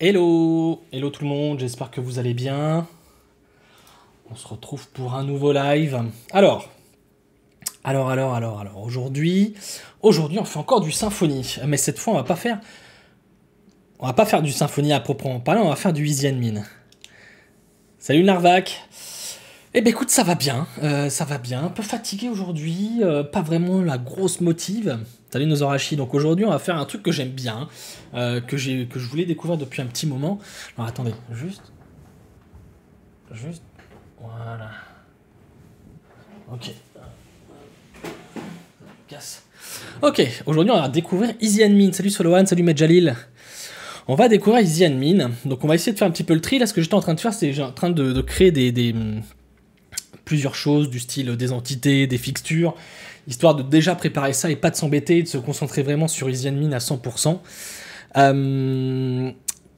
Hello Hello tout le monde, j'espère que vous allez bien. On se retrouve pour un nouveau live. Alors, alors, alors, alors, alors, aujourd'hui, aujourd'hui on fait encore du symphonie, mais cette fois on va pas faire, on va pas faire du symphonie à proprement parler, on va faire du Easy Admin. Salut Narvac eh bien écoute, ça va bien, euh, ça va bien, un peu fatigué aujourd'hui, euh, pas vraiment la grosse motive. Salut nos orachis, donc aujourd'hui on va faire un truc que j'aime bien, euh, que, que je voulais découvrir depuis un petit moment. Alors attendez, juste... Juste... Voilà. Ok. Casse. Ok, aujourd'hui on va découvrir Easy Admin. Salut Solohan, salut Medjalil. On va découvrir Easy Admin. Donc on va essayer de faire un petit peu le tri. Là ce que j'étais en train de faire, c'est j'ai en train de, créer des plusieurs choses du style des entités, des fixtures, histoire de déjà préparer ça et pas de s'embêter, de se concentrer vraiment sur Easy Mine à 100%. Euh,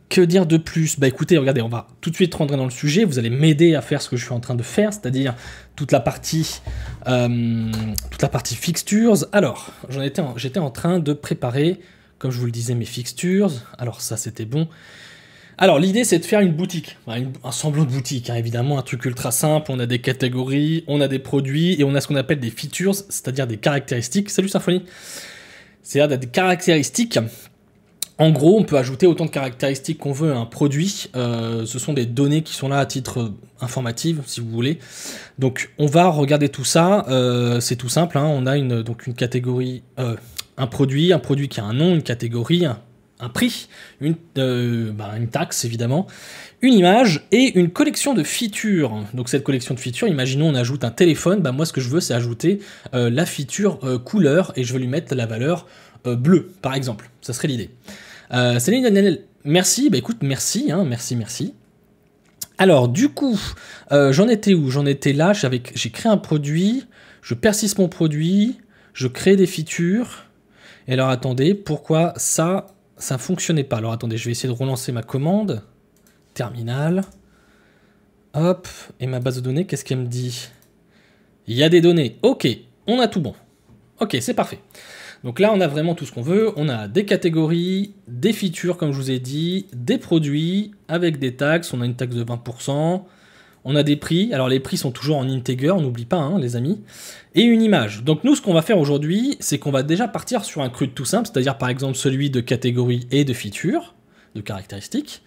que dire de plus Bah écoutez, regardez, on va tout de suite rentrer dans le sujet. Vous allez m'aider à faire ce que je suis en train de faire, c'est-à-dire toute la partie, euh, toute la partie fixtures. Alors, j'étais en train de préparer, comme je vous le disais, mes fixtures. Alors ça, c'était bon. Alors l'idée c'est de faire une boutique, un semblant de boutique, hein, évidemment un truc ultra simple, on a des catégories, on a des produits et on a ce qu'on appelle des features, c'est-à-dire des caractéristiques. Salut Symphonie C'est-à-dire des caractéristiques. En gros, on peut ajouter autant de caractéristiques qu'on veut à un produit. Euh, ce sont des données qui sont là à titre euh, informatif, si vous voulez. Donc, on va regarder tout ça. Euh, c'est tout simple. Hein. On a une, donc une catégorie, un produit, un produit qui a un nom, une catégorie, un prix, euh, bah, une, taxe évidemment, une image et une collection de features. Donc cette collection de features, imaginons on ajoute un téléphone, bah, moi ce que je veux c'est ajouter euh, la feature euh, couleur et je veux lui mettre la valeur bleue par exemple, ça serait l'idée. Céline Daniel, merci, bah écoute merci, hein, merci, merci. Alors du coup, j'en étais où J'en étais là, j'ai créé un produit, je persiste mon produit, je crée des features. Et alors attendez, pourquoi ça ça fonctionnait pas. Alors attendez, je vais essayer de relancer ma commande. Terminal. Hop, et ma base de données, qu'est-ce qu'elle me dit Il y a des données. Ok, on a tout bon. Ok, c'est parfait. Donc là, on a vraiment tout ce qu'on veut. On a des catégories, des features, comme je vous ai dit, des produits avec des taxes. On a une taxe de 20% on a des prix. Alors les prix sont toujours en integer, on n'oublie pas, hein, les amis. Et une image. Donc nous, ce qu'on va faire aujourd'hui, c'est qu'on va déjà partir sur un CRUD tout simple, c'est-à-dire par exemple celui de catégorie et de feature, de caractéristiques.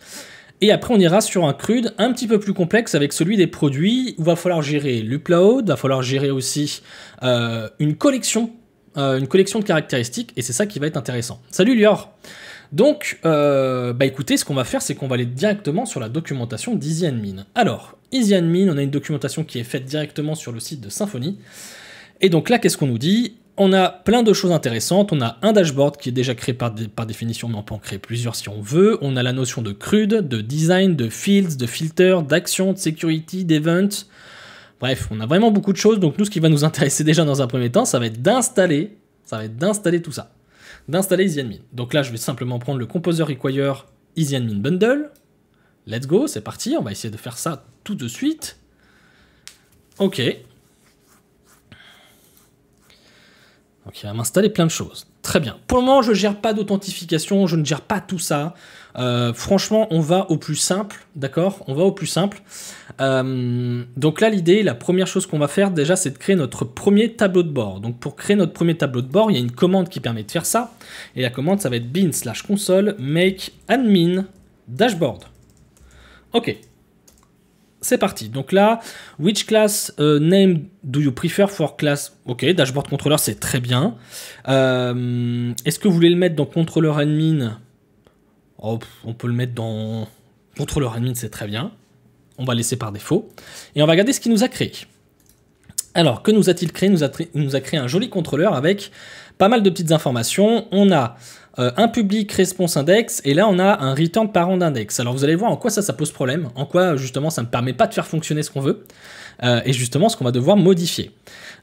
Et après, on ira sur un CRUD un petit peu plus complexe avec celui des produits, où va falloir gérer l'upload, va falloir gérer aussi euh, une collection, euh, une collection de caractéristiques, et c'est ça qui va être intéressant. Salut Lior donc, euh, bah écoutez, ce qu'on va faire, c'est qu'on va aller directement sur la documentation d'EasyAdmin. Alors, Easy Admin, on a une documentation qui est faite directement sur le site de Symfony. Et donc là, qu'est-ce qu'on nous dit on a plein de choses intéressantes. On a un dashboard qui est déjà créé par, définition, mais on peut en créer plusieurs si on veut. On a la notion de crude, de design, de fields, de filters, d'action, de security, d'event. Bref, on a vraiment beaucoup de choses. Donc nous, ce qui va nous intéresser déjà dans un premier temps, ça va être d'installer, ça va être d'installer tout ça, d'installer EasyAdmin. Donc là, je vais simplement prendre le composer require EasyAdmin bundle. Let's go, c'est parti, on va essayer de faire ça tout de suite. Ok. Donc il va m'installer plein de choses. Très bien. Pour le moment, je ne gère pas d'authentification, je ne gère pas tout ça. Euh, franchement, on va au plus simple, d'accord On va au plus simple. Euh, donc là, l'idée, la première chose qu'on va faire déjà, c'est de créer notre premier tableau de bord. Donc pour créer notre premier tableau de bord, il y a une commande qui permet de faire ça. Et la commande, ça va être bin slash console make admin dashboard. Ok. C'est parti. Donc là, which class euh, name do you prefer for class Ok, dashboard controller, c'est très bien. Euh, est-ce que vous voulez le mettre dans controller admin oh, On peut le mettre dans controller admin, c'est très bien. On va laisser par défaut. Et on va regarder ce qu'il nous a créé. Alors, que nous a-t-il créé nous nous a créé un joli contrôleur avec pas mal de petites informations. On a euh, un public response index, et là on a un return parent d'index. Alors vous allez voir en quoi ça, pose problème, en quoi justement ça ne permet pas de faire fonctionner ce qu'on veut, euh, et justement ce qu'on va devoir modifier.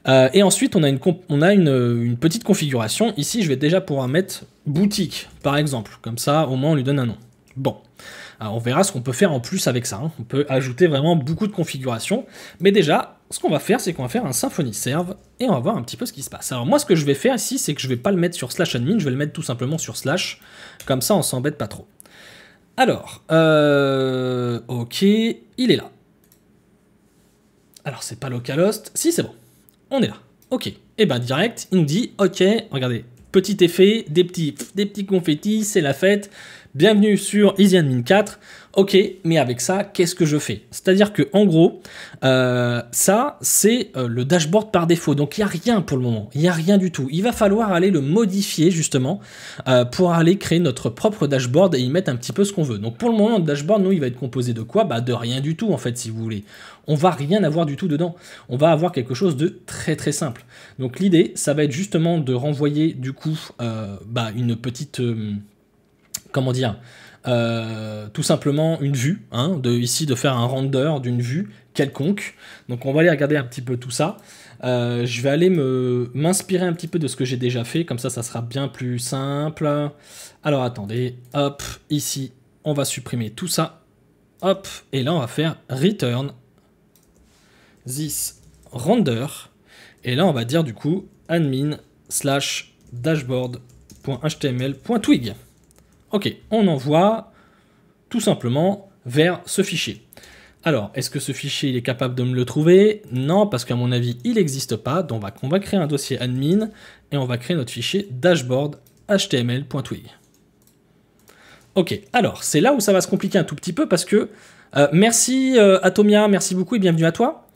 Euh, et ensuite on a, une, on a une, petite configuration, ici je vais déjà pouvoir mettre boutique par exemple, comme ça au moins on lui donne un nom. Bon. on verra ce qu'on peut faire en plus avec ça. Hein. On peut ajouter vraiment beaucoup de configurations. Mais déjà, ce qu'on va faire, c'est qu'on va faire un Symfony Serve et on va voir un petit peu ce qui se passe. Alors moi, ce que je vais faire ici, c'est que je vais pas le mettre sur slash admin, je vais le mettre tout simplement sur slash, comme ça on s'embête pas trop. Alors, euh, ok, il est là. Alors c'est pas localhost, si c'est bon, on est là. Ok, et eh ben direct, il nous dit, ok, regardez, petit effet, des petits, des petits confettis, c'est la fête, bienvenue sur Easy Admin 4. Ok, mais avec ça, qu'est-ce que je fais C'est-à-dire que en gros, euh, ça, c'est euh, le dashboard par défaut. Donc il n'y a rien pour le moment, il n'y a rien du tout. Il va falloir aller le modifier justement euh, pour aller créer notre propre dashboard et y mettre un petit peu ce qu'on veut. Donc pour le moment, le dashboard, nous, il va être composé de quoi Bah de rien du tout en fait, si vous voulez. On va rien avoir du tout dedans. On va avoir quelque chose de très très simple. Donc l'idée, ça va être justement de renvoyer du coup bah, une petite comment dire, euh, tout simplement une vue, hein, ici de faire un render d'une vue quelconque. Donc on va aller regarder un petit peu tout ça. Euh, je vais aller m'inspirer un petit peu de ce que j'ai déjà fait, comme ça ça sera bien plus simple. Alors attendez, hop, ici on va supprimer tout ça, hop, et là on va faire return this render, et là on va dire du coup admin slash dashboard.html.twig. Ok, on envoie tout simplement vers ce fichier. Alors, est-ce que ce fichier, il est capable de me le trouver Non, parce qu'à mon avis, il n'existe pas. Donc, on va, créer un dossier admin et on va créer notre fichier dashboard Ok, alors, c'est là où ça va se compliquer un tout petit peu parce que... Euh, merci euh, Atomia, merci beaucoup et bienvenue à toi.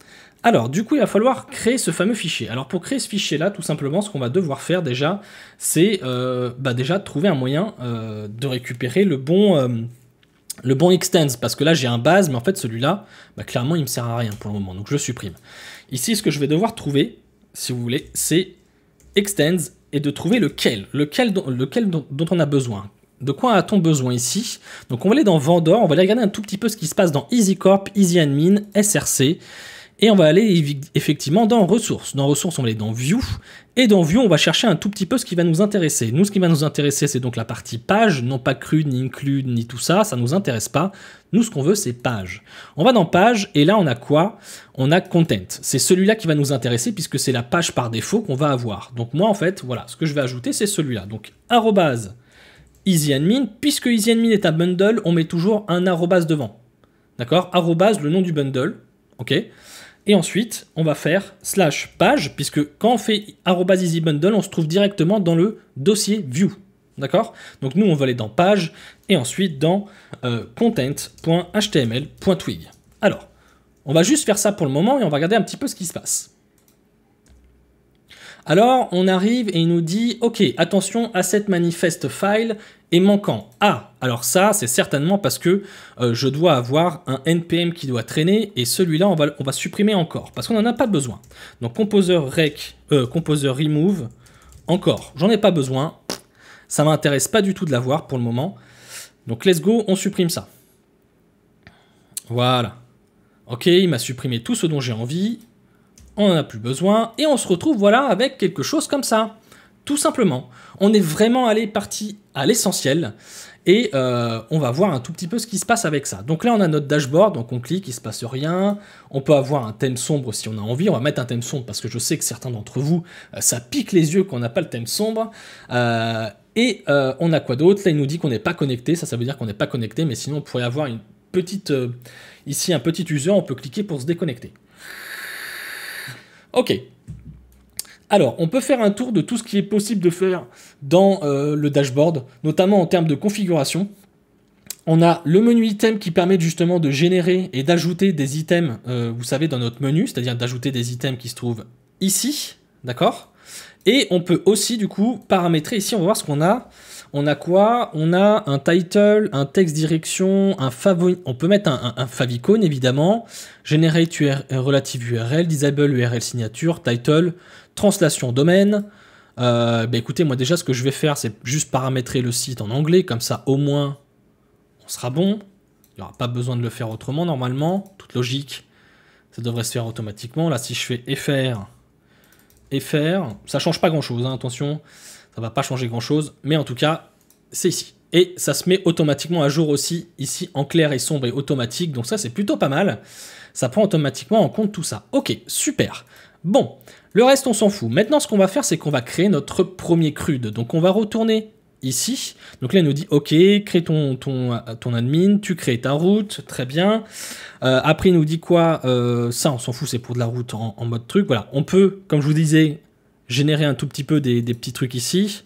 Alors, du coup, il va falloir créer ce fameux fichier. Alors, pour créer ce fichier-là, tout simplement, ce qu'on va devoir faire déjà, c'est euh, bah, déjà trouver un moyen euh, de récupérer le bon, euh, le bon extends. Parce que là, j'ai un base, mais en fait, celui-là, bah, clairement, il me sert à rien pour le moment. Donc, je le supprime. Ici, ce que je vais devoir trouver, si vous voulez, c'est extends et de trouver lequel, lequel, lequel dont on a besoin. De quoi a-t-on besoin ici Donc on va aller dans Vendor, on va aller regarder un tout petit peu ce qui se passe dans EasyCorp, EasyAdmin, SRC. Et on va aller effectivement dans ressources. Dans ressources, on va aller dans view. Et dans View, on va chercher un tout petit peu ce qui va nous intéresser. Nous, ce qui va nous intéresser, c'est donc la partie page, non pas crue, ni Include », ni tout ça, ça ne nous intéresse pas. Nous, ce qu'on veut, c'est page. On va dans page, et là, on a quoi On a content. C'est celui-là qui va nous intéresser, puisque c'est la page par défaut qu'on va avoir. Donc moi, en fait, voilà, ce que je vais ajouter, c'est celui-là. Donc, arrobase EasyAdmin. Puisque EasyAdmin est un bundle, on met toujours un arrobase devant. D'accord Arrobase, le nom du bundle. OK et ensuite, on va faire slash page, puisque quand on fait bundle », on se trouve directement dans le dossier view. D'accord Donc nous, on va aller dans page et ensuite dans euh, content.html.twig. Alors, on va juste faire ça pour le moment et on va regarder un petit peu ce qui se passe. Alors, on arrive et il nous dit, OK, attention à cette manifeste « file manquant Ah, alors ça c'est certainement parce que euh, je dois avoir un NPM qui doit traîner et celui-là on va, on va supprimer encore parce qu'on n'en a pas besoin. Donc composer rec, euh, composer remove, encore, j'en ai pas besoin, ça m'intéresse pas du tout de l'avoir pour le moment. Donc let's go, on supprime ça. Voilà. Ok, il m'a supprimé tout ce dont j'ai envie, on n'en a plus besoin, et on se retrouve voilà avec quelque chose comme ça. Tout simplement, on est vraiment allé parti à l'essentiel et euh, on va voir un tout petit peu ce qui se passe avec ça. Donc là, on a notre dashboard, donc on clique, il se passe rien. On peut avoir un thème sombre si on a envie. On va mettre un thème sombre parce que je sais que certains d'entre vous, euh, ça pique les yeux qu'on n'a pas le thème sombre. Euh, et on a quoi d'autre Là, il nous dit qu'on n'est pas connecté. Ça, ça veut dire qu'on n'est pas connecté, mais sinon, on pourrait avoir une petite, ici un petit user. On peut cliquer pour se déconnecter. Ok, alors, on peut faire un tour de tout ce qui est possible de faire dans euh, le dashboard, notamment en termes de configuration. On a le menu item qui permet justement de générer et d'ajouter des items, euh, vous savez, dans notre menu, c'est-à-dire d'ajouter des items qui se trouvent ici, d'accord Et on peut aussi du coup paramétrer, ici on va voir ce qu'on a, on a quoi On a un title, un texte direction, un favori. On peut mettre un, favicon évidemment. Generate euh, relative URL, disable URL signature, title, translation domaine. Euh, bah écoutez, moi déjà, ce que je vais faire, c'est juste paramétrer le site en anglais, comme ça au moins on sera bon. Il n'y aura pas besoin de le faire autrement normalement. Toute logique, ça devrait se faire automatiquement. Là, si je fais FR, FR, ça change pas grand chose, hein, attention. Ça va pas changer grand chose, mais en tout cas, c'est ici. Et ça se met automatiquement à jour aussi, ici en clair et sombre et automatique. Donc ça, c'est plutôt pas mal. Ça prend automatiquement en compte tout ça. Ok, super. Bon, le reste, on s'en fout. Maintenant, ce qu'on va faire, c'est qu'on va créer notre premier crude. Donc on va retourner ici. Donc là, il nous dit, OK, crée ton, ton, ton admin, tu crées ta route, très bien. Euh, après, il nous dit quoi euh, Ça, on s'en fout, c'est pour de la route en, mode truc. Voilà, on peut, comme je vous disais, générer un tout petit peu des, petits trucs ici.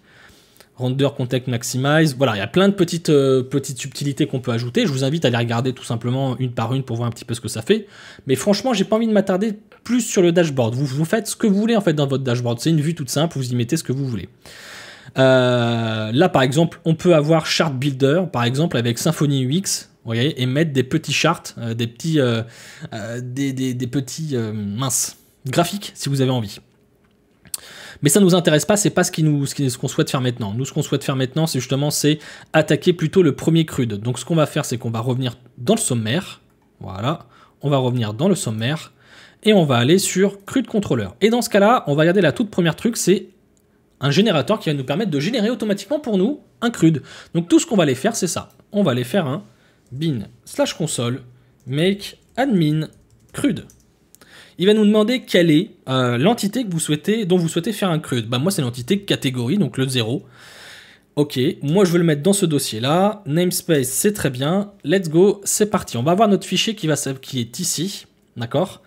Render, context, maximize. Voilà, il y a plein de petites, euh, petites subtilités qu'on peut ajouter. Je vous invite à les regarder tout simplement une par une pour voir un petit peu ce que ça fait. Mais franchement, j'ai pas envie de m'attarder plus sur le dashboard. Vous, faites ce que vous voulez en fait dans votre dashboard. C'est une vue toute simple, vous y mettez ce que vous voulez. Euh, là, par exemple, on peut avoir Chart Builder, par exemple, avec Symfony UX, vous voyez, et mettre des petits charts, euh, des petits, des, des, petits minces graphiques, si vous avez envie. Mais ça nous intéresse pas, c'est pas ce qui nous, ce qu'on souhaite faire maintenant. Nous, ce qu'on souhaite faire maintenant, c'est justement, c'est attaquer plutôt le premier crude. Donc ce qu'on va faire, c'est qu'on va revenir dans le sommaire. Voilà. On va revenir dans le sommaire et on va aller sur crude contrôleur. Et dans ce cas-là, on va regarder la toute première truc, c'est un générateur qui va nous permettre de générer automatiquement pour nous un crude. Donc tout ce qu'on va aller faire, c'est ça. On va aller faire un bin slash console make admin crude il va nous demander quelle est euh, l'entité que vous souhaitez, dont vous souhaitez faire un CRUD. Bah, moi, c'est l'entité catégorie, donc le 0. Ok, moi je veux le mettre dans ce dossier-là. Namespace, c'est très bien. Let's go, c'est parti. On va avoir notre fichier qui, va, qui est ici, d'accord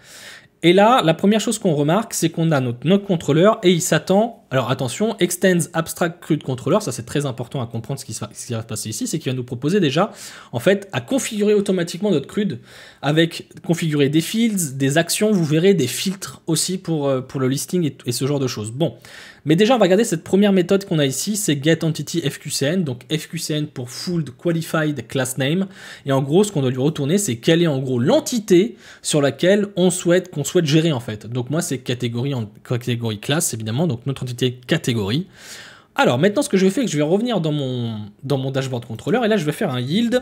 et là, la première chose qu'on remarque, c'est qu'on a notre, notre contrôleur et il s'attend, alors attention, extends abstract crude controller, ça c'est très important à comprendre ce qui, va se passer ici, c'est qu'il va nous proposer déjà, en fait, à configurer automatiquement notre crude avec configurer des fields, des actions, vous verrez, des filtres aussi pour, euh, pour le listing et, et ce genre de choses. Bon, mais déjà, on va regarder cette première méthode qu'on a ici, c'est getEntityFQCN, donc FQCN pour Full Qualified Class Name. Et en gros, ce qu'on doit lui retourner, c'est quelle est en gros l'entité sur laquelle on souhaite qu'on souhaite gérer en fait. Donc moi, c'est catégorie, en, catégorie classe, évidemment, donc notre entité catégorie. Alors maintenant, ce que je vais faire, que je vais revenir dans mon, dans mon dashboard contrôleur, et là, je vais faire un yield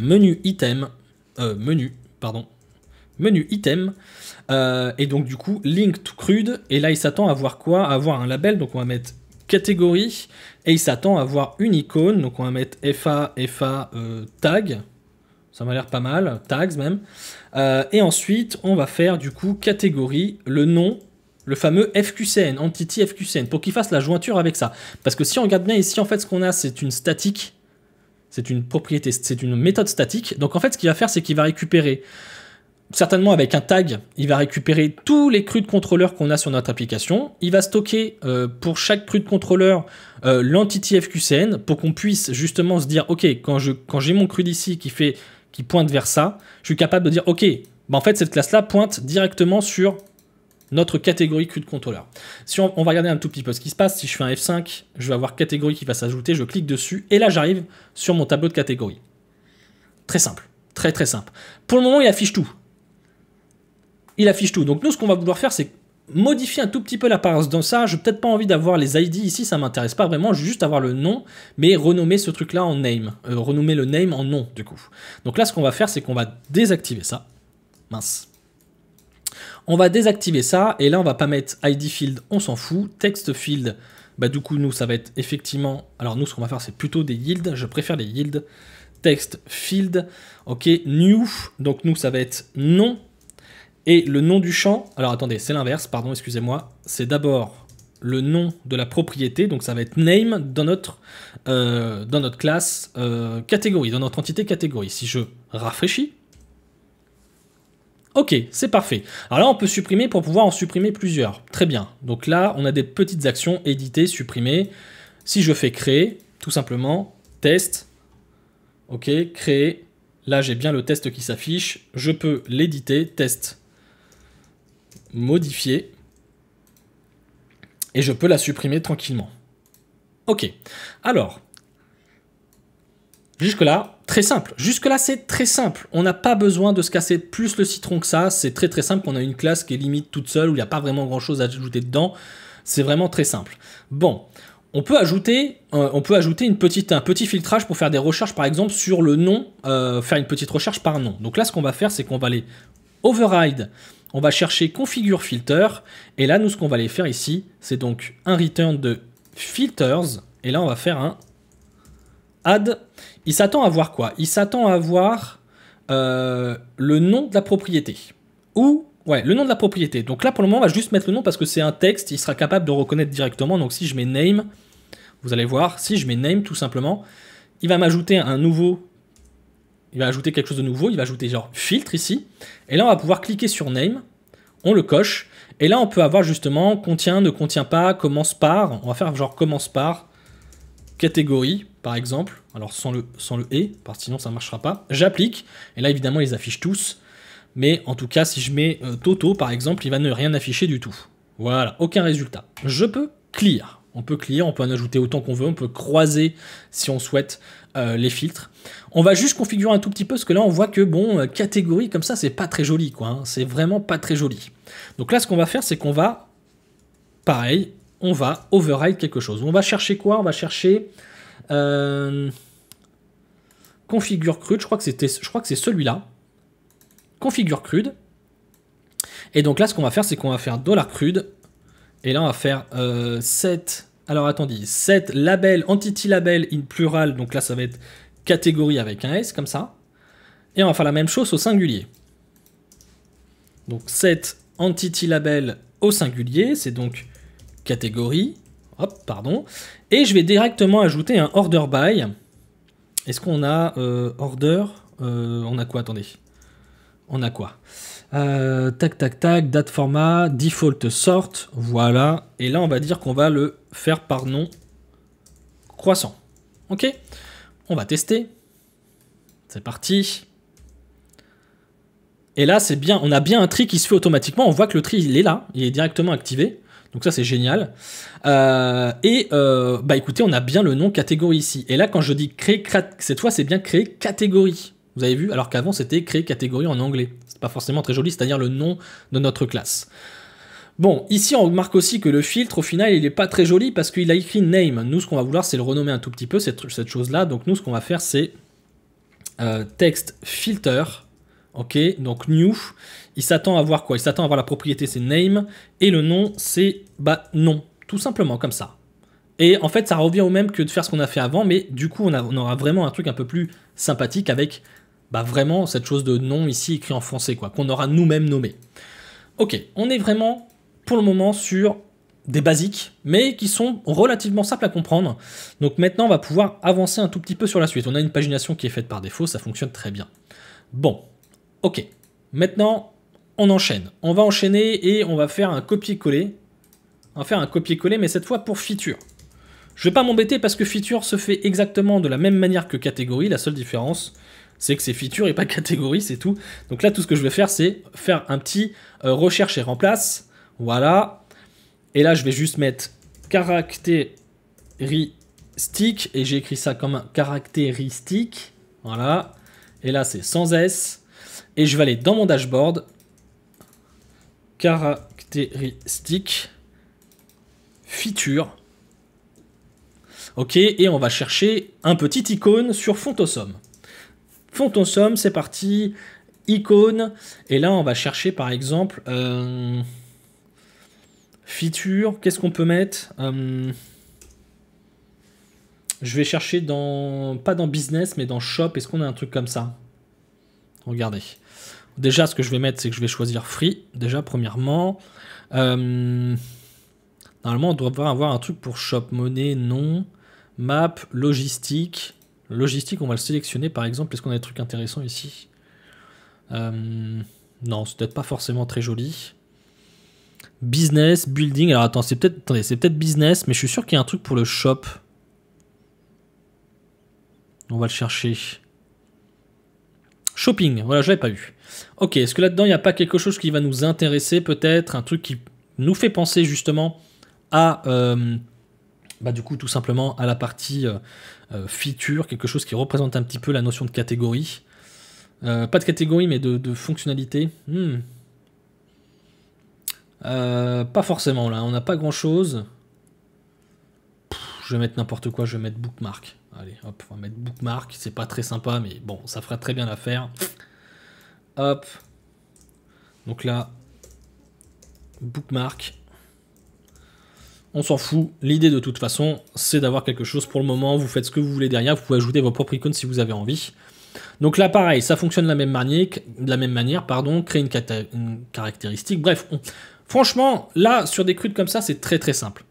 menu item, euh, menu, pardon, menu item, euh, et donc, du coup, Link crude. Et là, il s'attend à voir quoi À avoir un label. Donc, on va mettre catégorie. Et il s'attend à avoir une icône. Donc, on va mettre FA, FA, euh, tag. Ça m'a l'air pas mal. Tags même. Euh, et ensuite, on va faire du coup catégorie, le nom le fameux FQCN, Entity FQCN, pour qu'il fasse la jointure avec ça. Parce que si on regarde bien ici, en fait, ce qu'on a, c'est une statique, c'est une propriété, c'est une méthode statique. Donc en fait, ce qu'il va faire, c'est qu'il va récupérer certainement avec un tag, il va récupérer tous les crus de contrôleurs qu'on a sur notre application. Il va stocker euh, pour chaque crude de contrôleur euh, l'entity FQCN pour qu'on puisse justement se dire ok quand quand j'ai mon crude ici qui fait qui pointe vers ça, je suis capable de dire ok bah, en fait cette classe là pointe directement sur notre catégorie Crude de contrôleur. Si on, on, va regarder un tout petit peu ce qui se passe, si je fais un F5, je vais avoir catégorie qui va s'ajouter, je clique dessus et là j'arrive sur mon tableau de catégorie. Très simple, très très simple. Pour le moment il affiche tout il affiche tout. Donc nous, ce qu'on va vouloir faire, c'est modifier un tout petit peu l'apparence dans ça. Je n'ai peut-être pas envie d'avoir les ID ici, ça m'intéresse pas vraiment. juste avoir le nom, mais renommer ce truc-là en name. Euh, renommer le name en nom, du coup. Donc là, ce qu'on va faire, c'est qu'on va désactiver ça. Mince. On va désactiver ça, et là, on va pas mettre ID field, on s'en fout. Text field, bah du coup, nous, ça va être effectivement... Alors nous, ce qu'on va faire, c'est plutôt des yields. Je préfère les yields. Text field, ok, new. Donc nous, ça va être nom et le nom du champ, alors attendez, c'est l'inverse, pardon, excusez-moi, c'est d'abord le nom de la propriété, donc ça va être name dans notre, euh, dans notre classe euh, catégorie, dans notre entité catégorie. Si je rafraîchis, ok, c'est parfait. Alors là, on peut supprimer pour pouvoir en supprimer plusieurs. Très bien. Donc là, on a des petites actions, éditer, supprimer. Si je fais créer, tout simplement, test, ok, créer. Là, j'ai bien le test qui s'affiche. Je peux l'éditer, test modifier, et je peux la supprimer tranquillement. Ok, alors, jusque-là, très simple. Jusque-là, c'est très simple. On n'a pas besoin de se casser plus le citron que ça. C'est très très simple. qu'on a une classe qui est limite toute seule, où il n'y a pas vraiment grand-chose à ajouter dedans. C'est vraiment très simple. Bon, on peut ajouter, euh, on peut ajouter une petite, un petit filtrage pour faire des recherches, par exemple, sur le nom, euh, faire une petite recherche par nom. Donc là, ce qu'on va faire, c'est qu'on va aller override on va chercher configure filter, et là, nous, ce qu'on va aller faire ici, c'est donc un return de filters, et là, on va faire un add. Il s'attend à voir quoi Il s'attend à voir euh, le nom de la propriété, ou Ouais, le nom de la propriété. Donc là, pour le moment, on va juste mettre le nom parce que c'est un texte, il sera capable de reconnaître directement. Donc si je mets name, vous allez voir, si je mets name tout simplement, il va m'ajouter un nouveau il va ajouter quelque chose de nouveau, il va ajouter genre filtre ici, et là on va pouvoir cliquer sur name, on le coche, et là on peut avoir justement contient, ne contient pas, commence par, on va faire genre commence par, catégorie par exemple, alors sans le, le et, parce que sinon ça ne marchera pas, j'applique, et là évidemment ils affiche tous, mais en tout cas si je mets euh, Toto par exemple, il va ne rien afficher du tout. Voilà, aucun résultat. Je peux clear on peut clear, on peut en ajouter autant qu'on veut, on peut croiser si on souhaite euh, les filtres. On va juste configurer un tout petit peu parce que là on voit que bon, euh, catégorie comme ça, c'est pas très joli quoi, hein. c'est vraiment pas très joli. Donc là ce qu'on va faire c'est qu'on va, pareil, on va override quelque chose. On va chercher quoi On va chercher euh, configure crude, je crois que c'est celui-là. Configure crude. Et donc là ce qu'on va faire c'est qu'on va faire dollar crude et là, on va faire euh, alors attendez, set label, entity label in plural, donc là ça va être catégorie avec un S comme ça. Et on va faire la même chose au singulier. Donc set entity label au singulier, c'est donc catégorie, hop, pardon. Et je vais directement ajouter un order by. Est-ce qu'on a euh, order euh, On a quoi Attendez. On a quoi euh, tac, tac, tac, date format, default sort, voilà. Et là, on va dire qu'on va le faire par nom croissant. Ok On va tester. C'est parti. Et là, c'est bien, on a bien un tri qui se fait automatiquement. On voit que le tri, il est là, il est directement activé. Donc ça, c'est génial. Euh, et euh, bah écoutez, on a bien le nom catégorie ici. Et là, quand je dis créer, cette fois, c'est bien créer catégorie. Vous avez vu Alors qu'avant, c'était créer catégorie en anglais pas forcément très joli, c'est-à-dire le nom de notre classe. Bon, ici on remarque aussi que le filtre au final il n'est pas très joli parce qu'il a écrit name. Nous ce qu'on va vouloir c'est le renommer un tout petit peu cette, chose là. Donc nous ce qu'on va faire c'est euh, text filter. Ok, donc new. Il s'attend à voir quoi Il s'attend à avoir la propriété c'est name et le nom c'est bah nom. Tout simplement comme ça. Et en fait ça revient au même que de faire ce qu'on a fait avant mais du coup on aura vraiment un truc un peu plus sympathique avec bah vraiment cette chose de nom ici écrit en français, quoi, qu'on aura nous-mêmes nommé. Ok, on est vraiment pour le moment sur des basiques, mais qui sont relativement simples à comprendre. Donc maintenant, on va pouvoir avancer un tout petit peu sur la suite. On a une pagination qui est faite par défaut, ça fonctionne très bien. Bon, ok. Maintenant, on enchaîne. On va enchaîner et on va faire un copier-coller. On va faire un copier-coller, mais cette fois pour feature. Je vais pas m'embêter parce que feature se fait exactement de la même manière que catégorie. La seule différence, c'est que c'est feature et pas catégorie, c'est tout. Donc là, tout ce que je vais faire, c'est faire un petit euh, recherche et remplace. Voilà. Et là, je vais juste mettre caractéristique et j'ai écrit ça comme un caractéristique. Voilà. Et là, c'est sans S. Et je vais aller dans mon dashboard. Caractéristique. Feature. Ok, et on va chercher un petit icône sur Fontosum font ton somme, c'est parti, icône, et là on va chercher par exemple euh, feature, qu'est-ce qu'on peut mettre euh, Je vais chercher dans, pas dans business, mais dans shop, est-ce qu'on a un truc comme ça Regardez. Déjà ce que je vais mettre, c'est que je vais choisir free, déjà premièrement. Euh, normalement on doit avoir un truc pour shop, monnaie, nom, map, logistique. Logistique, on va le sélectionner par exemple. Est-ce qu'on a des trucs intéressants ici euh, Non, c'est peut-être pas forcément très joli. Business, building. Alors attends, c'est peut-être business, mais je suis sûr qu'il y a un truc pour le shop. On va le chercher. Shopping, voilà, je l'avais pas vu. Ok, est-ce que là-dedans, il n'y a pas quelque chose qui va nous intéresser peut-être Un truc qui nous fait penser justement à... Euh, bah, du coup, tout simplement à la partie euh, euh, feature, quelque chose qui représente un petit peu la notion de catégorie. Euh, pas de catégorie, mais de, fonctionnalité. Hmm. Euh, pas forcément là, on n'a pas grand chose. je vais mettre n'importe quoi, je vais mettre bookmark. Allez, hop, on va mettre bookmark. C'est pas très sympa, mais bon, ça ferait très bien l'affaire. Hop. Donc là, bookmark on s'en fout. L'idée de toute façon, c'est d'avoir quelque chose pour le moment. Vous faites ce que vous voulez derrière. Vous pouvez ajouter vos propres icônes si vous avez envie. Donc là, pareil, ça fonctionne de la même manière. De la même manière pardon, créer une, caractéristique. Bref, franchement, là, sur des crudes comme ça, c'est très très simple.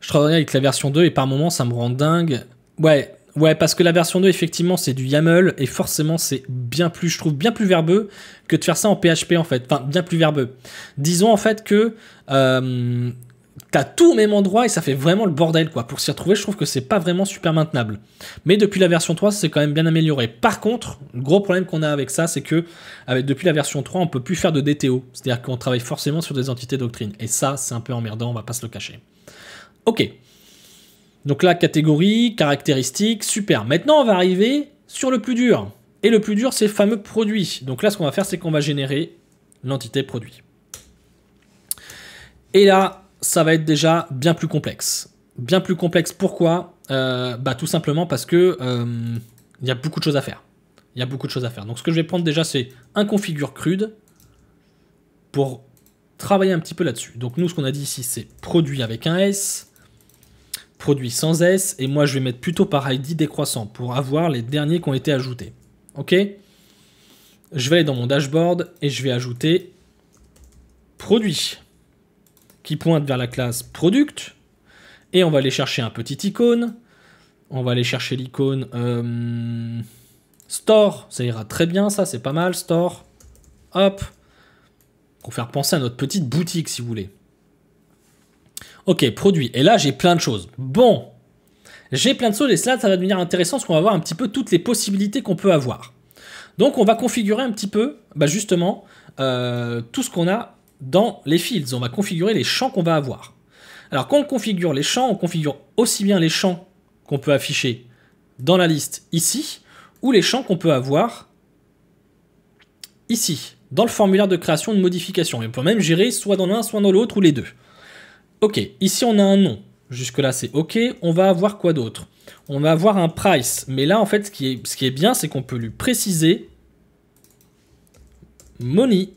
Je travaille avec la version 2 et par moment, ça me rend dingue. Ouais, Ouais, parce que la version 2, effectivement, c'est du YAML et forcément, c'est bien plus, je trouve, bien plus verbeux que de faire ça en PHP en fait. Enfin, bien plus verbeux. Disons en fait que euh, t'as tout au même endroit et ça fait vraiment le bordel quoi. Pour s'y retrouver, je trouve que c'est pas vraiment super maintenable. Mais depuis la version 3, c'est quand même bien amélioré. Par contre, le gros problème qu'on a avec ça, c'est que depuis la version 3, on peut plus faire de DTO. C'est-à-dire qu'on travaille forcément sur des entités doctrine. Et ça, c'est un peu emmerdant, on va pas se le cacher. Ok. Donc là, catégorie, caractéristique, super. Maintenant, on va arriver sur le plus dur. Et le plus dur, c'est le fameux produit. Donc là, ce qu'on va faire, c'est qu'on va générer l'entité produit. Et là, ça va être déjà bien plus complexe. Bien plus complexe, pourquoi euh, bah, Tout simplement parce que euh, il y a beaucoup de choses à faire. Il y a beaucoup de choses à faire. Donc ce que je vais prendre déjà, c'est un configure crude pour travailler un petit peu là-dessus. Donc nous, ce qu'on a dit ici, c'est produit avec un S produit sans S, et moi je vais mettre plutôt par ID décroissant pour avoir les derniers qui ont été ajoutés. Ok Je vais aller dans mon dashboard et je vais ajouter produit qui pointe vers la classe product. Et on va aller chercher un petit icône. On va aller chercher l'icône euh, store. Ça ira très bien, ça, c'est pas mal. Store. Hop. Pour faire penser à notre petite boutique, si vous voulez. Ok, produit. Et là, j'ai plein de choses. Bon, j'ai plein de choses et cela, ça va devenir intéressant parce qu'on va voir un petit peu toutes les possibilités qu'on peut avoir. Donc, on va configurer un petit peu, bah, justement, euh, tout ce qu'on a dans les fields. On va configurer les champs qu'on va avoir. Alors, quand on configure les champs, on configure aussi bien les champs qu'on peut afficher dans la liste ici ou les champs qu'on peut avoir ici, dans le formulaire de création de modification. Et on peut même gérer soit dans l'un, soit dans l'autre ou les deux. Ok, ici on a un nom. Jusque-là, c'est OK. On va avoir quoi d'autre On va avoir un price. Mais là, en fait, ce qui est, ce qui est bien, c'est qu'on peut lui préciser money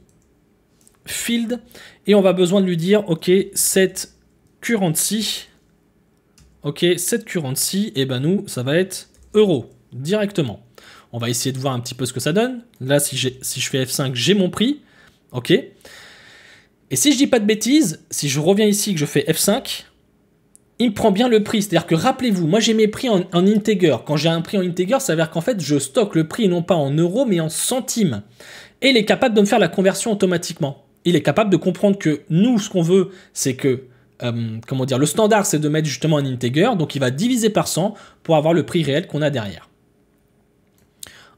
field. Et on va besoin de lui dire, OK, cette currency, OK, cette currency, et eh ben nous, ça va être euro directement. On va essayer de voir un petit peu ce que ça donne. Là, si, si je fais F5, j'ai mon prix. OK. Et si je dis pas de bêtises, si je reviens ici que je fais F5, il prend bien le prix. C'est-à-dire que rappelez-vous, moi j'ai mes prix en, integer. Quand j'ai un prix en integer, ça veut dire qu'en fait je stocke le prix non pas en euros mais en centimes. Et il est capable de me faire la conversion automatiquement. Il est capable de comprendre que nous, ce qu'on veut, c'est que euh, comment dire, le standard c'est de mettre justement un integer, donc il va diviser par 100 pour avoir le prix réel qu'on a derrière.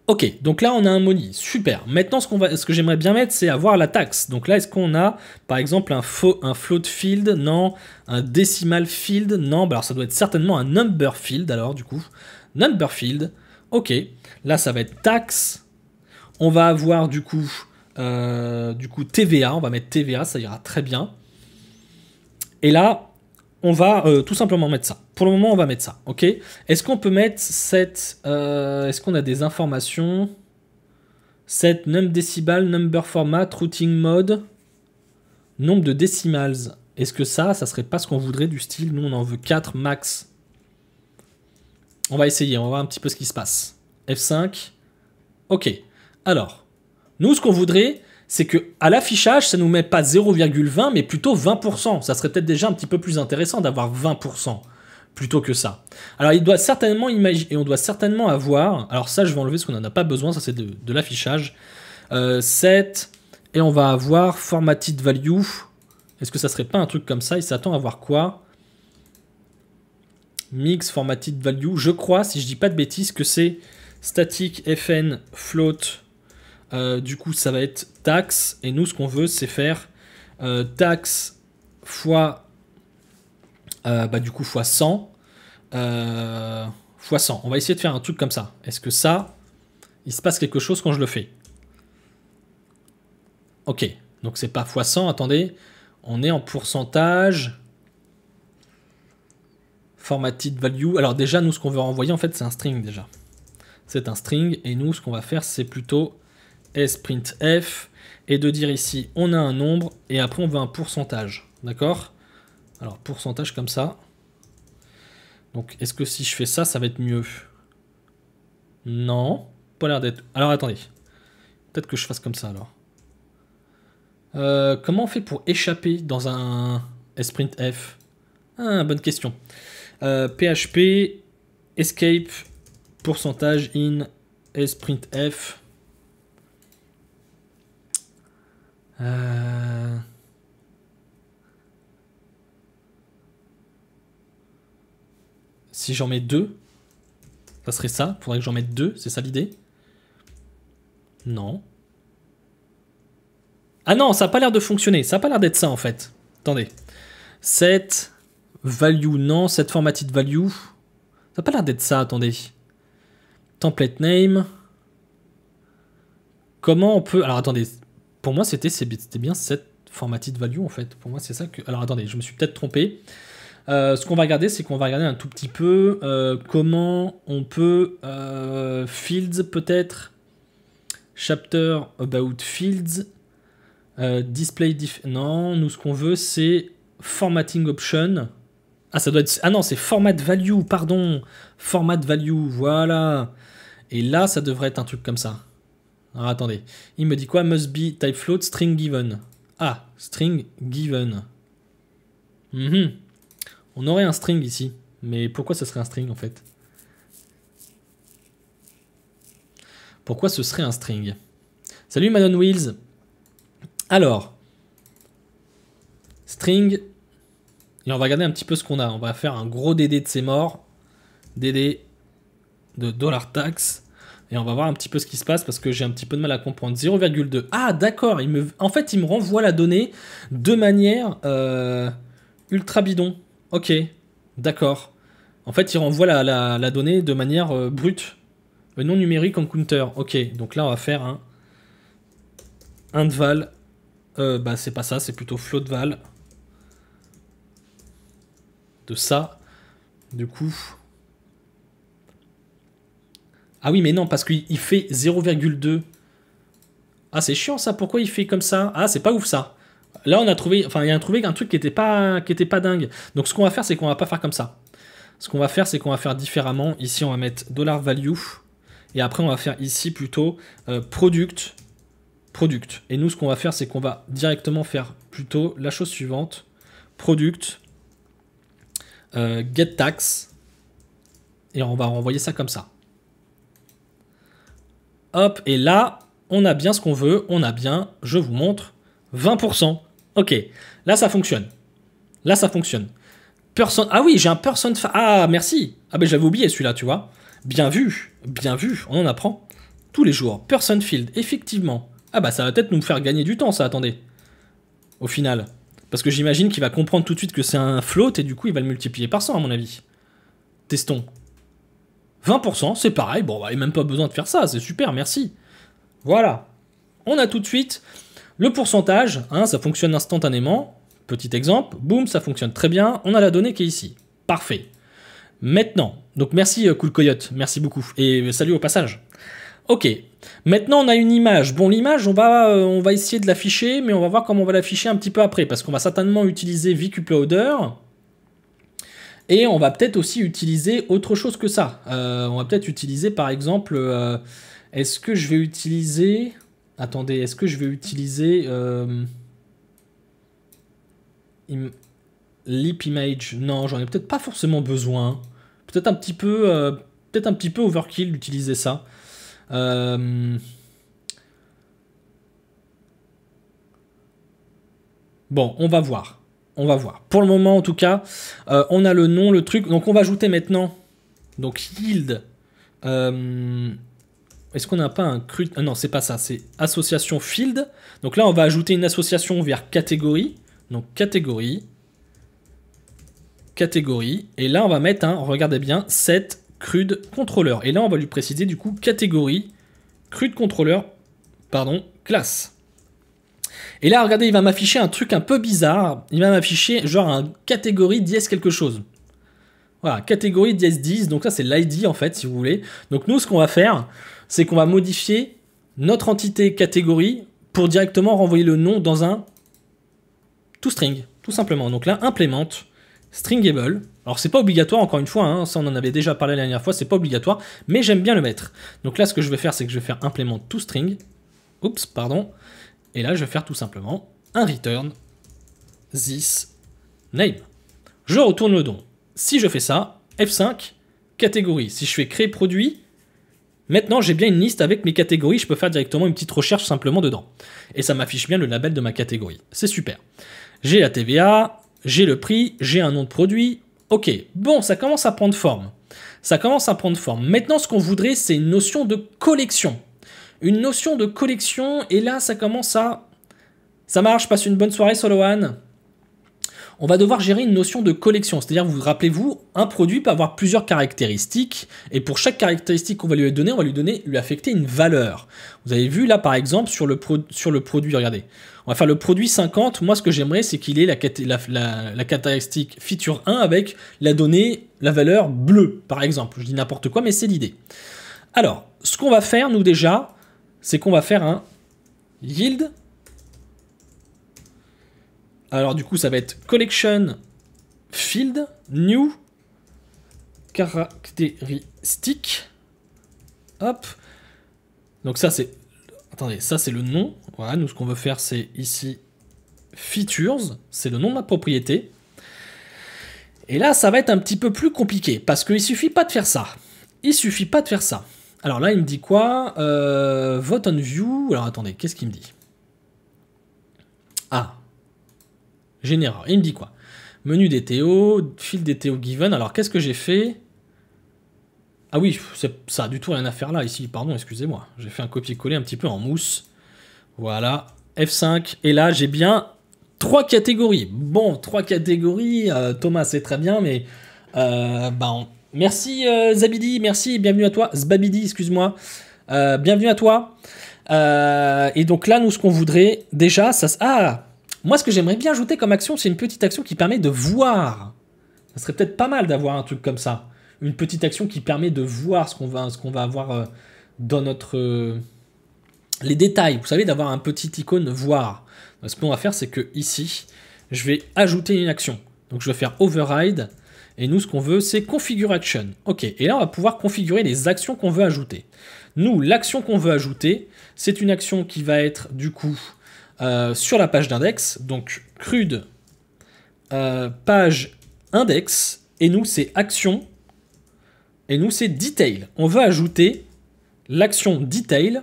Ok, donc là on a un money, super. Maintenant ce, qu'on va, ce que j'aimerais bien mettre c'est avoir la taxe. Donc là est-ce qu'on a par exemple un, float field Non. Un decimal field Non. Bah, alors ça doit être certainement un number field alors du coup. Number field, ok. Là ça va être taxe. On va avoir du coup, euh, du coup TVA, on va mettre TVA, ça ira très bien. Et là on va euh, tout simplement mettre ça. Pour le moment, on va mettre ça, ok Est-ce qu'on peut mettre cette... Euh, est-ce qu'on a des informations Cette num décibels, number format, routing mode, nombre de decimals. Est-ce que ça, ça serait pas ce qu'on voudrait du style Nous, on en veut 4 max. On va essayer, on va voir un petit peu ce qui se passe. F5, ok. Alors, nous, ce qu'on voudrait, c'est que à l'affichage, ça nous met pas 0,20, mais plutôt 20%. Ça serait peut-être déjà un petit peu plus intéressant d'avoir 20% plutôt que ça. Alors il doit certainement imaginer, et on doit certainement avoir, alors ça je vais enlever parce qu'on n'en a pas besoin, ça c'est de, l'affichage, 7, euh, et on va avoir formatted value, est-ce que ça serait pas un truc comme ça, il s'attend à avoir quoi Mix formatted value, je crois, si je dis pas de bêtises, que c'est static fn float euh, du coup, ça va être taxe. Et nous, ce qu'on veut, c'est faire tax euh, taxe fois, euh, bah, du coup, fois 100. fois 100. On va essayer de faire un truc comme ça. Est-ce que ça, il se passe quelque chose quand je le fais Ok. Donc, c'est pas fois 100. Attendez. On est en pourcentage. Formatted value. Alors, déjà, nous, ce qu'on veut renvoyer, en fait, c'est un string déjà. C'est un string. Et nous, ce qu'on va faire, c'est plutôt sprint F et de dire ici on a un nombre et après on veut un pourcentage. D'accord Alors pourcentage comme ça. Donc est-ce que si je fais ça, ça va être mieux Non, pas l'air d'être. Alors attendez. Peut-être que je fasse comme ça alors. Euh, comment on fait pour échapper dans un sprint F ah, Bonne question. PHP euh, escape pourcentage in sprint F. Euh, si j'en mets deux, ça serait ça. Faudrait que j'en mette deux, c'est ça l'idée Non. Ah non, ça n'a pas l'air de fonctionner. Ça n'a pas l'air d'être ça en fait. Attendez. Cette value, non, cette formatted value. Ça n'a pas l'air d'être ça, attendez. Template name. Comment on peut. Alors attendez, pour moi, c'était bien cette de value en fait. Pour moi, c'est ça que. Alors attendez, je me suis peut-être trompé. Euh, ce qu'on va regarder, c'est qu'on va regarder un tout petit peu euh, comment on peut euh, fields peut-être chapter about fields display diff non nous ce qu'on veut c'est formatting option ah ça doit être ah non c'est format value pardon format value voilà et là ça devrait être un truc comme ça alors ah, attendez, il me dit quoi Must be type float string given. Ah, string given. Mhm. On aurait un string ici, mais pourquoi ce serait un string en fait Pourquoi ce serait un string Salut Manon Wheels. Alors, string, et on va regarder un petit peu ce qu'on a. On va faire un gros DD de ces morts, DD de dollar tax. Et on va voir un petit peu ce qui se passe parce que j'ai un petit peu de mal à comprendre. 0,2. Ah, d'accord. Me... En fait, il me renvoie la donnée de manière euh, ultra bidon. Ok, d'accord. En fait, il renvoie la, la, donnée de manière euh, brute. Non numérique en counter. Ok, donc là, on va faire un val. Euh, bah, c'est pas ça, c'est plutôt val. De ça. Du coup, ah oui, mais non, parce qu'il fait 0,2. Ah, c'est chiant ça, pourquoi il fait comme ça Ah, c'est pas ouf ça. Là, on a trouvé, enfin, il y a trouvé un truc qui était pas, qui était pas dingue. Donc, ce qu'on va faire, c'est qu'on va pas faire comme ça. Ce qu'on va faire, c'est qu'on va faire différemment. Ici, on va mettre dollar value. Et après, on va faire ici plutôt euh, product, product. Et nous, ce qu'on va faire, c'est qu'on va directement faire plutôt la chose suivante. Product, euh, get tax. Et on va renvoyer ça comme ça. Hop, et là, on a bien ce qu'on veut, on a bien, je vous montre, 20%. Ok, là ça fonctionne. Là ça fonctionne. Person... Ah oui, j'ai un person... Ah merci. Ah ben j'avais oublié celui-là, tu vois. Bien vu, bien vu, on en apprend. Tous les jours, person field, effectivement. Ah bah ça va peut-être nous faire gagner du temps ça, attendez. Au final. Parce que j'imagine qu'il va comprendre tout de suite que c'est un float et du coup il va le multiplier par 100 à mon avis. Testons. 20%, c'est pareil, bon, il n'y a même pas besoin de faire ça, c'est super, merci. Voilà. On a tout de suite le pourcentage, hein, ça fonctionne instantanément. Petit exemple, boum, ça fonctionne très bien, on a la donnée qui est ici. Parfait. Maintenant, donc merci euh, Cool Coyote, merci beaucoup, et euh, salut au passage. Ok, maintenant on a une image. Bon, l'image, on va, euh, on va essayer de l'afficher, mais on va voir comment on va l'afficher un petit peu après, parce qu'on va certainement utiliser VQPloader et on va peut-être aussi utiliser autre chose que ça. Euh, on va peut-être utiliser par exemple, euh, est-ce que je vais utiliser... Attendez, est-ce que je vais utiliser... Euh, Leap image Non, j'en ai peut-être pas forcément besoin. Peut-être un petit peu... Euh, peut-être un petit peu overkill d'utiliser ça. Bon, on va voir. On va voir. Pour le moment, en tout cas, euh, on a le nom, le truc. Donc, on va ajouter maintenant. Donc, yield. Euh, est-ce qu'on n'a pas un cru ah, Non, c'est pas ça. C'est association field. Donc là, on va ajouter une association vers catégorie. Donc, catégorie. Catégorie. Et là, on va mettre, un. Hein, regardez bien, set crude contrôleur. Et là, on va lui préciser du coup catégorie crude contrôleur, pardon, classe. Et là, regardez, il va m'afficher un truc un peu bizarre. Il va m'afficher genre un catégorie dièse quelque chose. Voilà, catégorie dièse 10. Donc ça, c'est l'ID en fait, si vous voulez. Donc nous, ce qu'on va faire, c'est qu'on va modifier notre entité catégorie pour directement renvoyer le nom dans un toString, tout simplement. Donc là, implémente stringable. Alors c'est pas obligatoire encore une fois, hein. ça on en avait déjà parlé la dernière fois, c'est pas obligatoire, mais j'aime bien le mettre. Donc là ce que je vais faire c'est que je vais faire implément toString. Oups, pardon. Et là, je vais faire tout simplement un return this name. Je retourne le don. Si je fais ça, F5, catégorie. Si je fais créer produit, maintenant j'ai bien une liste avec mes catégories. Je peux faire directement une petite recherche simplement dedans. Et ça m'affiche bien le label de ma catégorie. C'est super. J'ai la TVA, j'ai le prix, j'ai un nom de produit. Ok, bon, ça commence à prendre forme. Ça commence à prendre forme. Maintenant, ce qu'on voudrait, c'est une notion de collection une notion de collection, et là ça commence à... Ça marche, passe une bonne soirée Soloan. On va devoir gérer une notion de collection, c'est-à-dire vous rappelez-vous, un produit peut avoir plusieurs caractéristiques, et pour chaque caractéristique qu'on va lui donner, on va lui donner, lui affecter une valeur. Vous avez vu là par exemple sur le, sur le produit, regardez, on va faire le produit 50, moi ce que j'aimerais c'est qu'il ait la, caractéristique feature 1 avec la donnée, la valeur bleue par exemple. Je dis n'importe quoi mais c'est l'idée. Alors, ce qu'on va faire, nous déjà, c'est qu'on va faire un yield. Alors du coup, ça va être collection field new caractéristique. Hop. Donc ça c'est attendez, ça c'est le nom. Voilà, nous ce qu'on veut faire c'est ici features, c'est le nom de ma propriété. Et là, ça va être un petit peu plus compliqué parce qu'il suffit pas de faire ça. Il suffit pas de faire ça. Alors là, il me dit quoi euh, Vote on view. Alors attendez, qu'est-ce qu'il me dit Ah, j'ai Il me dit quoi Menu DTO, fil DTO given. Alors qu'est-ce que j'ai fait Ah oui, ça a du tout rien à faire là, ici. Pardon, excusez-moi. J'ai fait un copier-coller un petit peu en mousse. Voilà, F5. Et là, j'ai bien trois catégories. Bon, trois catégories. Euh, Thomas, c'est très bien, mais euh, bah, on Merci euh, Zabidi, merci, bienvenue à toi. Zbabidi, excuse-moi. Euh, bienvenue à toi. Euh, et donc là, nous, ce qu'on voudrait, déjà, ça... Ah Moi, ce que j'aimerais bien ajouter comme action, c'est une petite action qui permet de voir. Ça serait peut-être pas mal d'avoir un truc comme ça. Une petite action qui permet de voir ce qu'on va, ce qu'on va avoir dans notre... les détails, vous savez, d'avoir un petit icône voir. Ce qu'on va faire, c'est que ici, je vais ajouter une action. Donc je vais faire override et nous, ce qu'on veut, c'est Configuration ». OK, et là, on va pouvoir configurer les actions qu'on veut ajouter. Nous, l'action qu'on veut ajouter, c'est une action qui va être du coup euh, sur la page d'index, donc crude euh, page index, et nous, c'est action, et nous, c'est detail. On veut ajouter l'action detail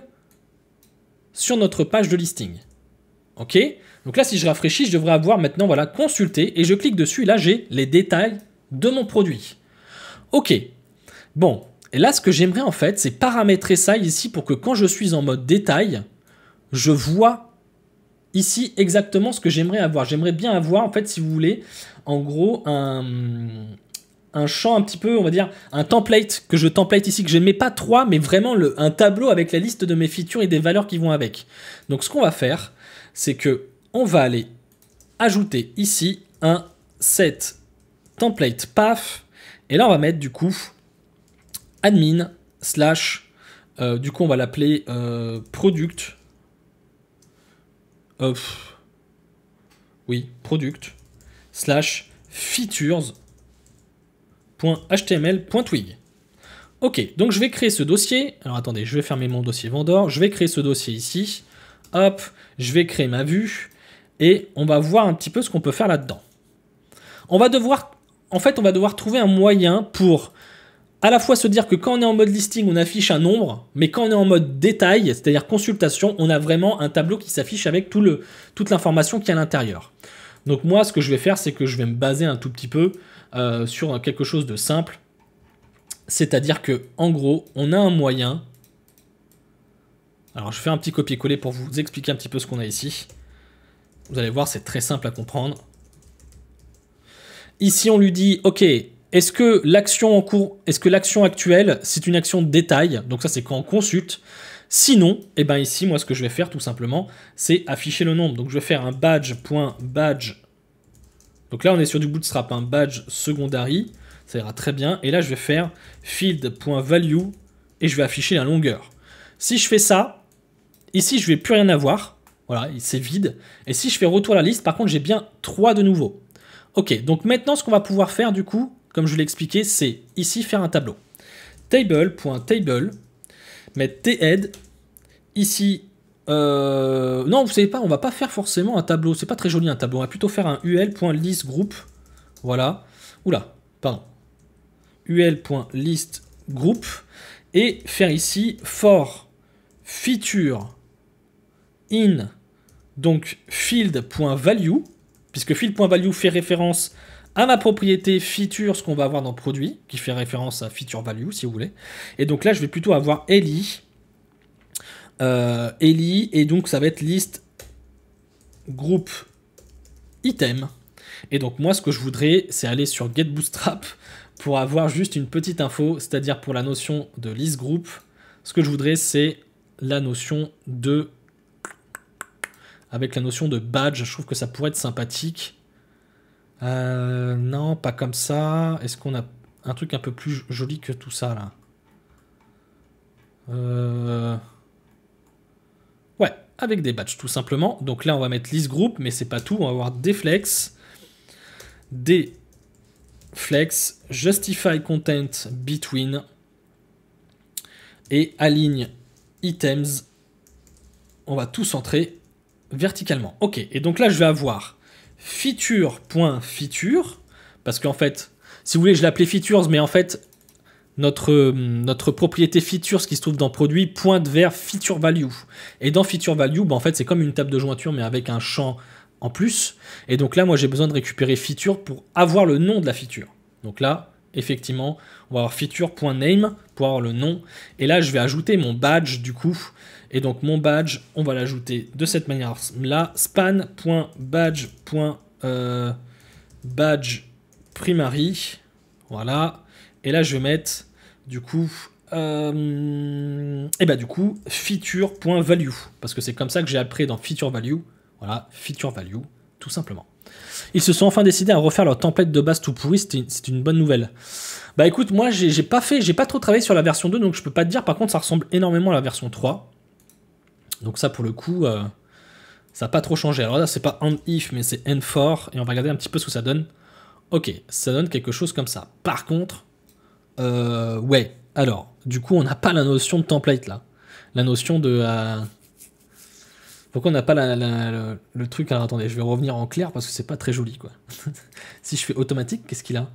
sur notre page de listing. OK Donc là, si je rafraîchis, je devrais avoir maintenant, voilà, consulter, et je clique dessus, et là, j'ai les détails de mon produit. Ok, bon, et là ce que j'aimerais en fait, c'est paramétrer ça ici pour que quand je suis en mode détail, je vois ici exactement ce que j'aimerais avoir. J'aimerais bien avoir en fait, si vous voulez, en gros un, un champ un petit peu, on va dire, un template que je template ici, que je ne mets pas trois. mais vraiment un tableau avec la liste de mes features et des valeurs qui vont avec. Donc ce qu'on va faire, c'est que on va aller ajouter ici un set template, paf. Et là, on va mettre du coup admin slash, euh, du coup, on va l'appeler euh, product. of euh, oui, product slash .twig Ok, donc je vais créer ce dossier. Alors attendez, je vais fermer mon dossier vendor. Je vais créer ce dossier ici. Hop, je vais créer ma vue. Et on va voir un petit peu ce qu'on peut faire là-dedans. On va devoir en fait, on va devoir trouver un moyen pour à la fois se dire que quand on est en mode listing, on affiche un nombre, mais quand on est en mode détail, c'est-à-dire consultation, on a vraiment un tableau qui s'affiche avec toute l'information qui est à l'intérieur. Donc moi, ce que je vais faire, c'est que je vais me baser un tout petit peu euh, sur quelque chose de simple. C'est-à-dire que, en gros, on a un moyen. Alors, je fais un petit copier-coller pour vous expliquer un petit peu ce qu'on a ici. Vous allez voir, c'est très simple à comprendre. Ici, on lui dit, OK, est-ce que l'action en cours, est-ce que l'action actuelle, c'est une action de détail Donc ça, c'est quand on consulte. Sinon, et eh ben ici, moi, ce que je vais faire tout simplement, c'est afficher le nombre. Donc je vais faire un badge.badge. Donc là, on est sur du bootstrap, un hein, badge secondary. Ça ira très bien. Et là, je vais faire field.value et je vais afficher la longueur. Si je fais ça, ici, je vais plus rien avoir. Voilà, c'est vide. Et si je fais retour à la liste, par contre, j'ai bien 3 de nouveau. Ok, donc maintenant ce qu'on va pouvoir faire du coup, comme je l'ai expliqué, c'est ici faire un tableau. Table.table, mettre thead, ici, euh, non vous savez pas, on va pas faire forcément un tableau, c'est pas très joli un tableau, on va plutôt faire un ul.listgroup, voilà, oula, pardon, ul.listgroup, et faire ici for feature in, donc field.value, puisque fill.value fait référence à ma propriété feature, ce qu'on va avoir dans produit, qui fait référence à feature value, si vous voulez. Et donc là, je vais plutôt avoir eli, euh, eli, et donc ça va être liste group item. Et donc moi, ce que je voudrais, c'est aller sur getbootstrap pour avoir juste une petite info, c'est-à-dire pour la notion de list group. Ce que je voudrais, c'est la notion de avec la notion de badge. Je trouve que ça pourrait être sympathique. Euh, non, pas comme ça. Est-ce qu'on a un truc un peu plus joli que tout ça là euh, Ouais, avec des badges tout simplement. Donc là, on va mettre list group, mais c'est pas tout. On va avoir des flex, des flex, justify content between et aligne items. On va tout centrer verticalement. Ok, et donc là, je vais avoir feature.feature, parce qu'en fait, si vous voulez, je l'appelais features, mais en fait, notre, notre propriété features qui se trouve dans produit pointe vers feature value. Et dans feature value, ben en fait, c'est comme une table de jointure, mais avec un champ en plus. Et donc là, moi, j'ai besoin de récupérer feature pour avoir le nom de la feature. Donc là, effectivement, on va avoir feature.name pour avoir le nom. Et là, je vais ajouter mon badge, du coup, et donc mon badge, on va l'ajouter de cette manière-là, euh, badge primary. Voilà. Et là, je vais mettre, du coup, euh, et bah du coup, feature.value. Parce que c'est comme ça que j'ai appris dans feature value. Voilà, feature value, tout simplement. Ils se sont enfin décidés à refaire leur template de base tout pourri, c'est une, bonne nouvelle. Bah écoute, moi j'ai pas fait, j'ai pas trop travaillé sur la version 2, donc je peux pas te dire, par contre ça ressemble énormément à la version 3. Donc ça, pour le coup, euh, ça n'a pas trop changé. Alors là, c'est pas and if, mais c'est and for, et on va regarder un petit peu ce que ça donne. Ok, ça donne quelque chose comme ça. Par contre, euh, ouais, alors, du coup, on n'a pas la notion de template là. La notion de... Euh, pourquoi on n'a pas la, le, truc Alors attendez, je vais revenir en clair parce que c'est pas très joli quoi. si je fais automatique, qu'est-ce qu'il a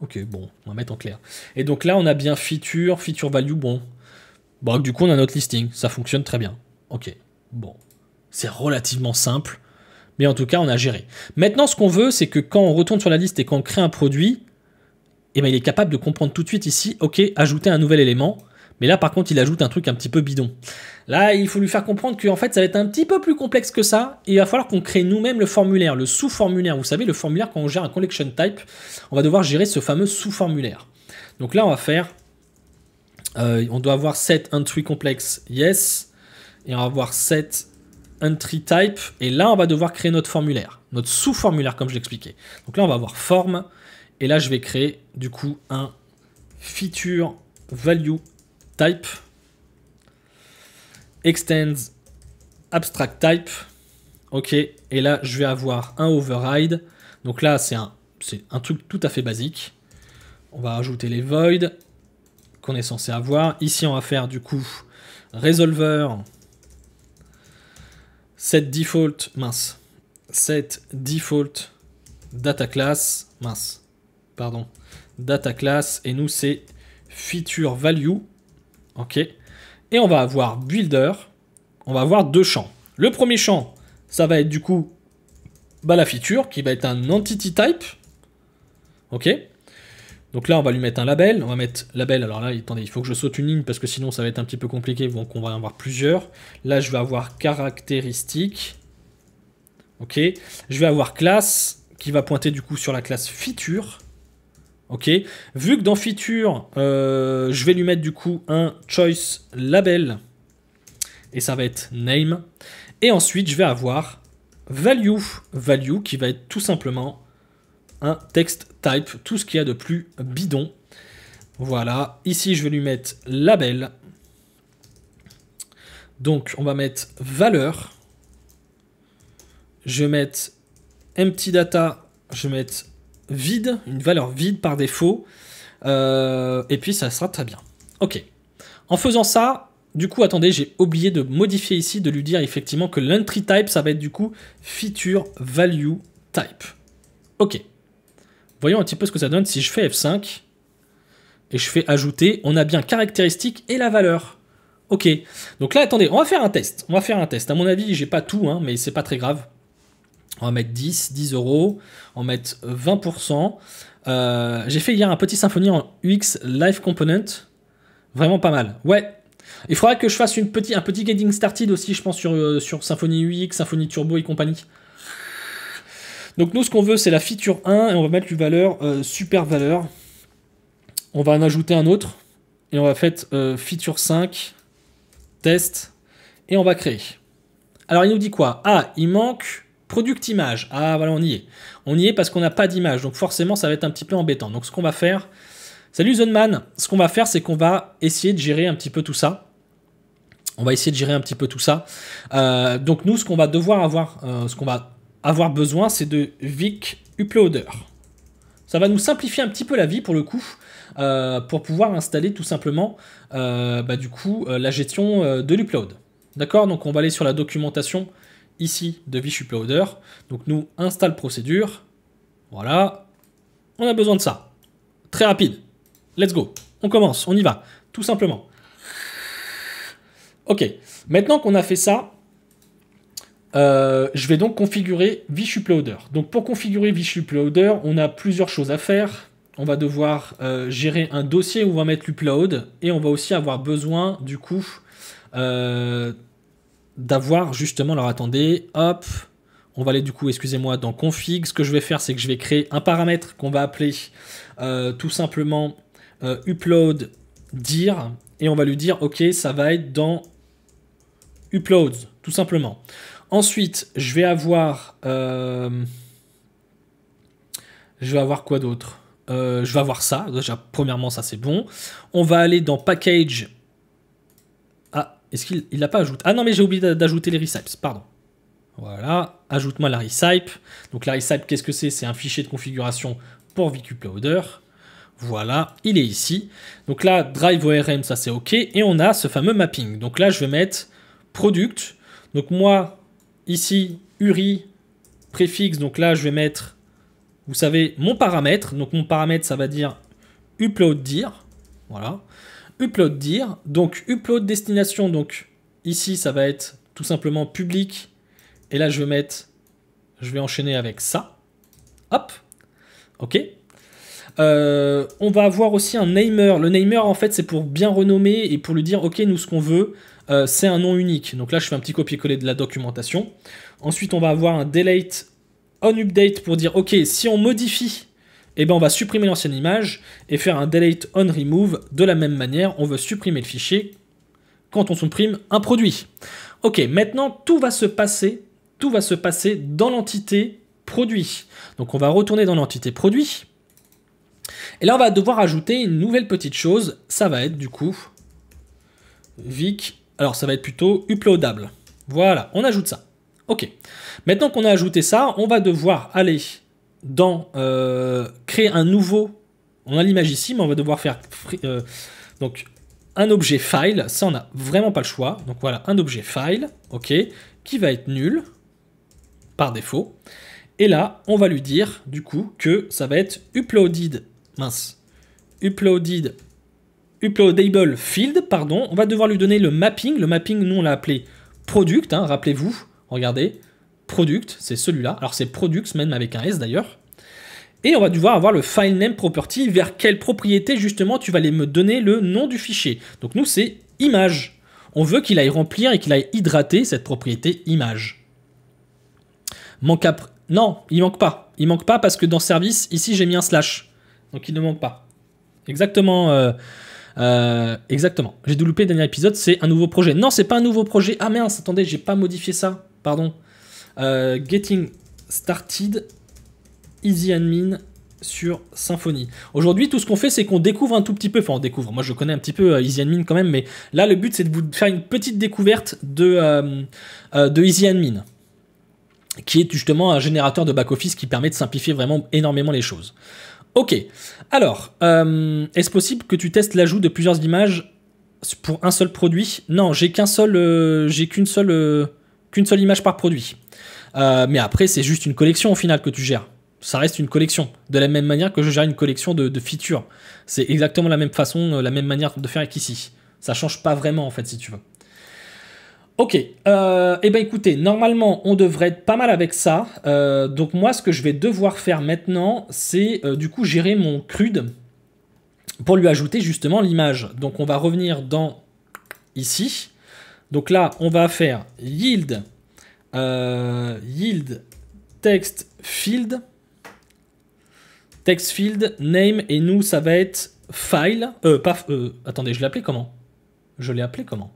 Ok, bon, on va mettre en clair. Et donc là, on a bien feature, feature value, bon. Bon, du coup, on a notre listing, ça fonctionne très bien. Ok, bon. C'est relativement simple. Mais en tout cas, on a géré. Maintenant, ce qu'on veut, c'est que quand on retourne sur la liste et qu'on crée un produit, eh ben, il est capable de comprendre tout de suite ici, ok, ajouter un nouvel élément. Mais là, par contre, il ajoute un truc un petit peu bidon. Là, il faut lui faire comprendre qu'en fait, ça va être un petit peu plus complexe que ça. Et il va falloir qu'on crée nous-mêmes le formulaire, le sous-formulaire. Vous savez, le formulaire, quand on gère un collection type, on va devoir gérer ce fameux sous-formulaire. Donc là, on va faire... Euh, on doit avoir set entry complexe, yes et on va avoir set entry type. Et là, on va devoir créer notre formulaire, notre sous-formulaire, comme je l'expliquais. Donc là, on va avoir form. Et là, je vais créer du coup un feature value type extends abstract type. Ok, et là je vais avoir un override. Donc là c'est un, un truc tout à fait basique. On va ajouter les voids qu'on est censé avoir. Ici on va faire du coup resolver Set default, mince. Set default data class, mince. Pardon. Data class, et nous c'est feature value. Ok. Et on va avoir builder. On va avoir deux champs. Le premier champ, ça va être du coup bah, la feature qui va être un entity type. Ok donc là, on va lui mettre un label. On va mettre label. Alors là, attendez, il faut que je saute une ligne parce que sinon, ça va être un petit peu compliqué. Donc on va en avoir plusieurs. Là, je vais avoir caractéristiques. Ok. Je vais avoir classe qui va pointer du coup sur la classe feature. Ok. Vu que dans feature, euh, je vais lui mettre du coup un choice label et ça va être name. Et ensuite, je vais avoir value, value qui va être tout simplement un text type, tout ce qu'il y a de plus bidon. Voilà, ici je vais lui mettre label. Donc on va mettre valeur. Je vais mettre empty data, je vais mettre vide, une valeur vide par défaut. Euh, et puis ça sera très bien. Ok. En faisant ça, du coup, attendez, j'ai oublié de modifier ici, de lui dire effectivement que l'entry type, ça va être du coup feature value type. Ok. Voyons un petit peu ce que ça donne si je fais F5 et je fais ajouter. On a bien caractéristique et la valeur. Ok. Donc là, attendez, on va faire un test. On va faire un test. À mon avis, j'ai pas tout, hein, mais c'est pas très grave. On va mettre 10, 10 euros. On va mettre 20%. Euh, j'ai fait hier un petit Symfony en UX Live Component. Vraiment pas mal. Ouais, il faudra que je fasse une un petit getting started aussi, je pense, sur, euh, sur Symfony UX, Symfony Turbo et compagnie. Donc nous, ce qu'on veut, c'est la feature 1 et on va mettre une valeur euh, super valeur. On va en ajouter un autre et on va faire euh, feature 5 test et on va créer. Alors il nous dit quoi Ah, il manque product image. Ah voilà, on y est. On y est parce qu'on n'a pas d'image. Donc forcément, ça va être un petit peu embêtant. Donc ce qu'on va faire, salut Zoneman, ce qu'on va faire, c'est qu'on va essayer de gérer un petit peu tout ça. On va essayer de gérer un petit peu tout ça. Euh, donc nous, ce qu'on va devoir avoir, ce qu'on va avoir besoin, c'est de Vic Uploader. Ça va nous simplifier un petit peu la vie pour le coup, euh, pour pouvoir installer tout simplement euh, bah, du coup euh, la gestion de l'upload. D'accord Donc on va aller sur la documentation ici de Vic Uploader. Donc nous installe procédure. Voilà. On a besoin de ça. Très rapide. Let's go. On commence, on y va. Tout simplement. Ok. Maintenant qu'on a fait ça, euh, je vais donc configurer uploader Donc pour configurer vishuploader, on a plusieurs choses à faire. On va devoir euh, gérer un dossier où on va mettre l'upload et on va aussi avoir besoin du coup euh, d'avoir justement, alors attendez, hop, on va aller du coup, excusez-moi, dans config. Ce que je vais faire, c'est que je vais créer un paramètre qu'on va appeler tout simplement upload dire et on va lui dire ok ça va être dans uploads tout simplement. Ensuite, je vais avoir. Euh, je vais avoir quoi d'autre euh, Je vais avoir ça. Déjà, premièrement, ça c'est bon. On va aller dans Package. Ah, est-ce qu'il n'a l'a pas ajouté Ah non, mais j'ai oublié d'ajouter les recipes, pardon. Voilà, ajoute-moi la recipe. Donc la recipe, qu'est-ce que c'est C'est un fichier de configuration pour VQPloader. Voilà, il est ici. Donc là, drive ORM, ça c'est OK. Et on a ce fameux mapping. Donc là, je vais mettre product. Donc moi, ici, URI, préfixe, donc là je vais mettre, vous savez, mon paramètre, donc mon paramètre ça va dire upload dire, voilà, upload dire, donc upload destination, donc ici ça va être tout simplement public, et là je vais mettre, je vais enchaîner avec ça, hop, ok, euh, on va avoir aussi un namer. Le namer, en fait, c'est pour bien renommer et pour lui dire, OK, nous, ce qu'on veut, euh, c'est un nom unique. Donc là, je fais un petit copier-coller de la documentation. Ensuite, on va avoir un delete on update pour dire, ok, si on modifie, eh ben, on va supprimer l'ancienne image et faire un delete on remove. De la même manière, on veut supprimer le fichier quand on supprime un produit. Ok, maintenant, tout va se passer, tout va se passer dans l'entité produit. Donc on va retourner dans l'entité produit. Et là, on va devoir ajouter une nouvelle petite chose. Ça va être du coup vic alors ça va être plutôt uploadable. Voilà, on ajoute ça. Ok. Maintenant qu'on a ajouté ça, on va devoir aller dans euh, créer un nouveau. On a l'image ici, mais on va devoir faire euh, donc un objet file. Ça, on n'a vraiment pas le choix. Donc voilà, un objet file, ok, qui va être nul par défaut. Et là, on va lui dire du coup que ça va être uploaded. Mince. Uploaded uploadable field, pardon, on va devoir lui donner le mapping. Le mapping, nous, on l'a appelé product, hein, rappelez-vous, regardez, product, c'est celui-là. Alors, c'est product, même avec un S d'ailleurs. Et on va devoir avoir le file name property, vers quelle propriété, justement, tu vas aller me donner le nom du fichier. Donc, nous, c'est image. On veut qu'il aille remplir et qu'il aille hydrater cette propriété image. Manque Non, il manque pas. Il manque pas parce que dans service, ici, j'ai mis un slash. Donc, il ne manque pas. Exactement... Euh, euh, exactement. J'ai dû le dernier épisode, c'est un nouveau projet. Non, c'est pas un nouveau projet. Ah mince, attendez, j'ai pas modifié ça. Pardon. Euh, getting started easy admin sur Symfony. Aujourd'hui, tout ce qu'on fait, c'est qu'on découvre un tout petit peu. Enfin, on découvre. Moi, je connais un petit peu euh, Easy Admin quand même, mais là, le but, c'est de vous faire une petite découverte de, de Easy Admin qui est justement un générateur de back-office qui permet de simplifier vraiment énormément les choses. Ok, alors, euh, est-ce possible que tu testes l'ajout de plusieurs images pour un seul produit Non, j'ai qu'un seul, euh, j'ai qu'une seule, euh, qu'une seule image par produit. mais après, c'est juste une collection au final que tu gères. Ça reste une collection, de la même manière que je gère une collection de, de features. C'est exactement la même façon, la même manière de faire qu'ici. Ça change pas vraiment en fait, si tu veux. Ok, et euh, eh ben écoutez, normalement on devrait être pas mal avec ça. Euh, donc moi ce que je vais devoir faire maintenant, c'est euh, du coup gérer mon crude pour lui ajouter justement l'image. Donc on va revenir dans ici. Donc là on va faire yield, yield text field, text field name et nous ça va être file. pas, attendez, je l'ai appelé comment Je l'ai appelé comment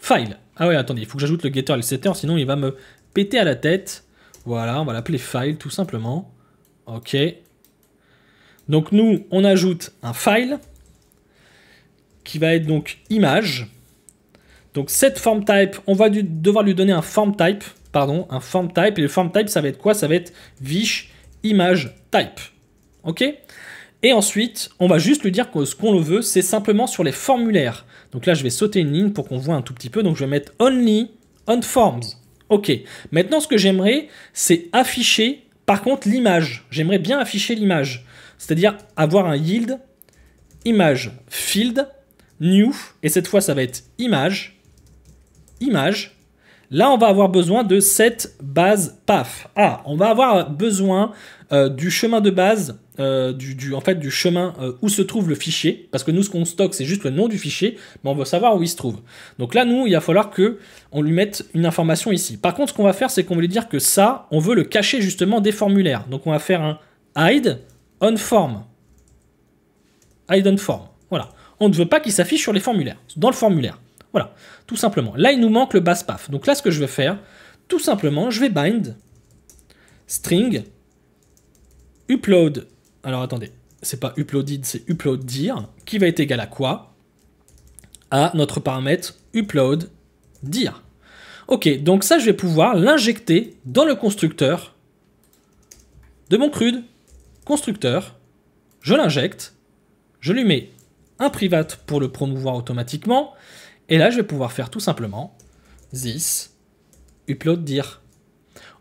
File. Ah ouais, attendez, il faut que j'ajoute le getter et le setter, sinon il va me péter à la tête. Voilà, on va l'appeler file tout simplement. Ok. Donc nous, on ajoute un file qui va être donc image. Donc cette form type, on va devoir lui donner un form type, pardon, un form type. Et le form type, ça va être quoi Ça va être viche image type. Ok Et ensuite, on va juste lui dire que ce qu'on le veut, c'est simplement sur les formulaires. Donc là, je vais sauter une ligne pour qu'on voit un tout petit peu. Donc je vais mettre only on forms. Ok. Maintenant, ce que j'aimerais, c'est afficher, par contre, l'image. J'aimerais bien afficher l'image. C'est-à-dire avoir un yield image field new. Et cette fois, ça va être image image. Là, on va avoir besoin de cette base path. Ah, on va avoir besoin euh, du chemin de base euh, du, en fait, du chemin euh, où se trouve le fichier, parce que nous, ce qu'on stocke, c'est juste le nom du fichier, mais on veut savoir où il se trouve. Donc là, nous, il va falloir que on lui mette une information ici. Par contre, ce qu'on va faire, c'est qu'on veut lui dire que ça, on veut le cacher justement des formulaires. Donc on va faire un hide on form. Hide on form. Voilà. On ne veut pas qu'il s'affiche sur les formulaires, dans le formulaire. Voilà, tout simplement. Là, il nous manque le base path. Donc là, ce que je veux faire, tout simplement, je vais bind string upload alors attendez, c'est pas uploaded, c'est upload dire, qui va être égal à quoi À notre paramètre upload dire. Ok, donc ça, je vais pouvoir l'injecter dans le constructeur de mon crude. Constructeur, je l'injecte, je lui mets un private pour le promouvoir automatiquement, et là, je vais pouvoir faire tout simplement this upload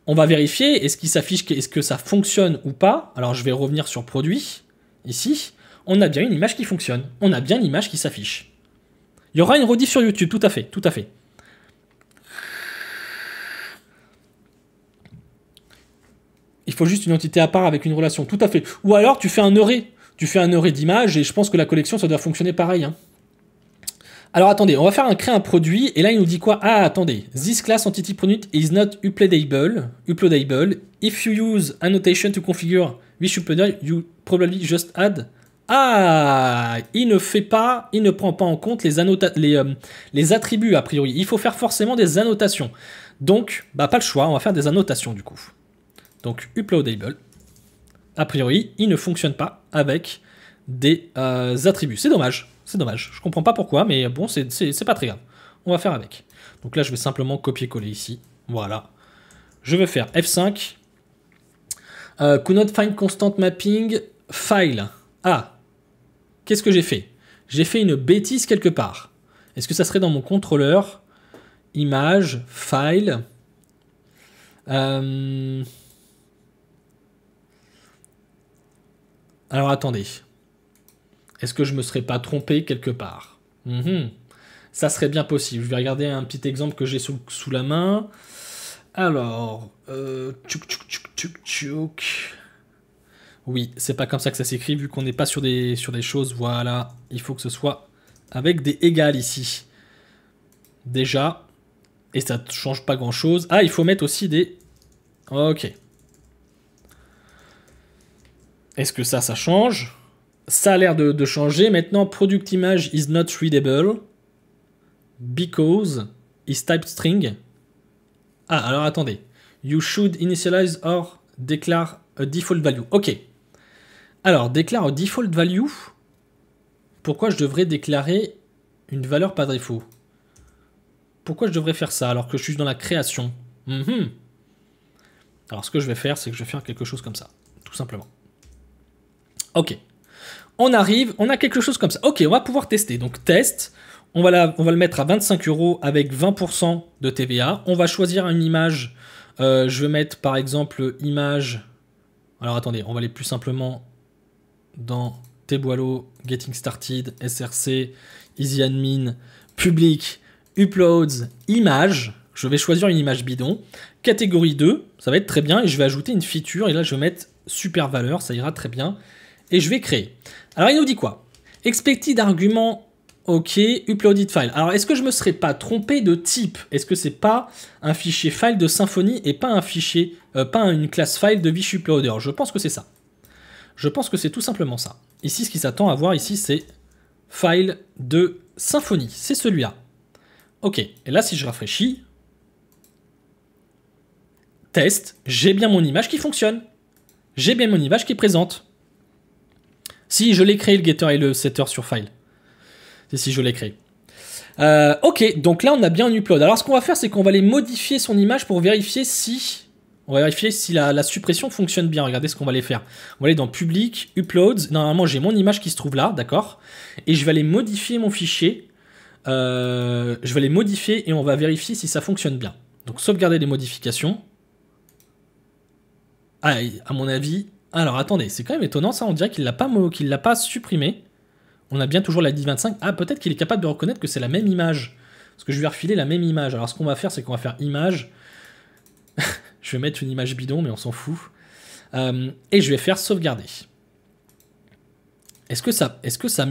on va vérifier est-ce qu'il s'affiche, est-ce que ça fonctionne ou pas. Alors je vais revenir sur produit, ici. On a bien une image qui fonctionne. On a bien l'image qui s'affiche. Il y aura une rediff sur YouTube, tout à fait, tout à fait. Il faut juste une entité à part avec une relation, tout à fait. Ou alors tu fais un array. Tu fais un array d'images et je pense que la collection, ça doit fonctionner pareil. Hein. Alors attendez, on va faire un, créer un produit, et là il nous dit quoi Ah attendez, this class entity product is not uploadable, If you use annotation to configure which uploader, you probably just add. Ah, il ne fait pas, il ne prend pas en compte les, les, euh, les attributs a priori. Il faut faire forcément des annotations. Donc, bah pas le choix, on va faire des annotations du coup. Donc uploadable, a priori, il ne fonctionne pas avec des euh, attributs. C'est dommage. C'est dommage. Je comprends pas pourquoi, mais bon, c'est pas très grave. On va faire avec. Donc là, je vais simplement copier-coller ici. Voilà. Je vais faire F5. Could euh, not find constant mapping file. Ah, qu'est-ce que j'ai fait J'ai fait une bêtise quelque part. Est-ce que ça serait dans mon contrôleur Image, file. Euh, Alors attendez, est-ce que je me serais pas trompé quelque part mhm. Ça serait bien possible. Je vais regarder un petit exemple que j'ai sous, la main. Alors, euh, tchouk, tchouk, tchouk, tchouk, Oui, c'est pas comme ça que ça s'écrit, vu qu'on n'est pas sur des, sur des choses. Voilà, il faut que ce soit avec des égales ici. Déjà, et ça ne change pas grand chose. Ah, il faut mettre aussi des... Ok. Est-ce que ça, ça change ça a l'air de, changer. Maintenant, product image is not readable because is type string. Ah, alors attendez. You should initialize or declare a default value. Ok. Alors, déclare a default value. Pourquoi je devrais déclarer une valeur pas défaut Pourquoi je devrais faire ça alors que je suis dans la création -hmm. Alors, ce que je vais faire, c'est que je vais faire quelque chose comme ça, tout simplement. Ok on arrive, on a quelque chose comme ça. Ok, on va pouvoir tester. Donc test, on va, on va le mettre à 25 euros avec 20% de TVA. On va choisir une image. Euh, je vais mettre par exemple image. Alors attendez, on va aller plus simplement dans Teboilo, Getting Started, SRC, Easy Admin, Public, Uploads, Image. Je vais choisir une image bidon. Catégorie 2, ça va être très bien. Et je vais ajouter une feature. Et là, je vais mettre super valeur, ça ira très bien. Et je vais créer. Alors il nous dit quoi Expected argument, ok, uploaded file. Alors est-ce que je me serais pas trompé de type Est-ce que c'est pas un fichier file de Symfony et pas un fichier, euh, pas une classe file de Vish Uploader Je pense que c'est ça. Je pense que c'est tout simplement ça. Ici, ce qui s'attend à voir ici, c'est file de Symfony. C'est celui-là. Ok, et là, si je rafraîchis, test, j'ai bien mon image qui fonctionne. J'ai bien mon image qui est présente. Si, je l'ai créé le getter et le setter sur file. C'est si, je l'ai créé. Euh, ok, donc là on a bien un upload. Alors ce qu'on va faire, c'est qu'on va aller modifier son image pour vérifier si... On va vérifier si la, suppression fonctionne bien. Regardez ce qu'on va aller faire. On va aller dans Public, Uploads. Normalement, j'ai mon image qui se trouve là, d'accord Et je vais aller modifier mon fichier. Euh, je vais aller modifier et on va vérifier si ça fonctionne bien. Donc sauvegarder les modifications. Ah, à mon avis, alors attendez, c'est quand même étonnant ça, on dirait qu'il l'a pas, l'a pas supprimé. On a bien toujours la 1025. Ah, peut-être qu'il est capable de reconnaître que c'est la même image. Parce que je lui ai refilé la même image. Alors ce qu'on va faire, c'est qu'on va faire image. je vais mettre une image bidon, mais on s'en fout. Euh, et je vais faire sauvegarder. Est-ce que ça... Est-ce que ça...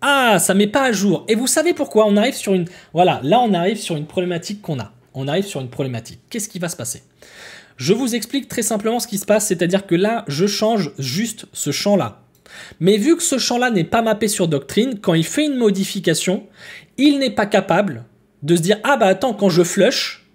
Ah, ça met pas à jour. Et vous savez pourquoi on arrive sur une... Voilà, là on arrive sur une problématique qu'on a. On arrive sur une problématique. Qu'est-ce qui va se passer je vous explique très simplement ce qui se passe, c'est-à-dire que là, je change juste ce champ-là. Mais vu que ce champ-là n'est pas mappé sur Doctrine, quand il fait une modification, il n'est pas capable de se dire « Ah bah attends, quand je flush,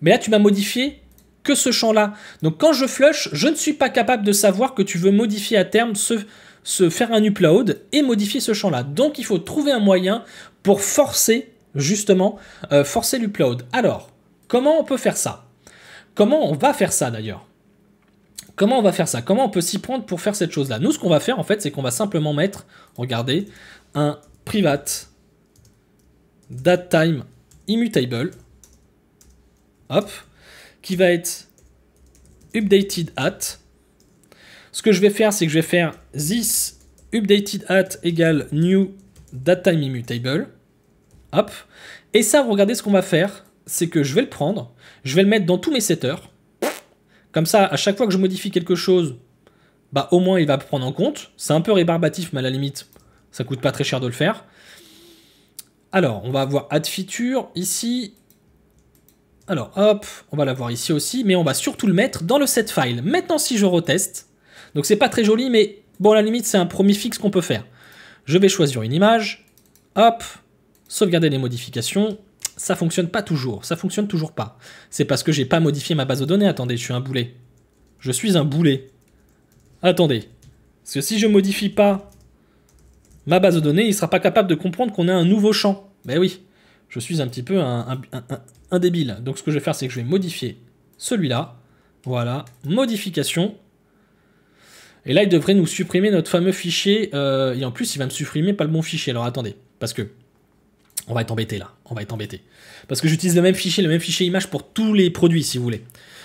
mais là tu m'as modifié que ce champ-là. Donc quand je flush, je ne suis pas capable de savoir que tu veux modifier à terme ce, faire un upload et modifier ce champ-là. Donc il faut trouver un moyen pour forcer, justement, euh, forcer l'upload. Alors, comment on peut faire ça Comment on va faire ça d'ailleurs Comment on va faire ça Comment on peut s'y prendre pour faire cette chose-là Nous, ce qu'on va faire en fait, c'est qu'on va simplement mettre, regardez, un private datetime immutable, hop, qui va être updated at. Ce que je vais faire, c'est que je vais faire this updated at égale new datetime immutable, hop. Et ça, regardez ce qu'on va faire, c'est que je vais le prendre, je vais le mettre dans tous mes setters. Comme ça, à chaque fois que je modifie quelque chose, bah au moins il va prendre en compte. C'est un peu rébarbatif, mais à la limite, ça coûte pas très cher de le faire. Alors, on va avoir add feature ici. Alors, hop, on va l'avoir ici aussi, mais on va surtout le mettre dans le set file. Maintenant, si je reteste, donc c'est pas très joli, mais bon, à la limite, c'est un premier fixe qu'on peut faire. Je vais choisir une image, hop, sauvegarder les modifications, ça fonctionne pas toujours, ça fonctionne toujours pas. C'est parce que j'ai pas modifié ma base de données. Attendez, je suis un boulet. Je suis un boulet. Attendez. Parce que si je modifie pas ma base de données, il sera pas capable de comprendre qu'on a un nouveau champ. Ben oui, je suis un petit peu un, débile. Donc ce que je vais faire, c'est que je vais modifier celui-là. Voilà, modification. Et là, il devrait nous supprimer notre fameux fichier. Euh, et en plus, il va me supprimer pas le bon fichier. Alors attendez, parce que on va être embêté là, on va être embêté. Parce que j'utilise le même fichier, le même fichier image pour tous les produits si vous voulez.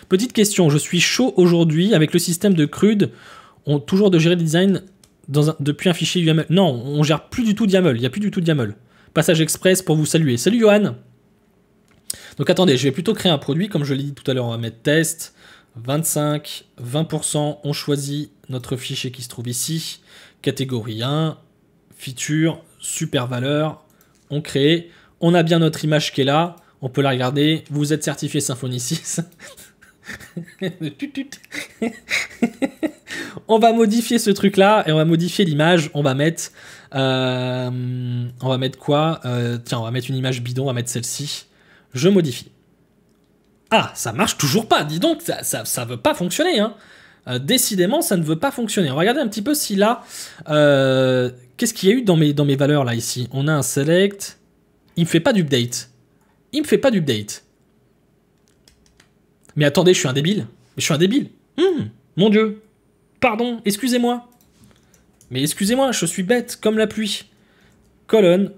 Petite question, je suis chaud aujourd'hui avec le système de crude, on toujours de gérer le design depuis un fichier YAML. Non, on gère plus du tout YAML, il n'y a plus du tout YAML. Passage express pour vous saluer. Salut Johan Donc attendez, je vais plutôt créer un produit, comme je l'ai dit tout à l'heure, on va mettre test, 25, 20%, on choisit notre fichier qui se trouve ici, catégorie 1, feature, super valeur, on crée, on a bien notre image qui est là, on peut la regarder, vous êtes certifié Symfony 6. on va modifier ce truc là et on va modifier l'image, on va mettre... Euh, on va mettre quoi euh, Tiens, on va mettre une image bidon, on va mettre celle-ci. Je modifie. Ah, ça marche toujours pas, dis donc, ça, ça, veut pas fonctionner. Hein. Euh, décidément, ça ne veut pas fonctionner. On va regarder un petit peu si là, Qu'est-ce qu'il y a eu dans mes, dans mes valeurs là ici On a un select. Il me fait pas d'update. Il me fait pas d'update. Mais attendez, je suis un débile. je suis un débile. Hmm. mon dieu. Pardon, excusez-moi. Mais excusez-moi, je suis bête comme la pluie. Colonne.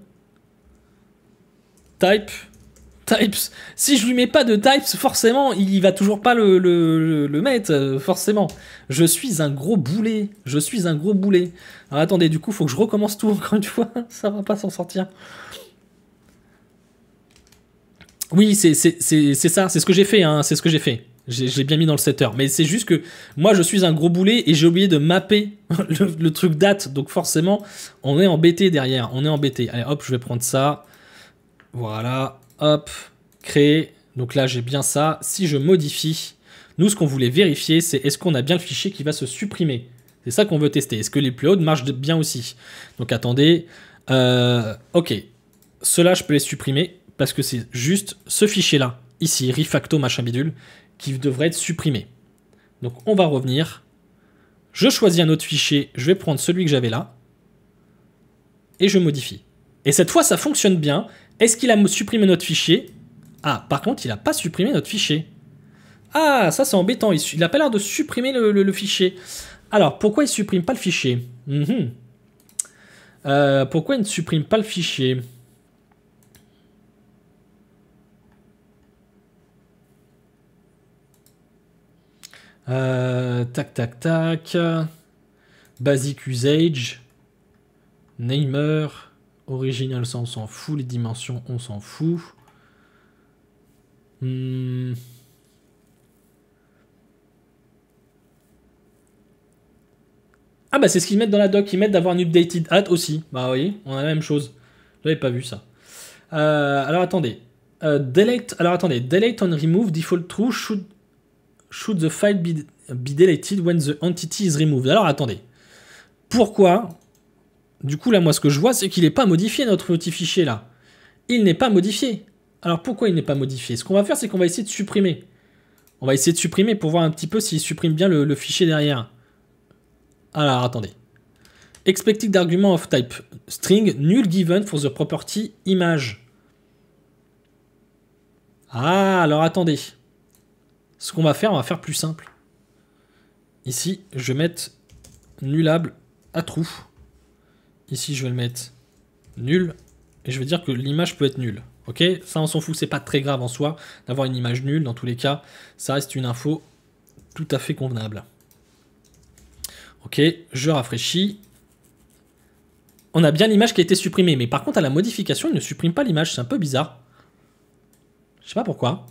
Type. Types. Si je lui mets pas de types, forcément, il va toujours pas le, le, le, le mettre, euh, forcément. Je suis un gros boulet. Je suis un gros boulet. Ah, attendez, du coup, faut que je recommence tout encore une fois. Ça va pas s'en sortir. Oui, c'est ça, c'est ce que j'ai fait, hein. c'est ce que j'ai fait. J'ai bien mis dans le setter. Mais c'est juste que moi, je suis un gros boulet et j'ai oublié de mapper le, le, truc date. Donc forcément, on est embêté derrière. On est embêté. Allez, hop, je vais prendre ça. Voilà. Hop. Créer. Donc là, j'ai bien ça. Si je modifie, nous, ce qu'on voulait vérifier, c'est est-ce qu'on a bien le fichier qui va se supprimer. C'est ça qu'on veut tester. Est-ce que les plus hautes marchent bien aussi Donc attendez. Euh, ok. cela je peux les supprimer parce que c'est juste ce fichier-là, ici, refacto machin bidule, qui devrait être supprimé. Donc on va revenir. Je choisis un autre fichier. Je vais prendre celui que j'avais là. Et je modifie. Et cette fois, ça fonctionne bien. Est-ce qu'il a supprimé notre fichier Ah, par contre, il n'a pas supprimé notre fichier. Ah, ça c'est embêtant, il n'a pas l'air de supprimer le, le fichier. Alors, mhm. euh, pourquoi il ne supprime pas le fichier Pourquoi il ne supprime pas le fichier Tac, tac, tac. Basic usage. Namer. Original, ça on s'en fout. Les dimensions, on s'en fout. Hmm. Ah bah c'est ce qu'ils mettent dans la doc, ils mettent d'avoir un updated hat aussi. Bah oui, on a la même chose. J'avais pas vu ça. Euh, alors attendez. Euh, delete, alors attendez, delete on remove default true should, should the file be, deleted when the entity is removed. Alors attendez. Pourquoi Du coup là moi ce que je vois c'est qu'il n'est pas modifié notre petit fichier là. Il n'est pas modifié. Alors pourquoi il n'est pas modifié Ce qu'on va faire c'est qu'on va essayer de supprimer. On va essayer de supprimer pour voir un petit peu s'il supprime bien le fichier derrière. Alors attendez. Expected argument of type string null given for the property image. Ah, alors attendez. Ce qu'on va faire, on va faire plus simple. Ici, je vais mettre nullable à trou. Ici, je vais le mettre nul. Et je vais dire que l'image peut être nulle. Ok Ça, on s'en fout, c'est pas très grave en soi d'avoir une image nulle. Dans tous les cas, ça reste une info tout à fait convenable. Ok, je rafraîchis. On a bien l'image qui a été supprimée, mais par contre à la modification, il ne supprime pas l'image, c'est un peu bizarre. Je sais pas pourquoi.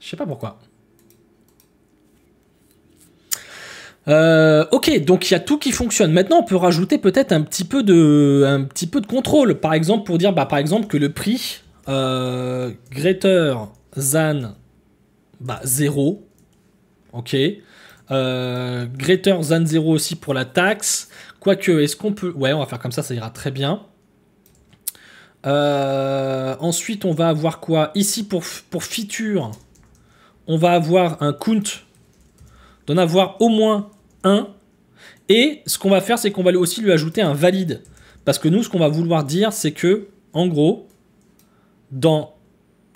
Je sais pas pourquoi. Euh, ok, donc il y a tout qui fonctionne. Maintenant, on peut rajouter peut-être un petit peu de, un petit peu de contrôle. Par exemple, pour dire, bah, par exemple que le prix euh, greater than bah, 0, ok, euh, greater than 0 aussi pour la taxe. Quoique, est-ce qu'on peut... Ouais, on va faire comme ça, ça ira très bien. Euh, ensuite, on va avoir quoi Ici, pour, pour feature, on va avoir un count. D'en avoir au moins un. Et ce qu'on va faire, c'est qu'on va aussi lui ajouter un valide. Parce que nous, ce qu'on va vouloir dire, c'est que, en gros, dans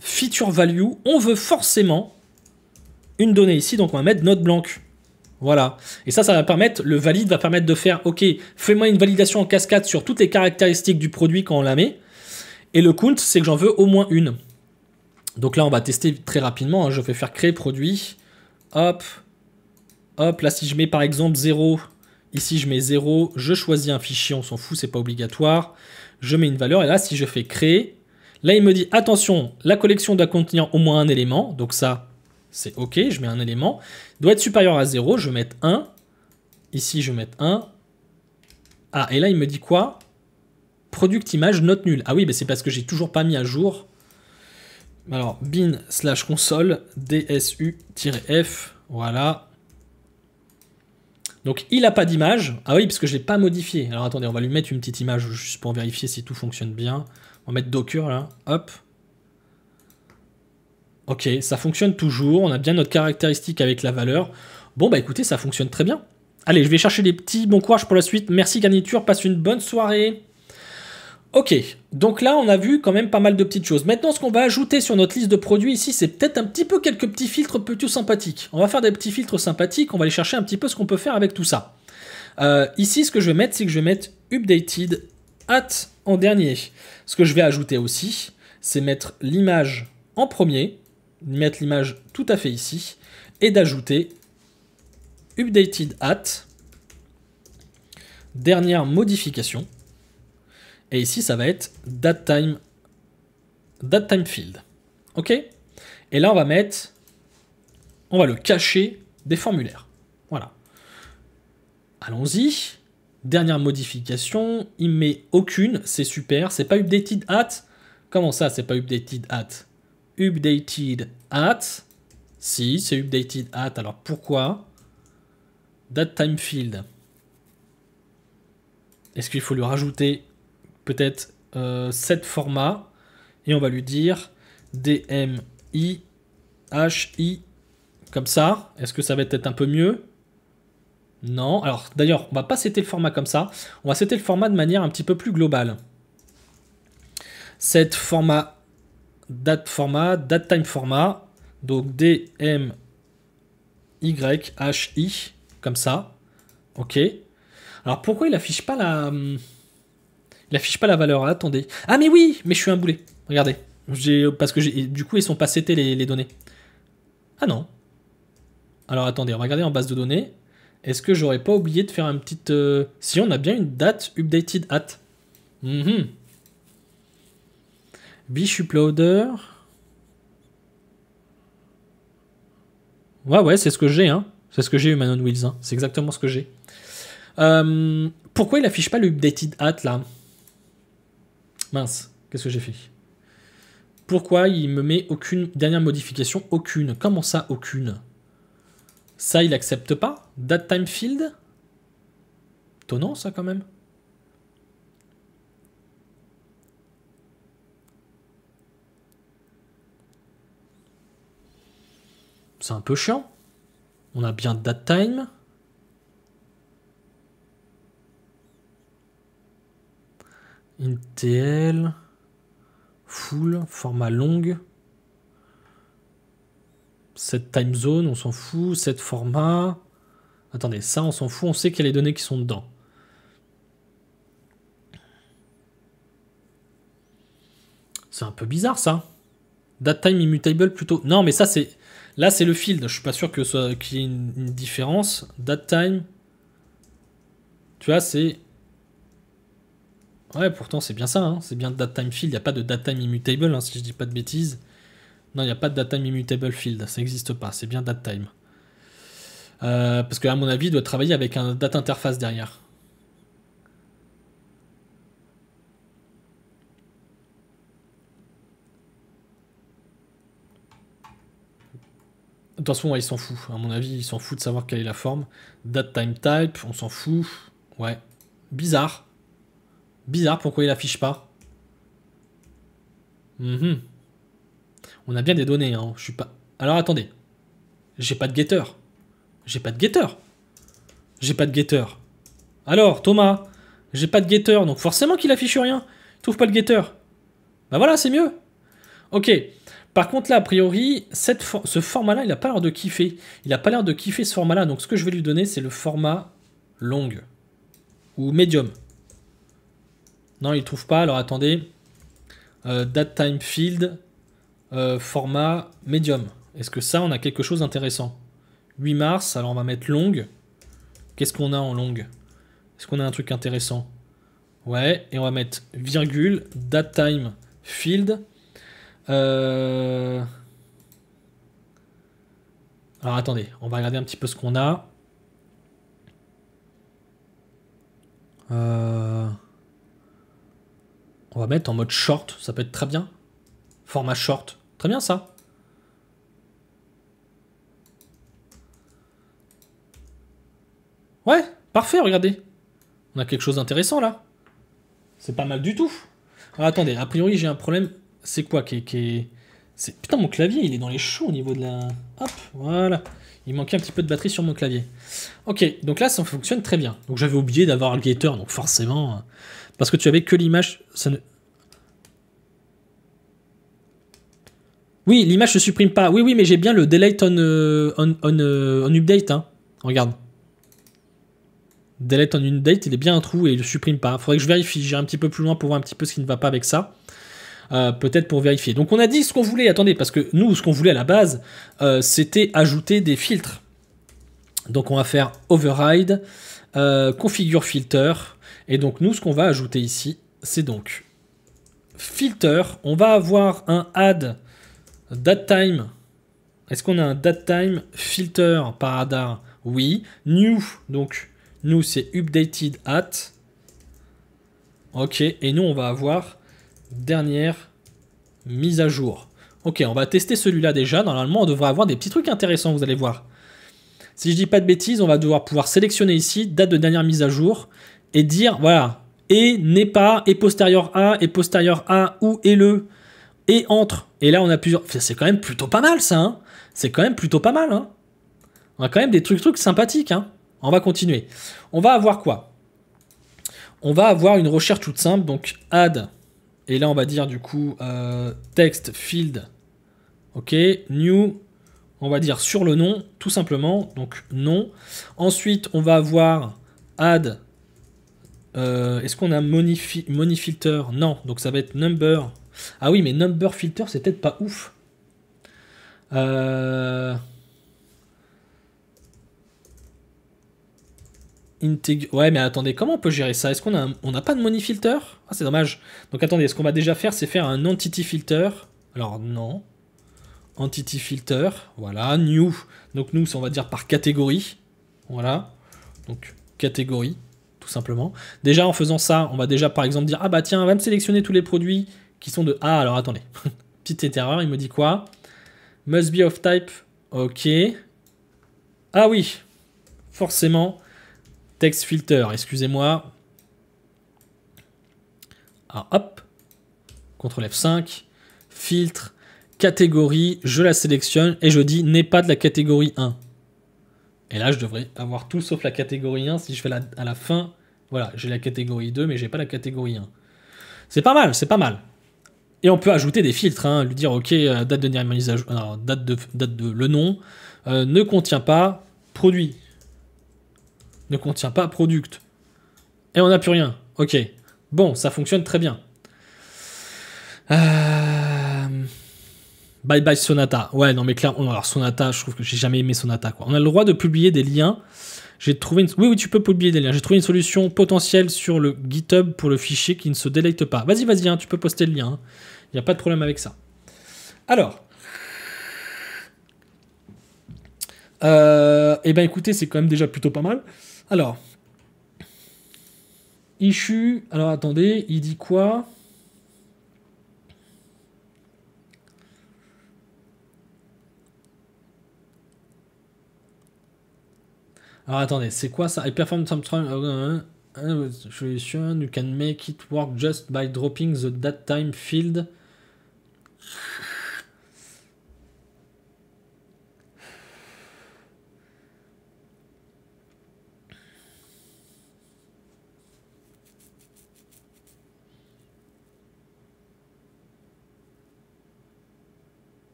feature value, on veut forcément une donnée ici. Donc, on va mettre note blanche. Voilà. Et ça, ça va permettre, le valide va permettre de faire, ok, fais-moi une validation en cascade sur toutes les caractéristiques du produit quand on la met. Et le count, c'est que j'en veux au moins une. Donc là, on va tester très rapidement. Hein. Je vais faire créer produit. Hop. Hop. Là, si je mets par exemple 0, ici je mets 0, je choisis un fichier, on s'en fout, c'est pas obligatoire. Je mets une valeur et là, si je fais créer, là, il me dit attention, la collection doit contenir au moins un élément. Donc ça, c'est OK, je mets un élément, doit être supérieur à 0, je vais mettre 1, ici je vais mettre 1, ah, et là il me dit quoi Product image note nulle. Ah oui, mais c'est parce que j'ai toujours pas mis à jour. Alors, bin slash console dsu-f, voilà. Donc il n'a pas d'image. Ah oui, parce que je ne l'ai pas modifié. Alors attendez, on va lui mettre une petite image juste pour vérifier si tout fonctionne bien. On va mettre Docker là, hop. Ok, ça fonctionne toujours, on a bien notre caractéristique avec la valeur. Bon bah écoutez, ça fonctionne très bien. Allez, je vais chercher des petits, bons courage pour la suite. Merci garniture, passe une bonne soirée. Ok, donc là on a vu quand même pas mal de petites choses. Maintenant ce qu'on va ajouter sur notre liste de produits ici, c'est peut-être un petit peu quelques petits filtres plutôt sympathiques. On va faire des petits filtres sympathiques, on va aller chercher un petit peu ce qu'on peut faire avec tout ça. Euh, ici ce que je vais mettre, c'est que je vais mettre updated at en dernier. Ce que je vais ajouter aussi, c'est mettre l'image en premier mettre l'image tout à fait ici et d'ajouter updated at dernière modification et ici ça va être date time date time field ok et là on va mettre on va le cacher des formulaires voilà allons-y dernière modification il met aucune c'est super c'est pas updated at comment ça c'est pas updated at updated at. Si, c'est updated at. Alors pourquoi Date time field. Est-ce qu'il faut lui rajouter peut-être euh, format et on va lui dire DMI i comme ça. Est-ce que ça va être un peu mieux Non. Alors d'ailleurs, on va pas setter le format comme ça. On va setter le format de manière un petit peu plus globale. Set format date format, date time format, donc dm y h i comme ça, ok. Alors pourquoi il affiche pas la, hum, il affiche pas la valeur hein, Attendez. Ah mais oui, mais je suis un boulet. Regardez, parce que du coup ils sont pas cétés les, données. Ah non. Alors attendez, on va regarder en base de données. Est-ce que j'aurais pas oublié de faire un petit... Euh, si on a bien une date updated at. Mm-hmm. Bish Uploader. Ouais, ouais, c'est ce que j'ai. Hein. C'est ce que j'ai eu, Manon Wheels. Hein. C'est exactement ce que j'ai. Euh, pourquoi il affiche pas le updated at là Mince, qu'est-ce que j'ai fait Pourquoi il me met aucune dernière modification Aucune. Comment ça, aucune Ça, il accepte pas Date time field Tonnant, ça quand même. C'est un peu chiant. On a bien date time. Intel, full, format long. Cette time zone, on s'en fout. Cette format. Attendez, ça, on s'en fout. On sait qu'il y a les données qui sont dedans. C'est un peu bizarre ça. Datetime immutable plutôt. Non, mais ça c'est Là, c'est le field. Je suis pas sûr que qu'il y ait une, différence. datetime, Tu vois, c'est. Ouais, pourtant, c'est bien ça. Hein. C'est bien datetime field. Il n'y a pas de datetime immutable, hein, si je dis pas de bêtises. Non, il n'y a pas de datetime immutable field. Ça n'existe pas. C'est bien datetime. Euh, parce que, à mon avis, il doit travailler avec un date interface derrière. De toute façon, il s'en fout. À mon avis, il s'en fout de savoir quelle est la forme. Date time type, on s'en fout. Ouais. Bizarre. Bizarre, pourquoi il affiche pas mhm. On a bien des données, hein. Je suis pas. Alors attendez. J'ai pas de getter. J'ai pas de getter. J'ai pas de getter. Alors, Thomas, j'ai pas de getter, donc forcément qu'il affiche rien. Il trouve pas le getter. Bah voilà, c'est mieux. Ok. Par contre, là, a priori, ce format-là, il n'a pas l'air de kiffer. Il n'a pas l'air de kiffer ce format-là. Donc, ce que je vais lui donner, c'est le format long ou medium. Non, il ne trouve pas. Alors, attendez. Euh, date time field, euh, format medium. Est-ce que ça, on a quelque chose d'intéressant 8 mars, alors on va mettre long. Qu'est-ce qu'on a en long Est-ce qu'on a un truc intéressant Ouais, et on va mettre virgule, date time field. Euh, Alors attendez, on va regarder un petit peu ce qu'on a. Euh, on va mettre en mode short, ça peut être très bien. Format short, très bien ça. Ouais, parfait, regardez. On a quelque chose d'intéressant là. C'est pas mal du tout. Alors, ah, attendez, a priori j'ai un problème c'est quoi qui est. Putain, mon clavier, il est dans les choux au niveau de la. Hop, voilà. Il manquait un petit peu de batterie sur mon clavier. Ok, donc là, ça fonctionne très bien. Donc j'avais oublié d'avoir le gator, donc forcément. Hein. Parce que tu avais que l'image. Oui, l'image se supprime pas. Oui, oui, mais j'ai bien le delay euh, euh, on, update. Hein. Regarde. Delete on update, il est bien un trou et il ne supprime pas. Il Faudrait que je vérifie. J'irai un petit peu plus loin pour voir un petit peu ce qui ne va pas avec ça. Euh, peut-être pour vérifier. Donc on a dit ce qu'on voulait, attendez, parce que nous, ce qu'on voulait à la base, euh, c'était ajouter des filtres. Donc on va faire override, euh, configure filter, et donc nous, ce qu'on va ajouter ici, c'est donc filter, on va avoir un add datetime. Est-ce qu'on a un datetime filter par radar Oui. New, donc nous c'est updated at. Ok, et nous on va avoir dernière mise à jour. Ok, on va tester celui-là déjà. Normalement, on devrait avoir des petits trucs intéressants, vous allez voir. Si je dis pas de bêtises, on va devoir pouvoir sélectionner ici date de dernière mise à jour et dire, voilà, et n'est pas, et postérieur à, et postérieur à, ou et le, et entre. Et là, on a plusieurs... C'est quand même plutôt pas mal, ça. Hein. C'est quand même plutôt pas mal. Hein. on a quand même des trucs, trucs sympathiques. Hein. on va continuer. On va avoir quoi On va avoir une recherche toute simple, donc add et là, on va dire du coup euh, text field. OK, new, on va dire sur le nom, tout simplement. Donc nom. Ensuite, on va avoir add. Euh, est-ce qu'on a money, filter Non, donc ça va être number. Ah oui, mais number filter, c'est peut-être pas ouf. Euh, ouais, mais attendez, comment on peut gérer ça Est-ce qu'on a on n'a pas de money filter Ah, c'est dommage. Donc attendez, ce qu'on va déjà faire, c'est faire un entity filter. Alors non. Entity filter, voilà, new. Donc nous, on va dire par catégorie. Voilà. Donc catégorie, tout simplement. Déjà en faisant ça, on va déjà par exemple dire ah bah tiens, va me sélectionner tous les produits qui sont de Ah, alors attendez. Petite erreur, il me dit quoi Must be of type OK. Ah oui, forcément, Text filter, excusez-moi. Ah, hop, CTRL F5, filtre, catégorie, je la sélectionne et je dis n'est pas de la catégorie 1. Et là, je devrais avoir tout sauf la catégorie 1. Si je fais à la fin, voilà, j'ai la catégorie 2, mais j'ai pas la catégorie 1. C'est pas mal, c'est pas mal. Et on peut ajouter des filtres, hein, lui dire ok, euh, date de jour, date de, date de le nom euh, ne contient pas produit ne contient pas product. Et on n'a plus rien. Ok. Bon, ça fonctionne très bien. Euh, bye bye Sonata. Ouais, non mais clairement, alors Sonata, je trouve que j'ai jamais aimé Sonata. Quoi. On a le droit de publier des liens. J'ai trouvé une... Oui, oui, tu peux publier des liens. J'ai trouvé une solution potentielle sur le GitHub pour le fichier qui ne se délecte pas. Vas-y, vas-y, hein, tu peux poster le lien. Hein. Il n'y a pas de problème avec ça. Alors. Euh, eh ben écoutez, c'est quand même déjà plutôt pas mal. Alors, issue alors attendez, il dit quoi Alors attendez, c'est quoi ça I perform some euh, euh, euh, solution, you can make it work just by dropping the date time field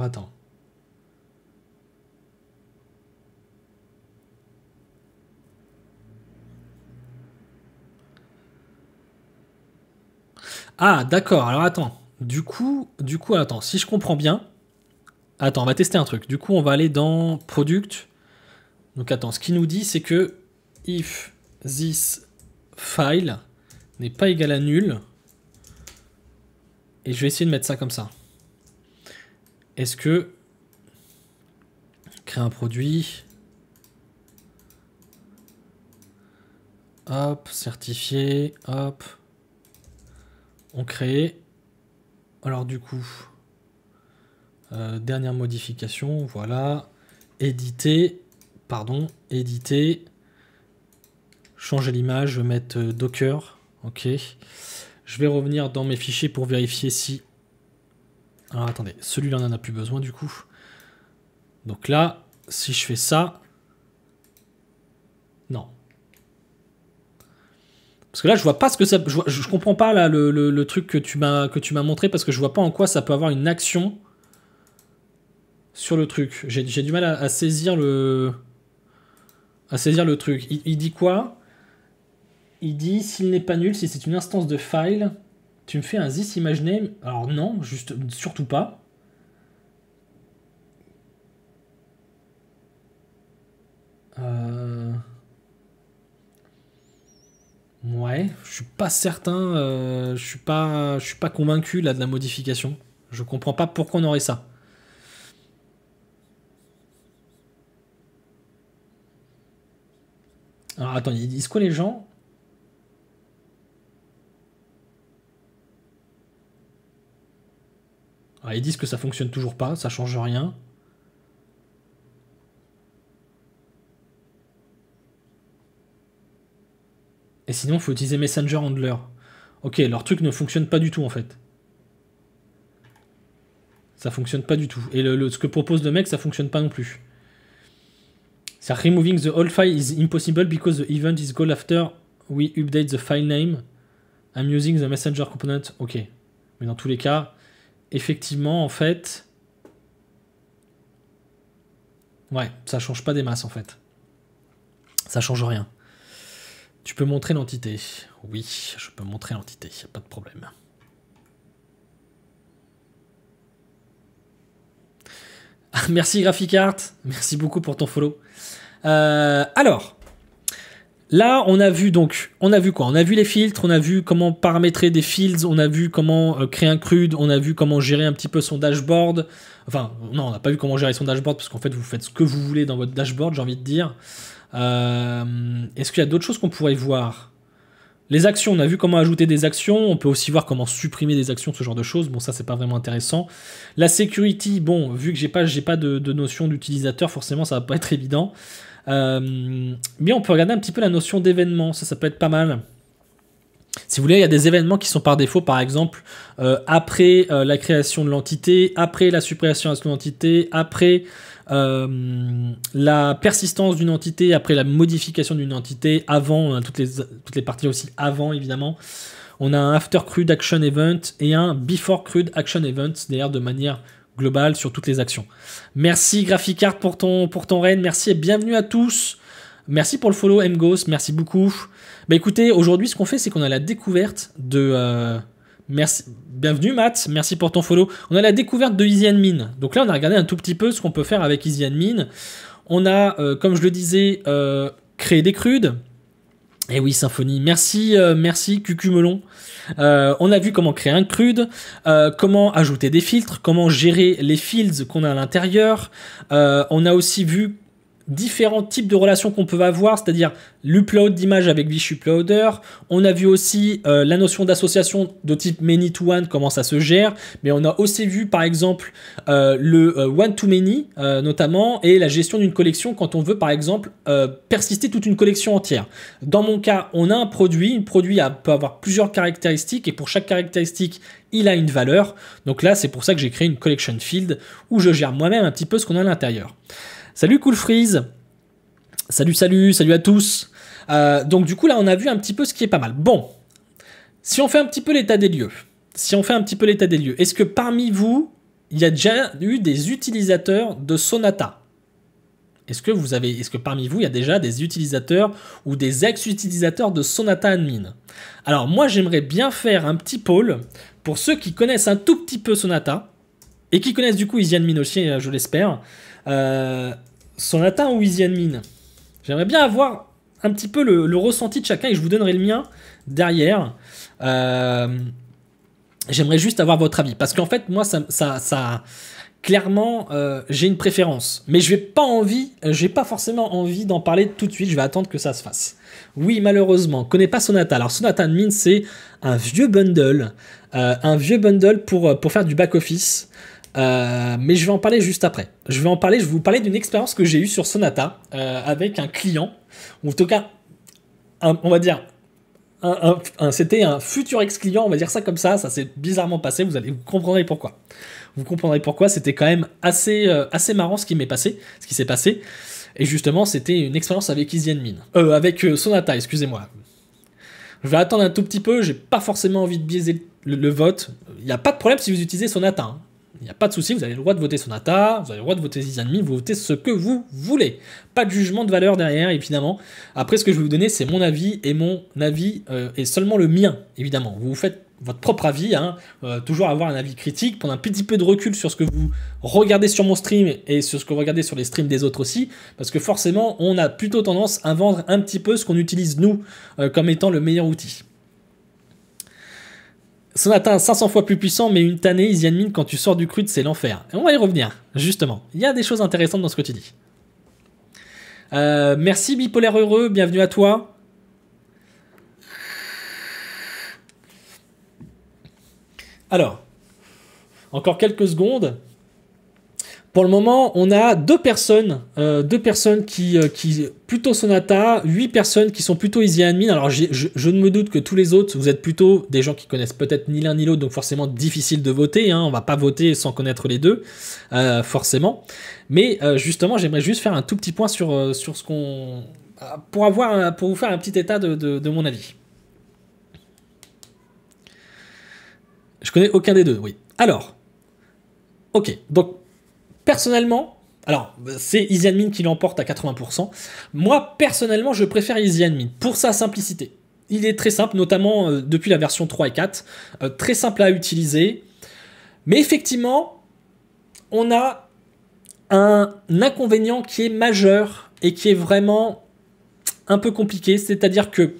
attends. Ah, d'accord. Alors attends. Du coup, du coup, attends, si je comprends bien. Attends, on va tester un truc. Du coup, on va aller dans product. Donc attends, ce qu'il nous dit, c'est que if this file n'est pas égal à nul. Et je vais essayer de mettre ça comme ça. Est-ce que créer un produit Hop, certifié, hop. On crée. Alors du coup, euh, dernière modification, voilà. Éditer, pardon, éditer. Changer l'image, je vais mettre euh, Docker. Ok. Je vais revenir dans mes fichiers pour vérifier si alors ah, attendez, celui-là, on n'en a plus besoin du coup. Donc là, si je fais ça... Non. Parce que là, je vois pas ce que ça... Je, comprends pas là, le, le, truc que tu m'as montré parce que je vois pas en quoi ça peut avoir une action sur le truc. J'ai du mal à, saisir le... à saisir le truc. il dit quoi Il dit, s'il n'est pas nul, si c'est une instance de file, tu me fais un ZIS Image Alors non, juste, surtout pas. Euh, ouais, je suis pas certain, euh, je suis pas, je suis pas convaincu là de la modification. Je comprends pas pourquoi on aurait ça. Alors attends, ils disent quoi les gens Alors, ah, ils disent que ça fonctionne toujours pas, ça change rien. Et sinon, il faut utiliser Messenger Handler. Ok, leur truc ne fonctionne pas du tout en fait. Ça fonctionne pas du tout. Et le, ce que propose le mec, ça fonctionne pas non plus. C'est removing the old file is impossible because the event is called after we update the file name. I'm using the messenger component. Ok. Mais dans tous les cas, effectivement, en fait... Ouais, ça change pas des masses, en fait. Ça change rien. Tu peux montrer l'entité. Oui, je peux montrer l'entité, pas de problème. Ah, merci GraphicArt, merci beaucoup pour ton follow. Euh, alors, Là, on a vu donc, on a vu quoi On a vu les filtres, on a vu comment paramétrer des fields, on a vu comment euh, créer un crude, on a vu comment gérer un petit peu son dashboard. Enfin, non, on n'a pas vu comment gérer son dashboard parce qu'en fait, vous faites ce que vous voulez dans votre dashboard, j'ai envie de dire. Euh, est-ce qu'il y a d'autres choses qu'on pourrait voir Les actions, on a vu comment ajouter des actions, on peut aussi voir comment supprimer des actions, ce genre de choses. Bon, ça, c'est pas vraiment intéressant. La sécurité, bon, vu que j'ai pas, pas de, de notion d'utilisateur, forcément, ça va pas être évident. Euh, mais on peut regarder un petit peu la notion d'événement, ça, ça peut être pas mal. Si vous voulez, il y a des événements qui sont par défaut, par exemple, euh, après euh, la création de l'entité, après la suppression de l'entité, après la persistance d'une entité, après la modification d'une entité, avant, hein, toutes les, toutes les parties aussi avant, évidemment. On a un after crude action event et un before crude action event, cest de manière global sur toutes les actions. Merci Graphicart pour ton, pour ton raid, merci et bienvenue à tous. Merci pour le follow Mgos, merci beaucoup. Bah écoutez, aujourd'hui ce qu'on fait c'est qu'on a la découverte de... Euh, merci, bienvenue Matt, merci pour ton follow. On a la découverte de Easy Mine. Donc là on a regardé un tout petit peu ce qu'on peut faire avec Easy Mine. On a, euh, comme je le disais, euh, créé des crudes, eh oui, Symphonie. Merci, euh, merci, Cucu Melon. Euh, on a vu comment créer un crude, euh, comment ajouter des filtres, comment gérer les fields qu'on a à l'intérieur. on a aussi vu différents types de relations qu'on peut avoir, c'est-à-dire l'upload d'image avec Uploader. On a vu aussi euh, la notion d'association de type many-to-one, comment ça se gère. Mais on a aussi vu, par exemple, euh, le euh, one-to-many, notamment, et la gestion d'une collection quand on veut, par exemple, persister toute une collection entière. Dans mon cas, on a un produit. Un produit peut avoir plusieurs caractéristiques et pour chaque caractéristique, il a une valeur. Donc là, c'est pour ça que j'ai créé une collection field où je gère moi-même un petit peu ce qu'on a à l'intérieur. Salut Cool Freeze. Salut, salut, salut à tous. Euh, donc du coup là on a vu un petit peu ce qui est pas mal. Bon, si on fait un petit peu l'état des lieux, si on fait un petit peu l'état des lieux, est-ce que parmi vous, il y a déjà eu des utilisateurs de Sonata est-ce que, vous avez, est-ce que parmi vous, il y a déjà des utilisateurs ou des ex-utilisateurs de Sonata Admin Alors moi, j'aimerais bien faire un petit poll pour ceux qui connaissent un tout petit peu Sonata et qui connaissent du coup Easy Admin aussi, je l'espère. Euh, « Sonata ou Easy Admin ?» J'aimerais bien avoir un petit peu le, ressenti de chacun et je vous donnerai le mien derrière. Euh, j'aimerais juste avoir votre avis parce qu'en fait, moi, ça, ça, clairement, euh, j'ai une préférence, mais je n'ai pas envie, j'ai pas forcément envie d'en parler tout de suite. Je vais attendre que ça se fasse. Oui, malheureusement, connais pas Sonata. Alors Sonata Admin, c'est un vieux bundle, un vieux bundle pour pour faire du back office. Euh, mais je vais en parler juste après. Je vais en parler, je vais vous parler d'une expérience que j'ai eue sur Sonata euh, avec un client, ou en tout cas, on va dire, c'était un futur ex-client, on va dire ça comme ça, ça s'est bizarrement passé, vous allez vous comprendrez pourquoi. Vous comprendrez pourquoi, c'était quand même assez, euh, assez marrant ce qui m'est passé, ce qui s'est passé. Et justement, c'était une expérience avec Easy Euh, avec Sonata, excusez-moi. Je vais attendre un tout petit peu, j'ai pas forcément envie de biaiser le, vote. Il n'y a pas de problème si vous utilisez Sonata. Hein. Il n'y a pas de souci, vous avez le droit de voter Sonata, vous avez le droit de voter Zizanmi, vous votez ce que vous voulez. Pas de jugement de valeur derrière, évidemment. Après, ce que je vais vous donner, c'est mon avis, et mon avis est euh, seulement le mien, évidemment. Vous vous faites votre propre avis, hein. euh, toujours avoir un avis critique, prendre un petit peu de recul sur ce que vous regardez sur mon stream et sur ce que vous regardez sur les streams des autres aussi, parce que forcément, on a plutôt tendance à vendre un petit peu ce qu'on utilise nous euh, comme étant le meilleur outil atteint 500 fois plus puissant, mais une tannée, Isian quand tu sors du crude, c'est l'enfer. On va y revenir, justement. Il y a des choses intéressantes dans ce que tu dis. Euh, merci Bipolaire Heureux, bienvenue à toi. Alors, encore quelques secondes. Pour le moment, on a deux personnes, euh, deux personnes qui, euh, qui plutôt Sonata, huit personnes qui sont plutôt Easy Admin. Alors je, ne me doute que tous les autres, vous êtes plutôt des gens qui connaissent peut-être ni l'un ni l'autre, donc forcément difficile de voter. On hein. On va pas voter sans connaître les deux, euh, forcément. Mais justement, j'aimerais juste faire un tout petit point sur, sur ce qu'on pour avoir pour vous faire un petit état de, de mon avis. Je connais aucun des deux, oui. Alors, ok, donc Personnellement, alors, c'est Easy Admin qui l'emporte à 80%. Moi, personnellement, je préfère Easy Admin pour sa simplicité. Il est très simple, notamment euh, depuis la version 3 et 4. Euh, très simple à utiliser. Mais effectivement, on a un inconvénient qui est majeur et qui est vraiment un peu compliqué. C'est-à-dire que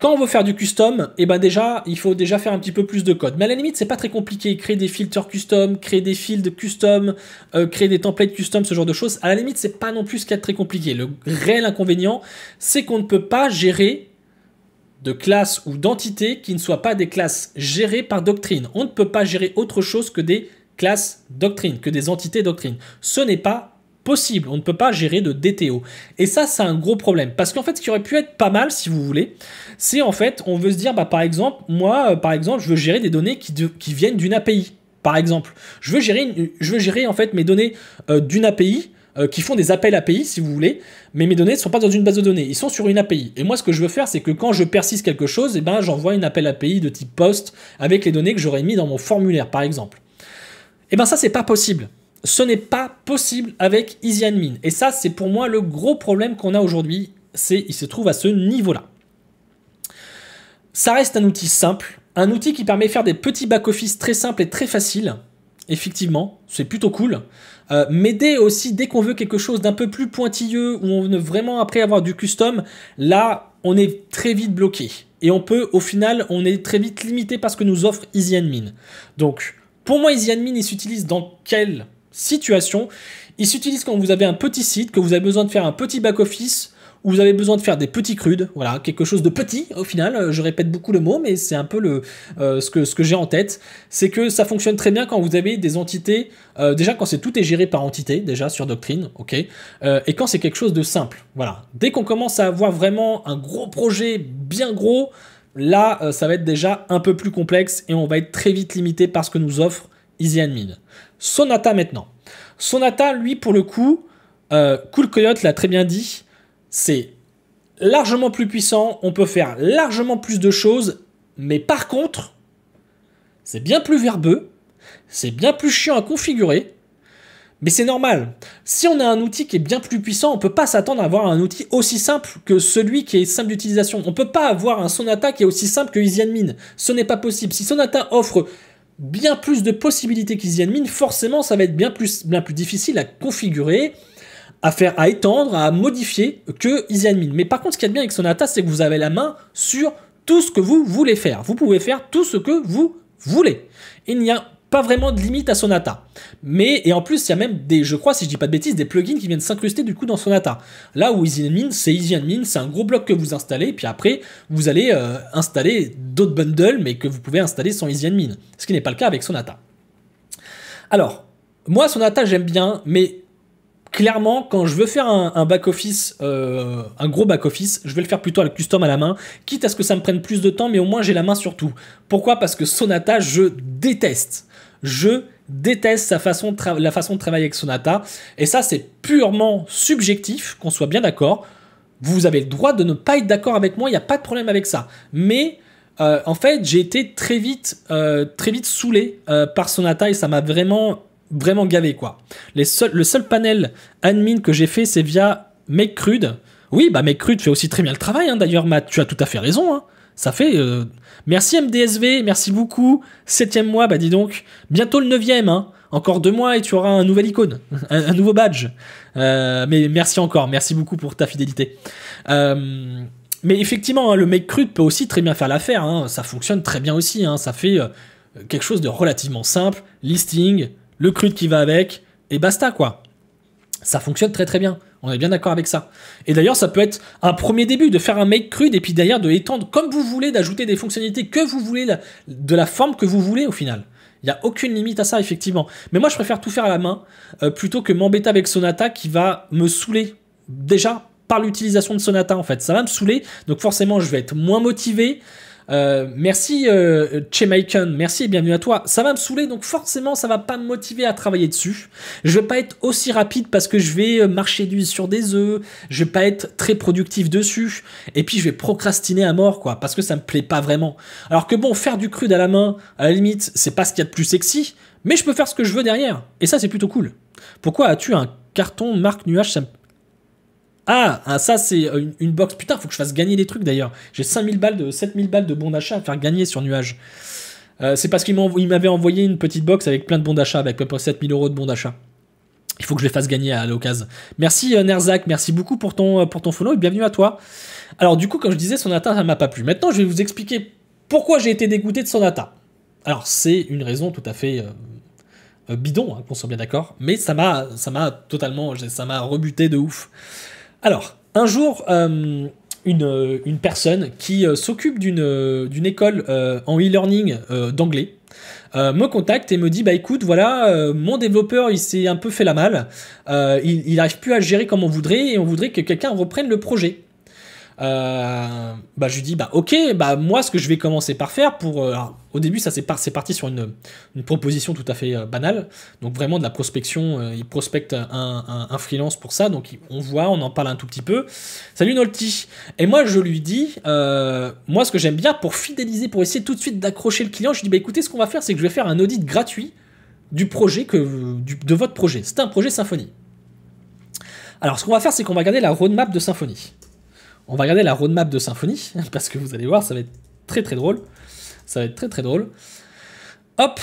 quand on veut faire du custom, eh ben déjà, il faut déjà faire un petit peu plus de code. Mais à la limite, c'est pas très compliqué. Créer des filters custom, créer des fields custom, euh, créer des templates custom, ce genre de choses. À la limite, c'est pas non plus ce qu'il y a de très compliqué. Le réel inconvénient, c'est qu'on ne peut pas gérer de classes ou d'entités qui ne soient pas des classes gérées par doctrine. On ne peut pas gérer autre chose que des classes doctrine, que des entités doctrine. Ce n'est pas on ne peut pas gérer de DTO. Et ça, c'est un gros problème. Parce qu'en fait, ce qui aurait pu être pas mal, si vous voulez, c'est en fait, on veut se dire, bah, par exemple, moi, euh, par exemple, je veux gérer des données qui, viennent d'une API. Par exemple, je veux gérer, je veux gérer en fait mes données euh, d'une API euh, qui font des appels API, si vous voulez, mais mes données ne sont pas dans une base de données, ils sont sur une API. Et moi, ce que je veux faire, c'est que quand je persiste quelque chose, et eh ben, j'envoie une appel API de type POST avec les données que j'aurais mis dans mon formulaire, par exemple. Et eh ben bien ça, c'est pas possible ce n'est pas possible avec EasyAdmin Et ça, c'est pour moi le gros problème qu'on a aujourd'hui. C'est, il se trouve à ce niveau-là. Ça reste un outil simple, un outil qui permet de faire des petits back-office très simples et très faciles. Effectivement, c'est plutôt cool. Euh, mais dès aussi, dès qu'on veut quelque chose d'un peu plus pointilleux, où on veut vraiment après avoir du custom, là, on est très vite bloqué. Et on peut, au final, on est très vite limité par ce que nous offre EasyAdmin Donc, pour moi, EasyAdmin il s'utilise dans quel situation. Il s'utilise quand vous avez un petit site, que vous avez besoin de faire un petit back-office, ou vous avez besoin de faire des petits crudes, voilà, quelque chose de petit au final, euh, je répète beaucoup le mot, mais c'est un peu le, euh, ce que, ce que j'ai en tête, c'est que ça fonctionne très bien quand vous avez des entités, euh, déjà quand c'est tout est géré par entité, déjà sur Doctrine, ok, et quand c'est quelque chose de simple, voilà. Dès qu'on commence à avoir vraiment un gros projet bien gros, là, ça va être déjà un peu plus complexe et on va être très vite limité par ce que nous offre EasyAdmin. Sonata maintenant. Sonata, lui, pour le coup, euh, Cool Coyote l'a très bien dit, c'est largement plus puissant, on peut faire largement plus de choses, mais par contre, c'est bien plus verbeux, c'est bien plus chiant à configurer, mais c'est normal. Si on a un outil qui est bien plus puissant, on peut pas s'attendre à avoir un outil aussi simple que celui qui est simple d'utilisation. On peut pas avoir un Sonata qui est aussi simple que Easy Ce n'est pas possible. Si Sonata offre bien plus de possibilités qui forcément ça va être bien plus, bien plus difficile à configurer, à faire, à étendre, à modifier que Easy Admin. Mais par contre, ce qu'il y a de bien avec Sonata, c'est que vous avez la main sur tout ce que vous voulez faire. Vous pouvez faire tout ce que vous voulez. Il n'y a pas vraiment de limite à Sonata. Mais, et en plus, il y a même des, je crois, si je dis pas de bêtises, des plugins qui viennent s'incruster du coup dans Sonata. Là où EasyAdmin, c'est EasyAdmin, c'est un gros bloc que vous installez, puis après, vous allez euh, installer d'autres bundles, mais que vous pouvez installer sans EasyAdmin. Ce qui n'est pas le cas avec Sonata. Alors, moi, Sonata, j'aime bien, mais clairement, quand je veux faire un, back-office, euh, un gros back-office, je vais le faire plutôt à la custom à la main, quitte à ce que ça me prenne plus de temps, mais au moins j'ai la main sur tout. Pourquoi Parce que Sonata, je déteste. Je déteste sa façon la façon de travailler avec Sonata. Et ça, c'est purement subjectif, qu'on soit bien d'accord. Vous avez le droit de ne pas être d'accord avec moi, il n'y a pas de problème avec ça. Mais euh, en fait, j'ai été très vite, euh, très vite saoulé par Sonata et ça m'a vraiment vraiment gavé quoi. Les seuls, le seul panel admin que j'ai fait c'est via Make Crude. Oui, bah Crude fait aussi très bien le travail hein, d'ailleurs Matt, tu as tout à fait raison. Hein. Ça fait... Euh, merci MDSV, merci beaucoup. Septième mois, bah dis donc. Bientôt le neuvième, hein. Encore deux mois et tu auras un nouvel icône, un, nouveau badge. Euh, mais merci encore, merci beaucoup pour ta fidélité. Euh, mais effectivement, hein, le mec crude peut aussi très bien faire l'affaire. Ça fonctionne très bien aussi. Ça fait quelque chose de relativement simple. Listing, le crude qui va avec, et basta quoi. Ça fonctionne très très bien. On est bien d'accord avec ça. Et d'ailleurs, ça peut être un premier début de faire un make crude et puis d'ailleurs, de étendre comme vous voulez, d'ajouter des fonctionnalités que vous voulez, de la forme que vous voulez au final. Il n'y a aucune limite à ça, effectivement. Mais moi, je préfère tout faire à la main euh, plutôt que m'embêter avec Sonata qui va me saouler déjà par l'utilisation de Sonata en fait. Ça va me saouler, donc forcément, je vais être moins motivé. Euh, merci euh, merci et bienvenue à toi. Ça va me saouler, donc forcément ça va pas me motiver à travailler dessus. Je vais pas être aussi rapide parce que je vais euh, marcher du sur des œufs, je vais pas être très productif dessus, et puis je vais procrastiner à mort quoi, parce que ça me plaît pas vraiment. Alors que bon, faire du crude à la main, à la limite, c'est pas ce qu'il y a de plus sexy, mais je peux faire ce que je veux derrière, et ça c'est plutôt cool. Pourquoi as-tu un carton marque nuage ah, ah, ça c'est euh, une, box. Putain, faut que je fasse gagner des trucs d'ailleurs. J'ai 5000 balles de 7000 balles de bons d'achat à faire gagner sur Nuage. Euh, c'est parce qu'il m'avait envoyé une petite box avec plein de bons d'achat, avec à peu près 7000 euros de bons d'achat. Il faut que je les fasse gagner à l'occasion. Merci euh, Nerzak, merci beaucoup pour ton, pour ton follow et bienvenue à toi. Alors du coup, comme je disais, Sonata, ça m'a pas plu. Maintenant, je vais vous expliquer pourquoi j'ai été dégoûté de Sonata. Alors c'est une raison tout à fait bidon, hein, qu'on soit bien d'accord, mais ça m'a totalement, ça m'a rebuté de ouf. Alors, un jour, euh, une, personne qui euh, s'occupe d'une euh, école en e-learning d'anglais me contacte et me dit bah écoute voilà mon développeur il s'est un peu fait la malle il n'arrive plus à gérer comme on voudrait et on voudrait que quelqu'un reprenne le projet euh, bah, je lui dis bah ok bah moi ce que je vais commencer par faire pour euh, au début ça c'est parti sur une, proposition tout à fait euh, banale donc vraiment de la prospection il prospecte un, freelance pour ça donc on voit on en parle un tout petit peu salut Nolti. et moi je lui dis moi ce que j'aime bien pour fidéliser pour essayer tout de suite d'accrocher le client je lui dis bah écoutez ce qu'on va faire c'est que je vais faire un audit gratuit du projet que de votre projet c'est un projet Symfony alors ce qu'on va faire c'est qu'on va regarder la roadmap de Symfony on va regarder la roadmap de Symphonie, parce que vous allez voir, ça va être très très drôle. Ça va être très très drôle. Hop,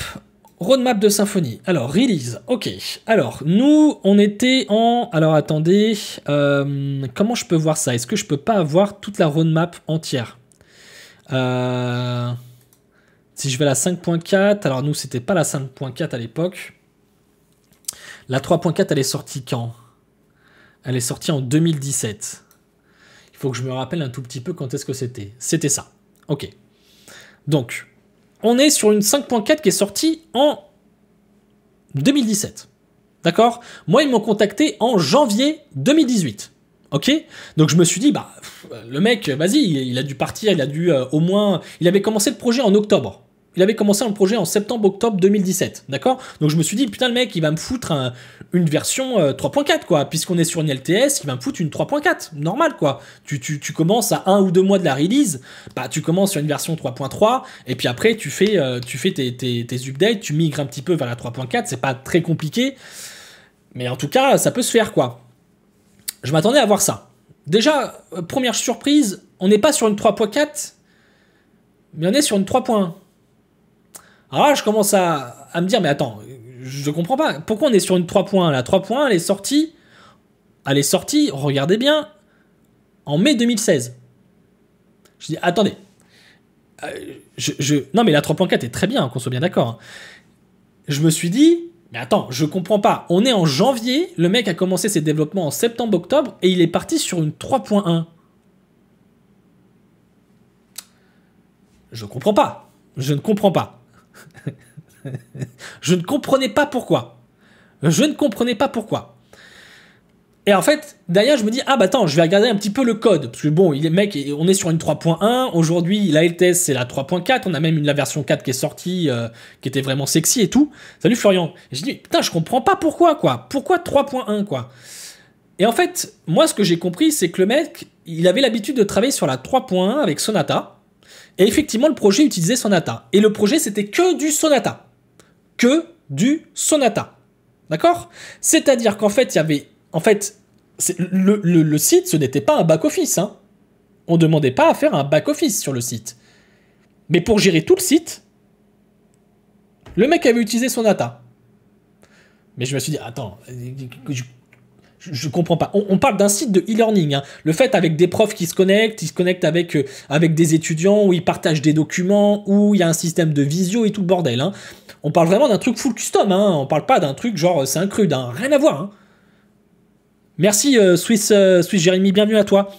roadmap de Symphonie. Alors, release, ok. Alors, nous, on était en... Alors, attendez, euh, comment je peux voir ça Est-ce que je peux pas avoir toute la roadmap entière euh, Si je vais à la 5.4, alors nous, c'était pas la 5.4 à l'époque. La 3.4, elle est sortie quand Elle est sortie en 2017. Faut que je me rappelle un tout petit peu quand est-ce que c'était. C'était ça. Ok. Donc, on est sur une 5.4 qui est sortie en 2017. D'accord Moi, ils m'ont contacté en janvier 2018. Ok Donc je me suis dit, bah, le mec, vas-y, il a dû partir, il a dû euh, au moins. Il avait commencé le projet en octobre il avait commencé un projet en septembre-octobre 2017, d'accord Donc je me suis dit, putain, le mec, il va me foutre une version 3.4, euh, quoi. Puisqu'on est sur une LTS, il va me foutre une 3.4, normal, quoi. Tu, commences à un ou deux mois de la release, bah, tu commences sur une version 3.3, et puis après, tu fais, euh, tu fais tes updates, tu migres un petit peu vers la 3.4, c'est pas très compliqué, mais en tout cas, ça peut se faire, quoi. Je m'attendais à voir ça. Déjà, euh, première surprise, on n'est pas sur une 3.4, mais on est sur une 3.1. Alors je commence à, me dire, mais attends, je comprends pas. Pourquoi on est sur une 3.1 La 3.1 points, elle est sortie. Elle est sortie, regardez bien, en mai 2016. Je dis, attendez. Euh, je, non, mais la 3.4 est très bien, hein, qu'on soit bien d'accord. Hein. Je me suis dit, mais attends, je comprends pas. On est en janvier, le mec a commencé ses développements en septembre-octobre et il est parti sur une 3.1. Je comprends pas. Je ne comprends pas je ne comprenais pas pourquoi. Je ne comprenais pas pourquoi. Et en fait, D'ailleurs je me dis, ah bah attends, je vais regarder un petit peu le code. Parce que bon, il est mec, on est sur une 3.1. Aujourd'hui, la LTS, c'est la 3.4. On a même une, la version 4 qui est sortie, euh, qui était vraiment sexy et tout. Salut Florian. J'ai dit, putain, je comprends pas pourquoi, quoi. Pourquoi 3.1, quoi. Et en fait, moi, ce que j'ai compris, c'est que le mec, il avait l'habitude de travailler sur la 3.1 avec Sonata. Et effectivement, le projet utilisait Sonata. Et le projet, c'était que du Sonata. Que du Sonata. D'accord C'est-à-dire qu'en fait, il y avait... En fait, le, le, site, ce n'était pas un back-office. Hein. On ne demandait pas à faire un back-office sur le site. Mais pour gérer tout le site, le mec avait utilisé Sonata. Mais je me suis dit, attends, je, comprends pas. On, parle d'un site de e-learning. Hein. Le fait avec des profs qui se connectent, ils se connectent avec, euh, avec des étudiants, où ils partagent des documents, où il y a un système de visio et tout le bordel. Hein. On parle vraiment d'un truc full custom. Hein. On parle pas d'un truc genre euh, c'est un crude. Hein. Rien à voir. Merci suisse euh, Swiss, jérémie bienvenue à toi.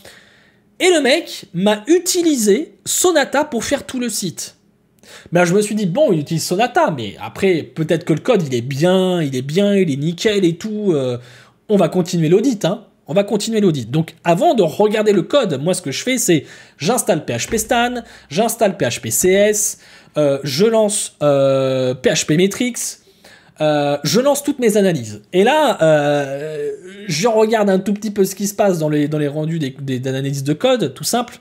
Et le mec m'a utilisé Sonata pour faire tout le site. Mais ben, je me suis dit bon, il utilise Sonata, mais après peut-être que le code il est bien, il est bien, il est nickel et tout on va continuer l'audit. Hein. On va continuer l'audit. Donc avant de regarder le code, moi ce que je fais c'est j'installe PHP j'installe PHP CS, euh, je lance euh, PHP Metrics, euh, je lance toutes mes analyses. Et là, je regarde un tout petit peu ce qui se passe dans les, dans les rendus d'analyse analyses de code, tout simple.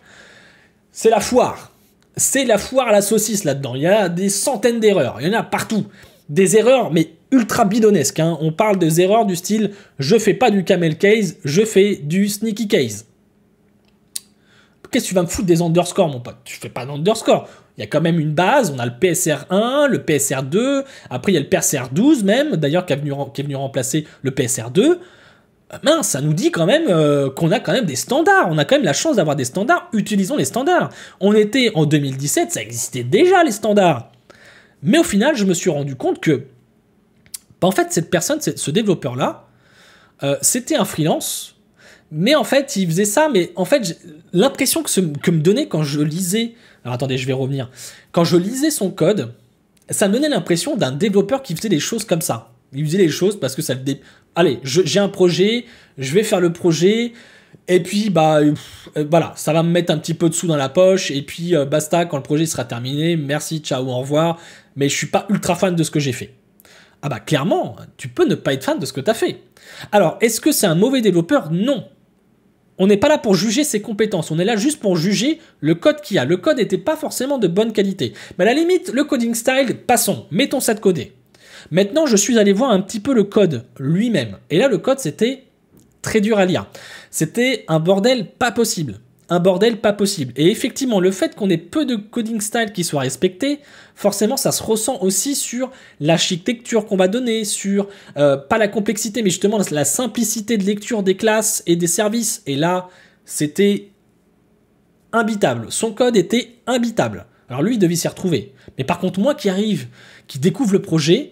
C'est la foire. C'est la foire à la saucisse là-dedans. Il y a des centaines d'erreurs. Il y en a partout. Des erreurs, mais ultra bidonesque, hein. On parle des erreurs du style je fais pas du camel case, je fais du sneaky case. Qu'est-ce que tu vas me foutre des underscores, mon pote Tu fais pas d'underscore. Il y a quand même une base, on a le PSR1, le PSR2, après il y a le PSR12 même, d'ailleurs qui, qui, est venu remplacer le PSR2. Euh, mince, ça nous dit quand même euh, qu'on a quand même des standards, on a quand même la chance d'avoir des standards, utilisons les standards. On était en 2017, ça existait déjà les standards. Mais au final, je me suis rendu compte que bah, en fait, cette personne, ce développeur-là, euh, c'était un freelance, mais en fait, il faisait ça, mais en fait, l'impression que, me donnait quand je lisais, alors attendez, je vais revenir, quand je lisais son code, ça me donnait l'impression d'un développeur qui faisait des choses comme ça. Il faisait les choses parce que ça... Dé... Allez, j'ai un projet, je vais faire le projet, et puis, bah, euh, voilà, ça va me mettre un petit peu de sous dans la poche. Et puis, euh, basta, quand le projet sera terminé, merci, ciao, au revoir. Mais je suis pas ultra fan de ce que j'ai fait. Ah bah clairement, tu peux ne pas être fan de ce que tu as fait. Alors, est-ce que c'est un mauvais développeur Non. On n'est pas là pour juger ses compétences, on est là juste pour juger le code qu'il y a. Le code n'était pas forcément de bonne qualité. Mais à la limite, le coding style, passons, mettons ça de codé. Maintenant, je suis allé voir un petit peu le code lui-même. Et là, le code, c'était très dur à lire. C'était un bordel pas possible. Un bordel pas possible. Et effectivement, le fait qu'on ait peu de coding style qui soit respecté, forcément ça se ressent aussi sur l'architecture qu'on va donner, sur euh, pas la complexité, mais justement la simplicité de lecture des classes et des services. Et là, c'était imbitable. Son code était imbitable. Alors lui, il devait s'y retrouver. Mais par contre, moi qui arrive, qui découvre le projet,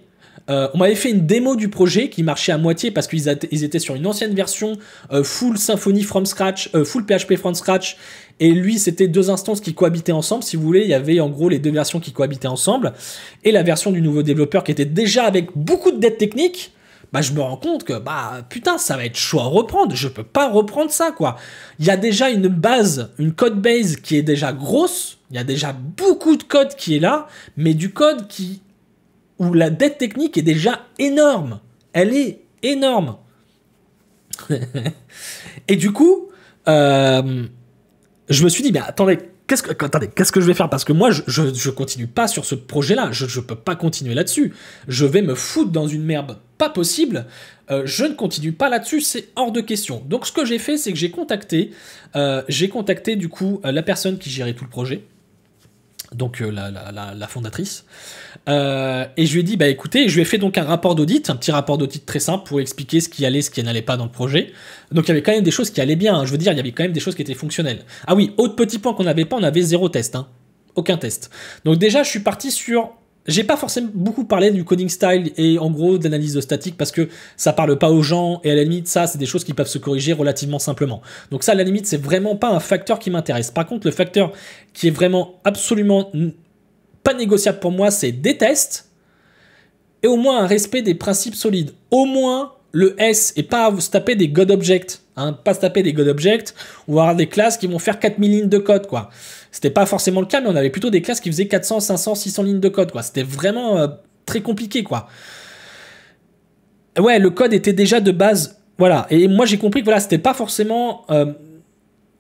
euh, on m'avait fait une démo du projet qui marchait à moitié parce qu'ils étaient sur une ancienne version euh, full symphony from scratch, full PHP from scratch et lui, c'était deux instances qui cohabitaient ensemble. Si vous voulez, il y avait en gros les deux versions qui cohabitaient ensemble. Et la version du nouveau développeur qui était déjà avec beaucoup de dettes techniques, bah, je me rends compte que, bah, putain, ça va être chaud à reprendre. Je peux pas reprendre ça, quoi. Il y a déjà une base, une code base qui est déjà grosse. Il y a déjà beaucoup de code qui est là, mais du code qui, où la dette technique est déjà énorme. Elle est énorme. Et du coup, euh, je me suis dit, mais attendez, qu'est-ce que, attendez, qu'est-ce que je vais faire Parce que moi, je, ne continue pas sur ce projet-là. Je, ne peux pas continuer là-dessus. Je vais me foutre dans une merde pas possible. Euh, je ne continue pas là-dessus. C'est hors de question. Donc, ce que j'ai fait, c'est que j'ai contacté, euh, j'ai contacté du coup euh, la personne qui gérait tout le projet donc euh, la, fondatrice. Euh, et je lui ai dit, bah écoutez, je lui ai fait donc un rapport d'audit, un petit rapport d'audit très simple pour expliquer ce qui allait, ce qui n'allait pas dans le projet. Donc il y avait quand même des choses qui allaient bien, hein. je veux dire, il y avait quand même des choses qui étaient fonctionnelles. Ah oui, autre petit point qu'on n'avait pas, on avait zéro test, hein. aucun test. Donc déjà, je suis parti sur j'ai pas forcément beaucoup parlé du coding style et en gros d'analyse de statique parce que ça parle pas aux gens et à la limite ça c'est des choses qui peuvent se corriger relativement simplement. Donc ça à la limite c'est vraiment pas un facteur qui m'intéresse. Par contre le facteur qui est vraiment absolument pas négociable pour moi c'est des tests et au moins un respect des principes solides. Au moins le S et pas vous taper des god objects, hein, pas se taper des god objects ou avoir des classes qui vont faire 4000 lignes de code quoi. C'était pas forcément le cas, mais on avait plutôt des classes qui faisaient 400, 500, 600 lignes de code, quoi. C'était vraiment euh, très compliqué, quoi. Ouais, le code était déjà de base, voilà. Et moi, j'ai compris que voilà, c'était pas forcément. Euh,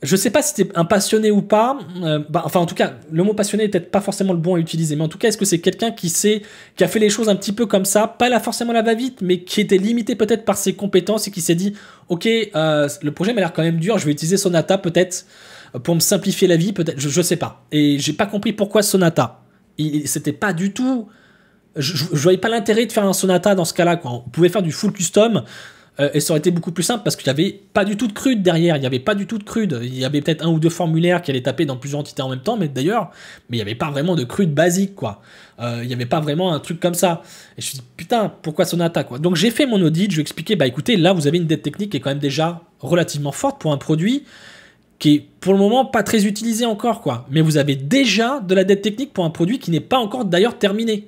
je sais pas si c'était un passionné ou pas. Euh, bah, enfin, en tout cas, le mot passionné est peut-être pas forcément le bon à utiliser. Mais en tout cas, est-ce que c'est quelqu'un qui sait, qui a fait les choses un petit peu comme ça, pas là forcément la va-vite, mais qui était limité peut-être par ses compétences et qui s'est dit, ok, le projet m'a l'air quand même dur, je vais utiliser Sonata peut-être pour me simplifier la vie, peut-être, je, sais pas. Et j'ai pas compris pourquoi Sonata. C'était pas du tout. Je, n'avais voyais pas l'intérêt de faire un Sonata dans ce cas-là. On pouvait faire du full custom. Euh, et ça aurait été beaucoup plus simple parce qu'il n'y avait pas du tout de crude derrière, il y avait pas du tout de crude. Il y avait peut-être un ou deux formulaires qui allaient taper dans plusieurs entités en même temps, mais d'ailleurs, mais il n'y avait pas vraiment de crude basique, quoi. Euh, il n'y avait pas vraiment un truc comme ça. Et je me suis dit, putain, pourquoi Sonata, quoi. Donc j'ai fait mon audit, je lui ai expliqué, bah écoutez, là, vous avez une dette technique qui est quand même déjà relativement forte pour un produit qui est pour le moment pas très utilisé encore, quoi. Mais vous avez déjà de la dette technique pour un produit qui n'est pas encore d'ailleurs terminé.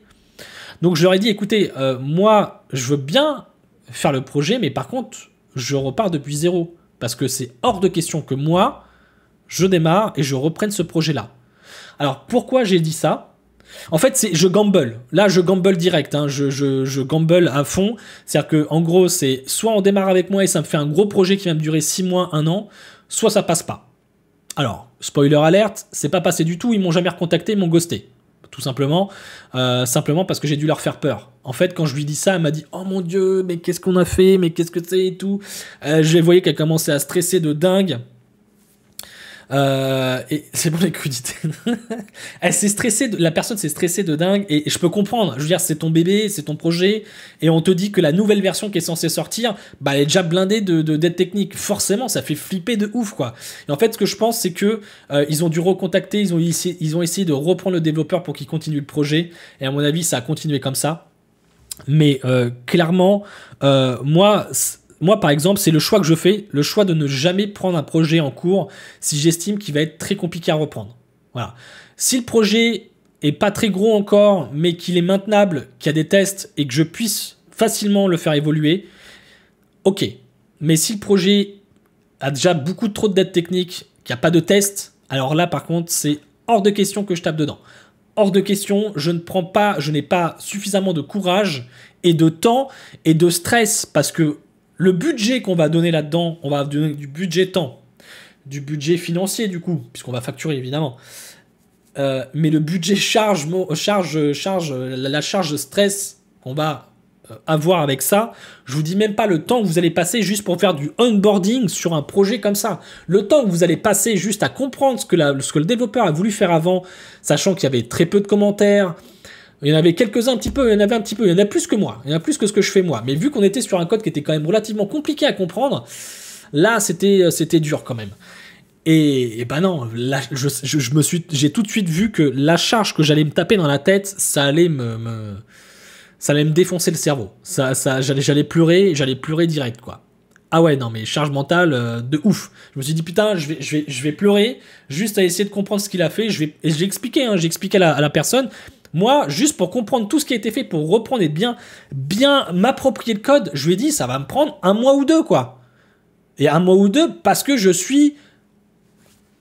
Donc je leur ai dit, écoutez, euh, moi, je veux bien faire le projet, mais par contre, je repars depuis zéro. Parce que c'est hors de question que moi, je démarre et je reprenne ce projet-là. Alors pourquoi j'ai dit ça en fait, c'est je gamble. Là, je gamble direct. Hein. Je, gamble à fond. C'est-à-dire que, en gros, c'est soit on démarre avec moi et ça me fait un gros projet qui va me durer 6 mois, 1 an, soit ça passe pas. Alors, spoiler alerte, c'est pas passé du tout, ils m'ont jamais recontacté, ils m'ont ghosté. Tout simplement, euh, simplement parce que j'ai dû leur faire peur. En fait, quand je lui dis ça, elle m'a dit Oh mon dieu, mais qu'est-ce qu'on a fait, mais qu'est-ce que c'est et tout. Euh, je voyais qu'elle commençait à stresser de dingue. Euh, et c'est bon les crudité. Elle s'est stressée, la personne s'est stressée de dingue et, je peux comprendre. Je veux dire, c'est ton bébé, c'est ton projet et on te dit que la nouvelle version qui est censée sortir, bah elle est déjà blindée de d'aide technique. Forcément, ça fait flipper de ouf quoi. Et en fait, ce que je pense, c'est que euh, ils ont dû recontacter, ils ont essayé, ils ont essayé de reprendre le développeur pour qu'il continue le projet. Et à mon avis, ça a continué comme ça. Mais euh, clairement, moi moi, par exemple, c'est le choix que je fais, le choix de ne jamais prendre un projet en cours si j'estime qu'il va être très compliqué à reprendre. Voilà. Si le projet est pas très gros encore, mais qu'il est maintenable, qu'il y a des tests et que je puisse facilement le faire évoluer, ok. Mais si le projet a déjà beaucoup trop de dettes techniques, qu'il n'y a pas de tests, alors là, par contre, c'est hors de question que je tape dedans. Hors de question, je ne prends pas, je n'ai pas suffisamment de courage et de temps et de stress parce que le budget qu'on va donner là-dedans, on va donner du budget temps, du budget financier du coup, puisqu'on va facturer évidemment. Euh, mais le budget charge, charge, charge, la charge de stress qu'on va euh, avoir avec ça, je vous dis même pas le temps que vous allez passer juste pour faire du onboarding sur un projet comme ça. Le temps que vous allez passer juste à comprendre ce que le développeur a voulu faire avant, sachant qu'il y avait très peu de commentaires, il y en avait quelques-uns un petit peu, il y en avait un petit peu, il y en a plus que moi, il y en a plus que ce que je fais moi. Mais vu qu'on était sur un code qui était quand même relativement compliqué à comprendre, là c'était euh, c'était dur quand même. Et, et ben non, je, me suis, j'ai tout de suite vu que la charge que j'allais me taper dans la tête, ça allait me, ça allait me défoncer le cerveau. Ça, ça, j'allais, j'allais pleurer, j'allais pleurer direct quoi. Ah ouais, non, mais charge mentale euh, de ouf. Je me suis dit, putain, je vais, vais, je vais pleurer, juste à essayer de comprendre ce qu'il a fait. Je vais, et j'ai expliqué, hein, j'ai expliqué à la personne. Moi, juste pour comprendre tout ce qui a été fait pour reprendre et bien, bien m'approprier le code, je lui ai dit, ça va me prendre un mois ou deux, quoi. Et un mois ou deux parce que je suis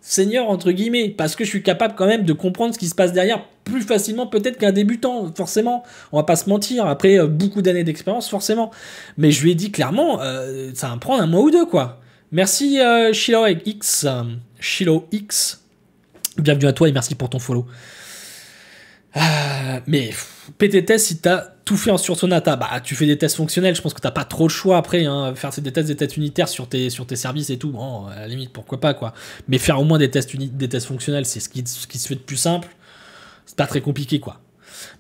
seigneur », entre guillemets, parce que je suis capable quand même de comprendre ce qui se passe derrière plus facilement peut-être qu'un débutant, forcément. On va pas se mentir, après euh, beaucoup d'années d'expérience, forcément. Mais je lui ai dit clairement, euh, ça va me prendre un mois ou deux, quoi. Merci euh, Shiloh X. Euh, Shiloh X. Bienvenue à toi et merci pour ton follow. Euh, mais pété, test si t'as tout fait en sur bah tu fais des tests fonctionnels, je pense que t'as pas trop le choix après, hein. faire des tests des tests unitaires sur tes, services et tout, bon, à la limite pourquoi pas quoi. Mais faire au moins des tests des tests fonctionnels, c'est ce qui, se fait de plus simple, c'est pas très compliqué quoi.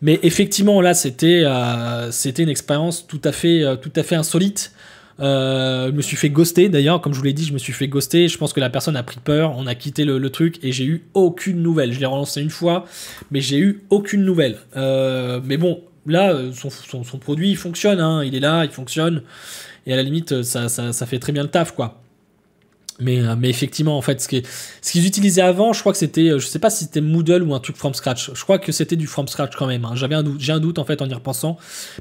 Mais effectivement là c'était euh, une expérience tout à fait euh, tout à fait insolite euh, je me suis fait ghoster d'ailleurs, comme je vous l'ai dit, je me suis fait ghoster. Je pense que la personne a pris peur, on a quitté le, truc et j'ai eu aucune nouvelle. Je l'ai relancé une fois, mais j'ai eu aucune nouvelle. Euh, mais bon, là, euh, son, produit il fonctionne, hein. il est là, il fonctionne. Et à la limite, euh, ça, ça, ça fait très bien le taf, quoi. Mais, euh, mais, effectivement, en fait, ce qu'ils ce qu'ils utilisaient avant, je crois que c'était, euh, je sais pas si c'était Moodle ou un truc from scratch. Je crois que c'était du from scratch quand même. Hein. J'avais un doute, j'ai un doute en fait en y repensant,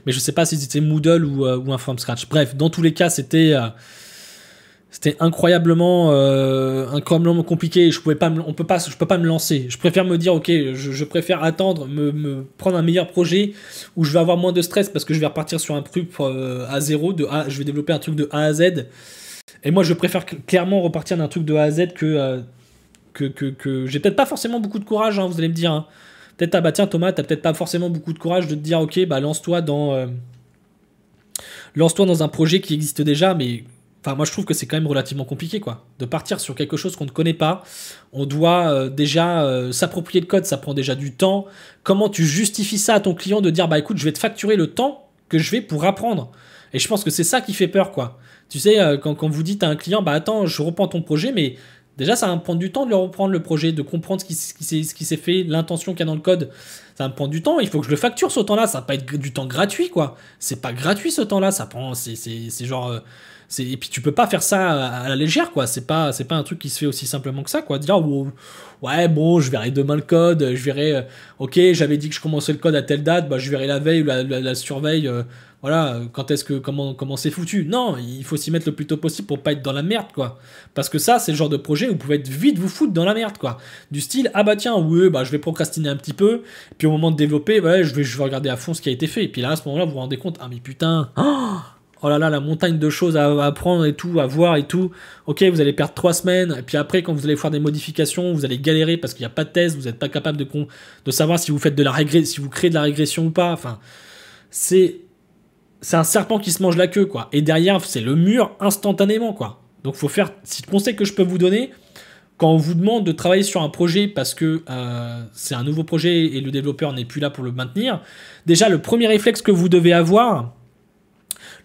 mais je sais pas si c'était Moodle ou, euh, ou, un from scratch. Bref, dans tous les cas, c'était c'était incroyablement, compliqué. Je pouvais pas, on peut pas, je peux pas me lancer. Je préfère me dire, ok, je, préfère attendre, me, prendre un meilleur projet où je vais avoir moins de stress parce que je vais repartir sur un truc à zéro, de a, je vais développer un truc de A à Z et moi, je préfère clairement repartir d'un truc de A à Z euh, que. que, que, j'ai peut-être pas forcément beaucoup de courage, hein, vous allez me dire. Hein. Peut-être, ah bah tiens, Thomas, t'as peut-être pas forcément beaucoup de courage de te dire, ok, bah lance-toi dans. Euh, lance-toi dans un projet qui existe déjà, mais. Enfin, moi, je trouve que c'est quand même relativement compliqué, quoi. De partir sur quelque chose qu'on ne connaît pas. On doit euh, déjà s'approprier le code, ça prend déjà du temps. Comment tu justifies ça à ton client de dire, bah écoute, je vais te facturer le temps que je vais pour apprendre Et je pense que c'est ça qui fait peur, quoi. Tu sais, euh, quand, vous dites à un client, bah attends, je reprends ton projet, mais Déjà, ça va me prendre du temps de le reprendre le projet, de comprendre ce qui, s'est fait, l'intention qu'il y a dans le code. Ça va me prendre du temps, il faut que je le facture ce temps-là, ça va pas être du temps gratuit, quoi. C'est pas gratuit ce temps-là, ça prend. C'est genre. Euh, et puis tu peux pas faire ça à la légère, quoi. C'est pas, pas un truc qui se fait aussi simplement que ça, quoi. Dire, oh, ouais, bon, je verrai demain le code, je verrai. Euh, ok, j'avais dit que je commençais le code à telle date, bah, je verrai la veille ou la, surveille voilà, quand est-ce que, comment, comment c'est foutu Non, il faut s'y mettre le plus tôt possible pour pas être dans la merde, quoi. Parce que ça, c'est le genre de projet où vous pouvez être vite vous foutre dans la merde, quoi. Du style, ah bah tiens, ouais, bah je vais procrastiner un petit peu, puis au moment de développer, je vais, je vais regarder à fond ce qui a été fait. Et puis là, à ce moment-là, vous vous rendez compte, ah mais putain, oh, oh là là, la montagne de choses à apprendre et tout, à voir et tout. Ok, vous allez perdre trois semaines, et puis après, quand vous allez faire des modifications, vous allez galérer parce qu'il n'y a pas de test, vous n'êtes pas capable de, de savoir si vous faites de la régression, si vous créez de la régression ou pas. Enfin, c'est c'est un serpent qui se mange la queue, quoi. Et derrière, c'est le mur instantanément, quoi. Donc, faut faire. Si le conseil que je peux vous donner, quand on vous demande de travailler sur un projet parce que euh, c'est un nouveau projet et le développeur n'est plus là pour le maintenir, déjà, le premier réflexe que vous devez avoir,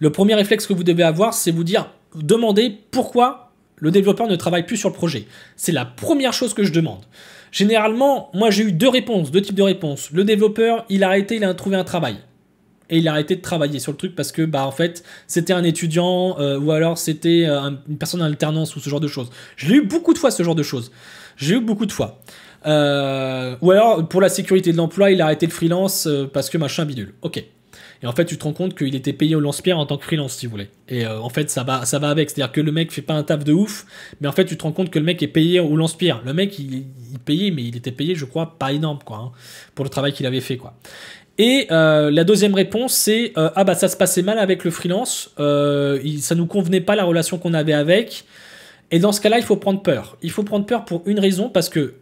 le premier réflexe que vous devez avoir, c'est vous dire, demander pourquoi le développeur ne travaille plus sur le projet. C'est la première chose que je demande. Généralement, moi j'ai eu deux réponses, deux types de réponses. Le développeur, il a arrêté, il a trouvé un travail et il a arrêté de travailler sur le truc parce que bah en fait c'était un étudiant euh, ou alors c'était euh, une personne en alternance ou ce genre de choses. J'ai eu beaucoup de fois ce genre de choses. J'ai eu beaucoup de fois. Euh, ou alors pour la sécurité de l'emploi, il a arrêté le freelance parce que machin bidule. Ok. Et en fait, tu te rends compte qu'il était payé au lance-pierre en tant que freelance, si vous voulez. Et en fait, ça va, ça va avec. C'est-à-dire que le mec fait pas un taf de ouf, mais en fait, tu te rends compte que le mec est payé au lance-pierre. Le mec, il, il payait, mais il était payé, je crois, pas énorme, quoi, hein, pour le travail qu'il avait fait, quoi. Et euh, la deuxième réponse, c'est euh, ah bah ça se passait mal avec le freelance, euh, il, ça nous convenait pas la relation qu'on avait avec. Et dans ce cas-là, il faut prendre peur. Il faut prendre peur pour une raison parce que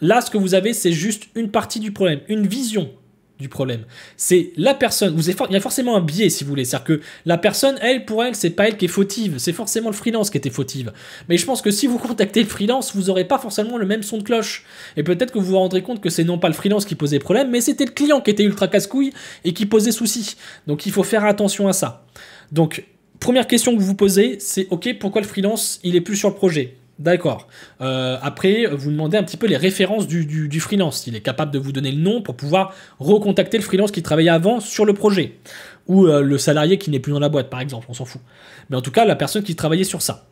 là, ce que vous avez, c'est juste une partie du problème, une vision du problème. C'est la personne. Vous il y a forcément un biais, si vous voulez. C'est-à-dire que la personne, elle, pour elle, c'est pas elle qui est fautive. C'est forcément le freelance qui était fautive. Mais je pense que si vous contactez le freelance, vous aurez pas forcément le même son de cloche. Et peut-être que vous vous rendrez compte que c'est non pas le freelance qui posait problème, mais c'était le client qui était ultra casse-couille et qui posait souci. Donc il faut faire attention à ça. Donc, première question que vous vous posez, c'est OK, pourquoi le freelance, il est plus sur le projet D'accord. Euh, après, vous demandez un petit peu les références du, du, freelance. Il est capable de vous donner le nom pour pouvoir recontacter le freelance qui travaillait avant sur le projet. Ou euh, le salarié qui n'est plus dans la boîte, par exemple, on s'en fout. Mais en tout cas, la personne qui travaillait sur ça.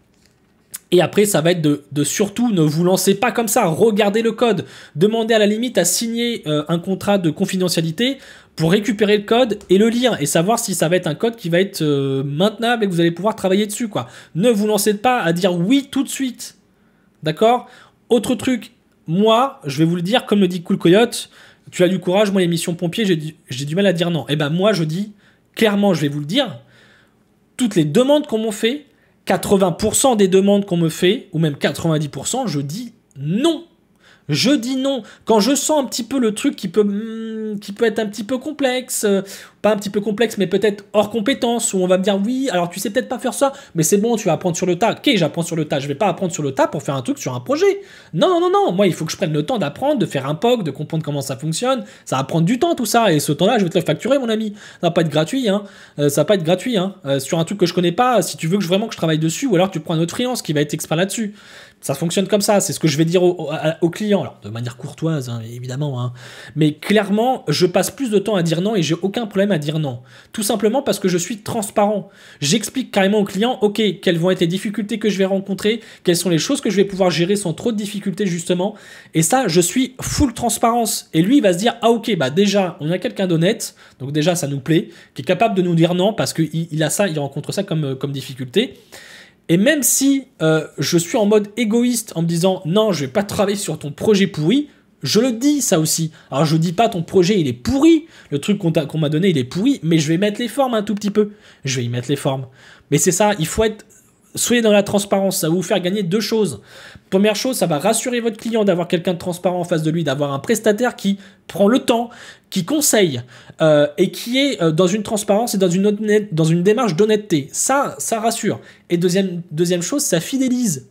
Et après, ça va être de, surtout ne vous lancez pas comme ça. Regardez le code. Demandez à la limite à signer euh, un contrat de confidentialité pour récupérer le code et le lire et savoir si ça va être un code qui va être euh, maintenable et que vous allez pouvoir travailler dessus. Quoi. Ne vous lancez pas à dire oui tout de suite. D'accord Autre truc, moi, je vais vous le dire, comme le dit Cool Coyote, tu as du courage, moi, les missions pompiers, j'ai du, mal à dire non. Et eh ben moi, je dis, clairement, je vais vous le dire, toutes les demandes qu'on m'ont fait, 80% des demandes qu'on me fait, ou même 90%, je dis non. Je dis non quand je sens un petit peu le truc qui peut, hmm, qui peut être un petit peu complexe, euh, pas un petit peu complexe, mais peut-être hors compétence, où on va me dire oui, alors tu sais peut-être pas faire ça, mais c'est bon, tu vas apprendre sur le tas. Ok, j'apprends sur le tas, je vais pas apprendre sur le tas pour faire un truc sur un projet. Non, non, non, non, moi il faut que je prenne le temps d'apprendre, de faire un POC, de comprendre comment ça fonctionne. Ça va prendre du temps tout ça, et ce temps-là, je vais te le facturer, mon ami. Ça va pas être gratuit, hein. Euh, ça va pas être gratuit, hein. Euh, sur un truc que je connais pas, si tu veux que je, vraiment que je travaille dessus, ou alors tu prends un autre freelance qui va être expert là-dessus ça fonctionne comme ça, c'est ce que je vais dire au, client, alors de manière courtoise hein, évidemment, hein. mais clairement je passe plus de temps à dire non et j'ai aucun problème à dire non, tout simplement parce que je suis transparent, j'explique carrément au client, « ok, quelles vont être les difficultés que je vais rencontrer, quelles sont les choses que je vais pouvoir gérer sans trop de difficultés justement, et ça je suis full transparence, et lui il va se dire, ah ok, bah déjà on a quelqu'un d'honnête, donc déjà ça nous plaît, qui est capable de nous dire non parce qu'il il a ça, il rencontre ça comme, euh, comme difficulté, et même si euh, je suis en mode égoïste en me disant non, je vais pas travailler sur ton projet pourri, je le dis ça aussi. Alors je dis pas ton projet il est pourri, le truc qu'on m'a donné il est pourri, mais je vais mettre les formes un tout petit peu. Je vais y mettre les formes. Mais c'est ça, il faut être Soyez dans la transparence, ça va vous faire gagner deux choses. Première chose, ça va rassurer votre client d'avoir quelqu'un de transparent en face de lui, d'avoir un prestataire qui prend le temps, qui conseille euh, et qui est euh, dans une transparence et dans une, dans une démarche d'honnêteté. Ça, ça rassure. Et deuxième, deuxième chose, ça fidélise.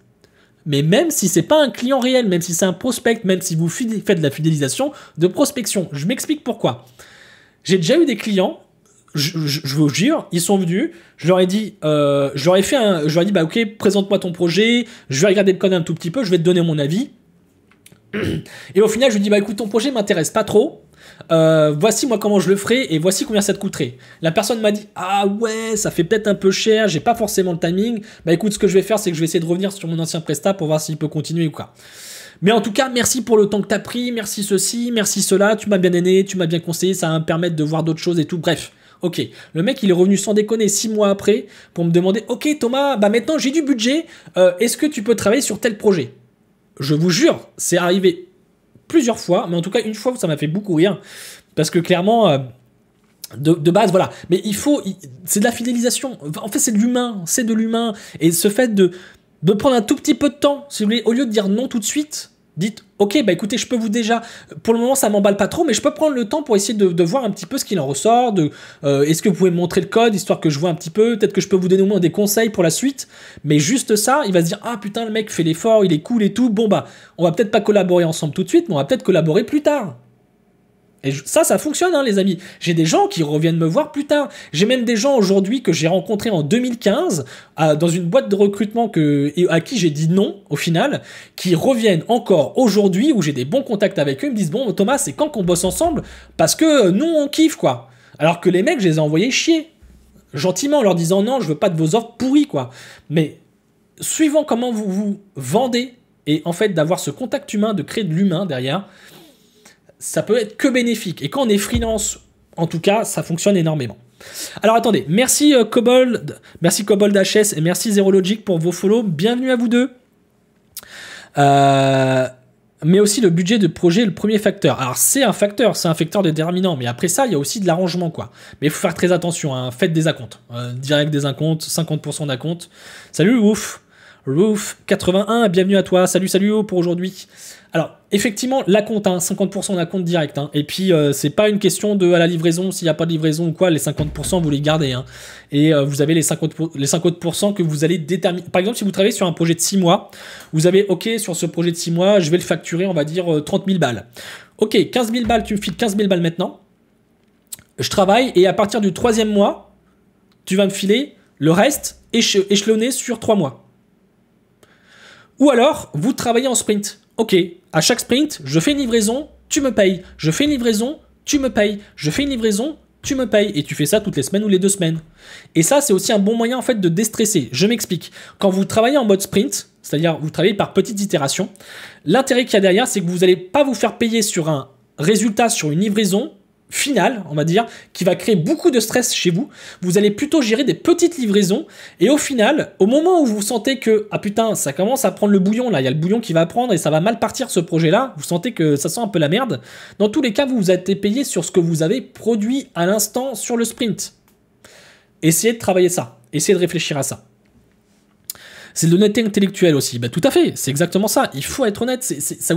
Mais même si c'est pas un client réel, même si c'est un prospect, même si vous faites de la fidélisation de prospection, je m'explique pourquoi. J'ai déjà eu des clients je, vous jure, ils sont venus, je leur ai dit, euh, je leur ai fait un, je leur ai dit, bah ok, présente-moi ton projet, je vais regarder le code un tout petit peu, je vais te donner mon avis. Et au final, je lui dis, bah écoute, ton projet m'intéresse pas trop, euh, voici moi comment je le ferai et voici combien ça te coûterait. La personne m'a dit ah ouais ça fait peut-être un peu cher, j'ai pas forcément le timing. Bah écoute ce que je vais faire c'est que je vais essayer de revenir sur mon ancien prestat pour voir s'il peut continuer ou quoi. Mais en tout cas, merci pour le temps que t'as pris, merci ceci, merci cela, tu m'as bien aidé, tu m'as bien conseillé, ça va me de voir d'autres choses et tout. Bref, Ok, le mec, il est revenu sans déconner six mois après pour me demander, ok Thomas, bah maintenant j'ai du budget, euh, est-ce que tu peux travailler sur tel projet Je vous jure, c'est arrivé plusieurs fois, mais en tout cas une fois, ça m'a fait beaucoup rire, parce que clairement... Euh, de, base, voilà. Mais il faut. C'est de la fidélisation. En fait, c'est de l'humain. C'est de l'humain. Et ce fait de, de prendre un tout petit peu de temps, si vous voulez, au lieu de dire non tout de suite, dites ok, bah écoutez, je peux vous déjà, pour le moment ça m'emballe pas trop, mais je peux prendre le temps pour essayer de, voir un petit peu ce qu'il en ressort, euh, est-ce que vous pouvez me montrer le code, histoire que je vois un petit peu, peut-être que je peux vous donner au moins des conseils pour la suite, mais juste ça, il va se dire, ah putain, le mec fait l'effort, il est cool et tout, bon bah, on va peut-être pas collaborer ensemble tout de suite, mais on va peut-être collaborer plus tard. Et ça, ça fonctionne, hein, les amis. J'ai des gens qui reviennent me voir plus tard. J'ai même des gens aujourd'hui que j'ai rencontrés en 2015 dans une boîte de recrutement que, à qui j'ai dit non au final, qui reviennent encore aujourd'hui où j'ai des bons contacts avec eux. Ils me disent Bon, Thomas, c'est quand qu'on bosse ensemble Parce que euh, nous, on kiffe, quoi. Alors que les mecs, je les ai envoyés chier. Gentiment, en leur disant Non, je veux pas de vos offres pourries, quoi. Mais suivant comment vous vous vendez et en fait d'avoir ce contact humain, de créer de l'humain derrière ça peut être que bénéfique. Et quand on est freelance, en tout cas, ça fonctionne énormément. Alors attendez, merci Cobold, euh, merci Cobold HS et merci Zerologic pour vos follow. Bienvenue à vous deux. Euh, mais aussi le budget de projet le premier facteur. Alors c'est un facteur, c'est un facteur déterminant, mais après ça, il y a aussi de l'arrangement quoi. Mais il faut faire très attention, Un hein. faites des acomptes. Euh, direct des acomptes, 50% d'acomptes. Salut ouf Roof81, bienvenue à toi, salut salut pour aujourd'hui. Alors, effectivement, la compte, hein, 50% la compte direct. Hein. et puis, euh, c'est pas une question de à la livraison, s'il n'y a pas de livraison ou quoi, les 50%, vous les gardez. Hein. et euh, vous avez les 50%, que vous allez déterminer. Par exemple, si vous travaillez sur un projet de 6 mois, vous avez, OK, sur ce projet de 6 mois, je vais le facturer, on va dire, 30 euh, 000 balles. OK, 15 000 balles, tu me files 15 000 balles maintenant. Je travaille et à partir du troisième mois, tu vas me filer le reste échelonné sur 3 mois. Ou alors, vous travaillez en sprint. Ok, à chaque sprint, je fais une livraison, tu me payes. Je fais une livraison, tu me payes. Je fais une livraison, tu me payes. Et tu fais ça toutes les semaines ou les deux semaines. Et ça, c'est aussi un bon moyen en fait de déstresser. Je m'explique. Quand vous travaillez en mode sprint, c'est-à-dire vous travaillez par petites itérations, l'intérêt qu'il y a derrière, c'est que vous n'allez pas vous faire payer sur un résultat, sur une livraison, final, on va dire, qui va créer beaucoup de stress chez vous. Vous allez plutôt gérer des petites livraisons et au final, au moment où vous sentez que ah putain, ça commence à prendre le bouillon là, il y a le bouillon qui va prendre et ça va mal partir ce projet-là, vous sentez que ça sent un peu la merde. Dans tous les cas, vous vous êtes payé sur ce que vous avez produit à l'instant sur le sprint. Essayez de travailler ça, essayez de réfléchir à ça. C'est l'honnêteté intellectuelle aussi. Bah, tout à fait, c'est exactement ça. Il faut être honnête, c'est, ça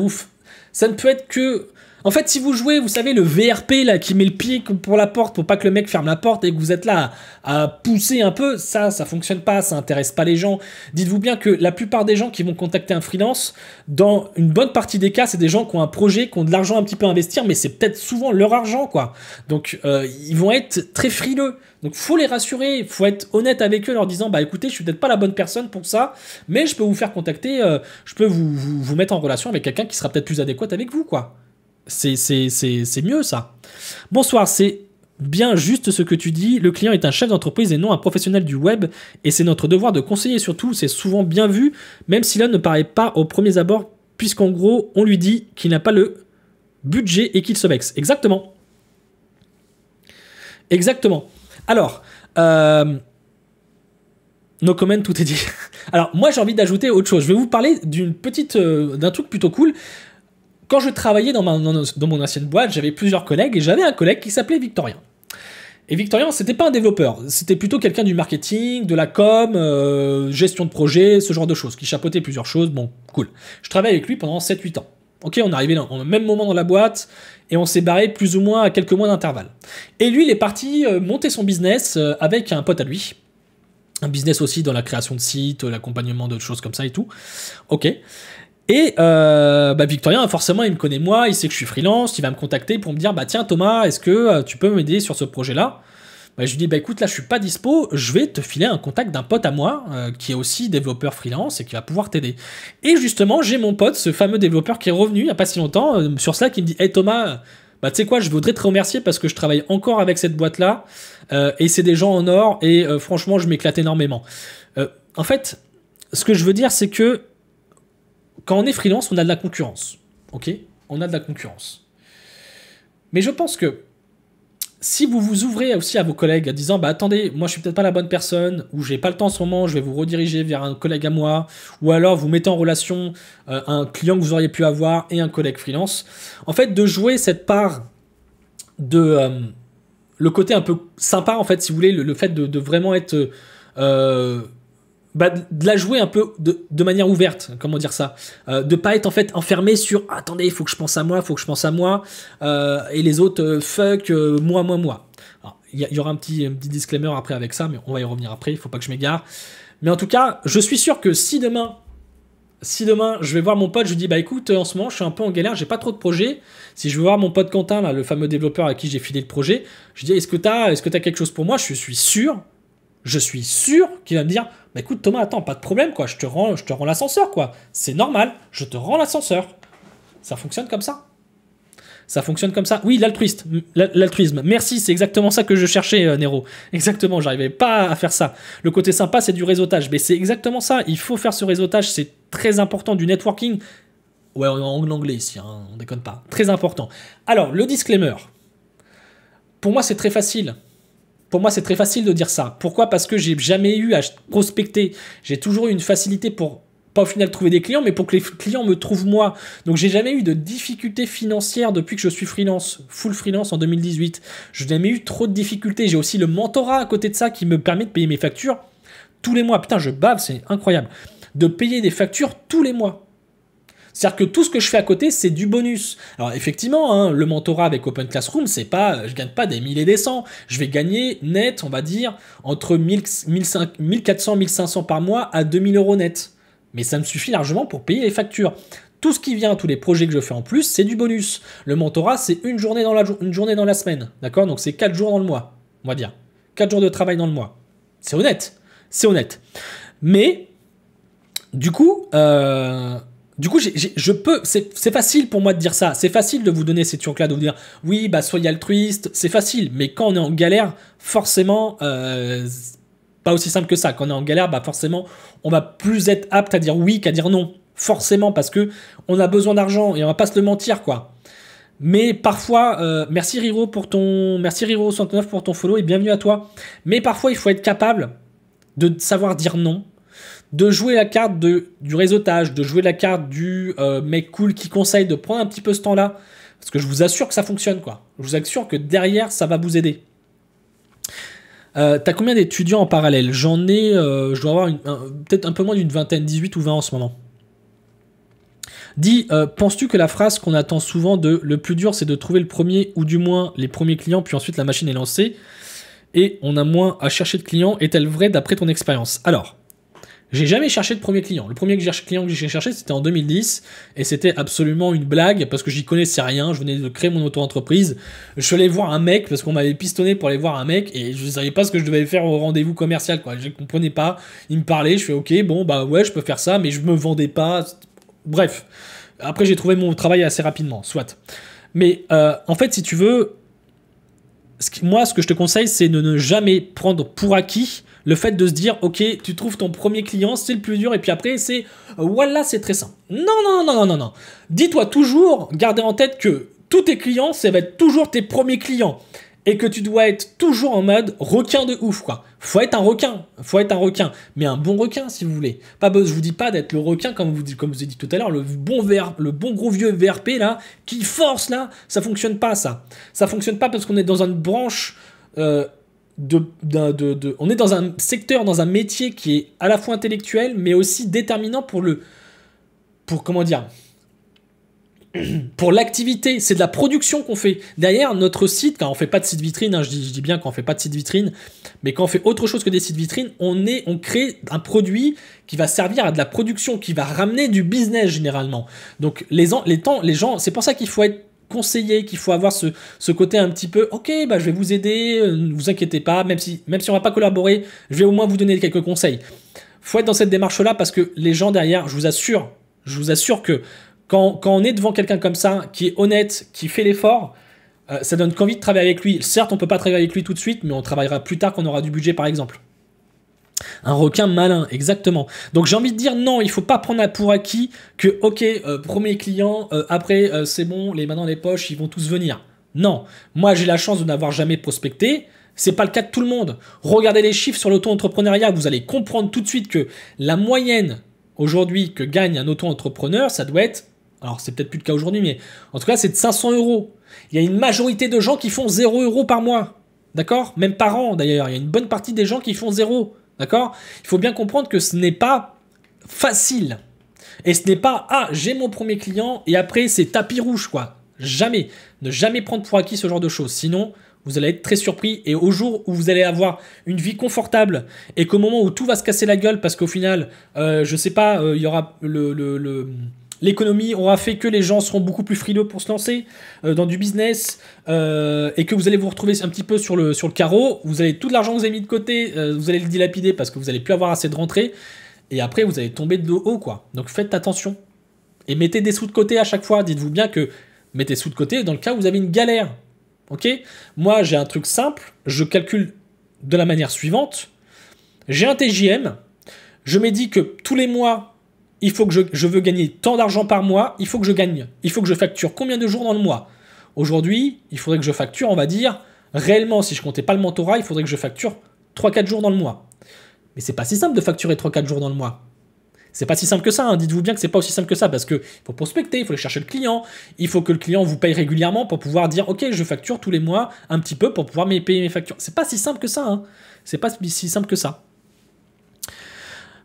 Ça ne peut être que en fait, si vous jouez, vous savez, le VRP là qui met le pied pour la porte pour pas que le mec ferme la porte et que vous êtes là à, pousser un peu, ça, ça fonctionne pas, ça intéresse pas les gens. Dites-vous bien que la plupart des gens qui vont contacter un freelance, dans une bonne partie des cas, c'est des gens qui ont un projet, qui ont de l'argent un petit peu à investir, mais c'est peut-être souvent leur argent quoi. Donc euh, ils vont être très frileux. Donc faut les rassurer, faut être honnête avec eux, en leur disant bah écoutez, je suis peut-être pas la bonne personne pour ça, mais je peux vous faire contacter, euh, je peux vous, vous, vous mettre en relation avec quelqu'un qui sera peut-être plus adéquat avec vous quoi. C'est mieux ça. Bonsoir, c'est bien juste ce que tu dis. Le client est un chef d'entreprise et non un professionnel du web. Et c'est notre devoir de conseiller surtout. C'est souvent bien vu, même si là ne paraît pas au premier abord, puisqu'en gros, on lui dit qu'il n'a pas le budget et qu'il se vexe. Exactement. Exactement. Alors, euh, no comment, tout est dit. Alors, moi, j'ai envie d'ajouter autre chose. Je vais vous parler d'une petite, euh, d'un truc plutôt cool. Quand je travaillais dans, mon ancienne boîte, j'avais plusieurs collègues et j'avais un collègue qui s'appelait Victorien. Et Victorien, c'était pas un développeur, c'était plutôt quelqu'un du marketing, de la com, euh, gestion de projet, ce genre de choses, qui chapeautait plusieurs choses. Bon, cool. Je travaillais avec lui pendant 7-8 ans. Ok, on est arrivé dans, au même moment dans la boîte et on s'est barré plus ou moins à quelques mois d'intervalle. Et lui, il est parti euh, monter son business euh, avec un pote à lui. Un business aussi dans la création de sites, l'accompagnement d'autres choses comme ça et tout. Ok. Et euh, bah, Victorien, forcément, il me connaît moi, il sait que je suis freelance, il va me contacter pour me dire bah tiens Thomas, est-ce que euh, tu peux m'aider sur ce projet-là bah, Je lui dis bah écoute là je suis pas dispo, je vais te filer un contact d'un pote à moi euh, qui est aussi développeur freelance et qui va pouvoir t'aider. Et justement j'ai mon pote, ce fameux développeur qui est revenu il y a pas si longtemps euh, sur Slack, qui me dit hey Thomas bah tu sais quoi, je voudrais te remercier parce que je travaille encore avec cette boîte-là et c'est des gens en or et franchement je m'éclate énormément. en fait, ce que je veux dire c'est que quand on est freelance, on a de la concurrence. OK On a de la concurrence. Mais je pense que si vous vous ouvrez aussi à vos collègues en disant bah attendez, moi je suis peut-être pas la bonne personne ou j'ai pas le temps en ce moment, je vais vous rediriger vers un collègue à moi ou alors vous mettez en relation euh, un client que vous auriez pu avoir et un collègue freelance. En fait, de jouer cette part de euh, le côté un peu sympa en fait, si vous voulez, le, fait de, vraiment être euh, bah, de la jouer un peu de, manière ouverte, comment dire ça, de euh, de pas être en fait enfermé sur attendez, il faut que je pense à moi, il faut que je pense à moi, euh, et les autres euh, fuck moi, moi, moi. Il y, aura un petit, petit disclaimer après avec ça, mais on va y revenir après, il faut pas que je m'égare. Mais en tout cas, je suis sûr que si demain, si demain je vais voir mon pote, je lui dis bah écoute, en ce moment je suis un peu en galère, j'ai pas trop de projets. Si je veux voir mon pote Quentin, là, le fameux développeur à qui j'ai filé le projet, je lui dis est-ce que tu est-ce que as quelque chose pour moi Je suis sûr je suis sûr qu'il va me dire mais bah, écoute Thomas, attends, pas de problème, quoi, je te rends, je te rends l'ascenseur, quoi. C'est normal, je te rends l'ascenseur. Ça fonctionne comme ça. Ça fonctionne comme ça. Oui, l'altruisme. L'altruisme. Merci, c'est exactement ça que je cherchais, euh, Nero. Exactement, j'arrivais pas à faire ça. Le côté sympa, c'est du réseautage. Mais c'est exactement ça. Il faut faire ce réseautage. C'est très important du networking. Ouais, on est en anglais ici, on hein, on déconne pas. Très important. Alors, le disclaimer. Pour moi, c'est très facile. Pour moi, c'est très facile de dire ça. Pourquoi Parce que j'ai jamais eu à prospecter. J'ai toujours eu une facilité pour pas au final trouver des clients, mais pour que les clients me trouvent moi. Donc j'ai jamais eu de difficultés financières depuis que je suis freelance, full freelance en 2018. Je n'ai jamais eu trop de difficultés. J'ai aussi le mentorat à côté de ça qui me permet de payer mes factures tous les mois. Putain, je bave, c'est incroyable. De payer des factures tous les mois. C'est-à-dire que tout ce que je fais à côté, c'est du bonus. Alors effectivement, hein, le mentorat avec Open Classroom, c'est pas, euh, je gagne pas des 1000 et des cents. Je vais gagner net, on va dire, entre 1400, 1500 par mois à 2000 euros net. Mais ça me suffit largement pour payer les factures. Tout ce qui vient, tous les projets que je fais en plus, c'est du bonus. Le mentorat, c'est une journée dans la, une journée dans la semaine. D'accord Donc c'est 4 jours dans le mois, on va dire. 4 jours de travail dans le mois. C'est honnête. C'est honnête. Mais, du coup, euh, du coup, je peux, c'est facile pour moi de dire ça. C'est facile de vous donner ces trucs là de vous dire, oui, bah soyez altruiste, c'est facile. Mais quand on est en galère, forcément, euh, pas aussi simple que ça. Quand on est en galère, bah forcément, on va plus être apte à dire oui qu'à dire non. Forcément, parce que on a besoin d'argent et on va pas se le mentir, quoi. Mais parfois, euh, merci Riro pour ton, merci Riro 69 pour ton follow et bienvenue à toi. Mais parfois, il faut être capable de savoir dire non de jouer la carte de, du réseautage, de jouer la carte du euh, mec cool qui conseille, de prendre un petit peu ce temps-là. Parce que je vous assure que ça fonctionne, quoi. Je vous assure que derrière, ça va vous aider. Euh, t'as combien d'étudiants en parallèle J'en ai, euh, je dois avoir peut-être un peu moins d'une vingtaine, 18 ou 20 en ce moment. Dis, penses-tu que la phrase qu'on attend souvent de le plus dur, c'est de trouver le premier ou du moins les premiers clients, puis ensuite la machine est lancée et on a moins à chercher de clients est-elle vraie d'après ton expérience Alors, j'ai jamais cherché de premier client. Le premier client que j'ai cherché, c'était en 2010, et c'était absolument une blague, parce que j'y connaissais rien, je venais de créer mon auto-entreprise. Je suis allé voir un mec, parce qu'on m'avait pistonné pour aller voir un mec, et je savais pas ce que je devais faire au rendez-vous commercial, quoi. Je comprenais pas, il me parlait, je fais ok, bon, bah ouais, je peux faire ça, mais je me vendais pas. Bref. Après, j'ai trouvé mon travail assez rapidement, soit. Mais euh, en fait, si tu veux, moi, ce que je te conseille, c'est de ne jamais prendre pour acquis le fait de se dire, ok, tu trouves ton premier client, c'est le plus dur, et puis après, c'est, voilà, c'est très simple. Non, non, non, non, non, non. Dis-toi toujours, gardez en tête que tous tes clients, ça va être toujours tes premiers clients. Et que tu dois être toujours en mode requin de ouf, quoi. Faut être un requin, faut être un requin, mais un bon requin si vous voulez. Pas je vous dis pas d'être le requin comme vous comme vous ai dit tout à l'heure, le bon le bon gros vieux VRP là qui force là, ça fonctionne pas ça. Ça fonctionne pas parce qu'on est dans une branche euh, de, on est dans un secteur, dans un métier qui est à la fois intellectuel, mais aussi déterminant pour le, pour comment dire, pour l'activité. C'est de la production qu'on fait derrière notre site. Quand on fait pas de site vitrine, hein, je, dis, bien qu'on on fait pas de site vitrine, mais quand on fait autre chose que des sites vitrines, on est, on crée un produit qui va servir à de la production, qui va ramener du business généralement. Donc les, les temps, les gens, c'est pour ça qu'il faut être conseiller, qu'il faut avoir ce, côté un petit peu, ok, bah, je vais vous aider, euh, ne vous inquiétez pas, même si, même si on va pas collaborer, je vais au moins vous donner quelques conseils. Faut être dans cette démarche-là parce que les gens derrière, je vous assure, je vous assure que quand, on est devant quelqu'un comme ça, qui est honnête, qui fait l'effort, euh, ça donne qu'envie de travailler avec lui. Certes, on peut pas travailler avec lui tout de suite, mais on travaillera plus tard quand on aura du budget, par exemple. Un requin malin, exactement. Donc j'ai envie de dire non, il faut pas prendre pour acquis que ok, euh, premier client, euh, après euh, c'est bon, les mains dans les poches, ils vont tous venir. Non, moi j'ai la chance de n'avoir jamais prospecté. C'est pas le cas de tout le monde. Regardez les chiffres sur l'auto-entrepreneuriat, vous allez comprendre tout de suite que la moyenne aujourd'hui que gagne un auto-entrepreneur, ça doit être, alors c'est peut-être plus le cas aujourd'hui, mais en tout cas c'est de 500 euros. Il y a une majorité de gens qui font 0 euros par mois, d'accord Même par an d'ailleurs, il y a une bonne partie des gens qui font 0. D'accord Il faut bien comprendre que ce n'est pas facile. Et ce n'est pas ah, j'ai mon premier client et après c'est tapis rouge quoi. Jamais. Ne jamais prendre pour acquis ce genre de choses. Sinon, vous allez être très surpris et au jour où vous allez avoir une vie confortable et qu'au moment où tout va se casser la gueule parce qu'au final, euh, je sais pas, euh, il y aura le, le, le L'économie aura fait que les gens seront beaucoup plus frileux pour se lancer euh, dans du business euh, et que vous allez vous retrouver un petit peu sur le, sur le carreau. Vous allez tout l'argent que vous avez mis de côté, euh, vous allez le dilapider parce que vous n'allez plus avoir assez de rentrée. et après vous allez tomber de haut quoi. Donc faites attention et mettez des sous de côté à chaque fois. Dites-vous bien que mettez sous de côté dans le cas où vous avez une galère. Ok Moi j'ai un truc simple, je calcule de la manière suivante. J'ai un TJM, je me dis que tous les mois il faut que je, veux gagner tant d'argent par mois, il faut que je gagne, il faut que je facture combien de jours dans le mois. Aujourd'hui, il faudrait que je facture, on va dire, réellement, si je comptais pas le mentorat, il faudrait que je facture 3-4 jours dans le mois. Mais c'est pas si simple de facturer 3-4 jours dans le mois. C'est pas si simple que ça, hein. dites-vous bien que c'est pas aussi simple que ça, parce qu'il faut prospecter, il faut aller chercher le client, il faut que le client vous paye régulièrement pour pouvoir dire ok je facture tous les mois un petit peu pour pouvoir payer mes factures. C'est pas si simple que ça, hein. c'est pas si simple que ça.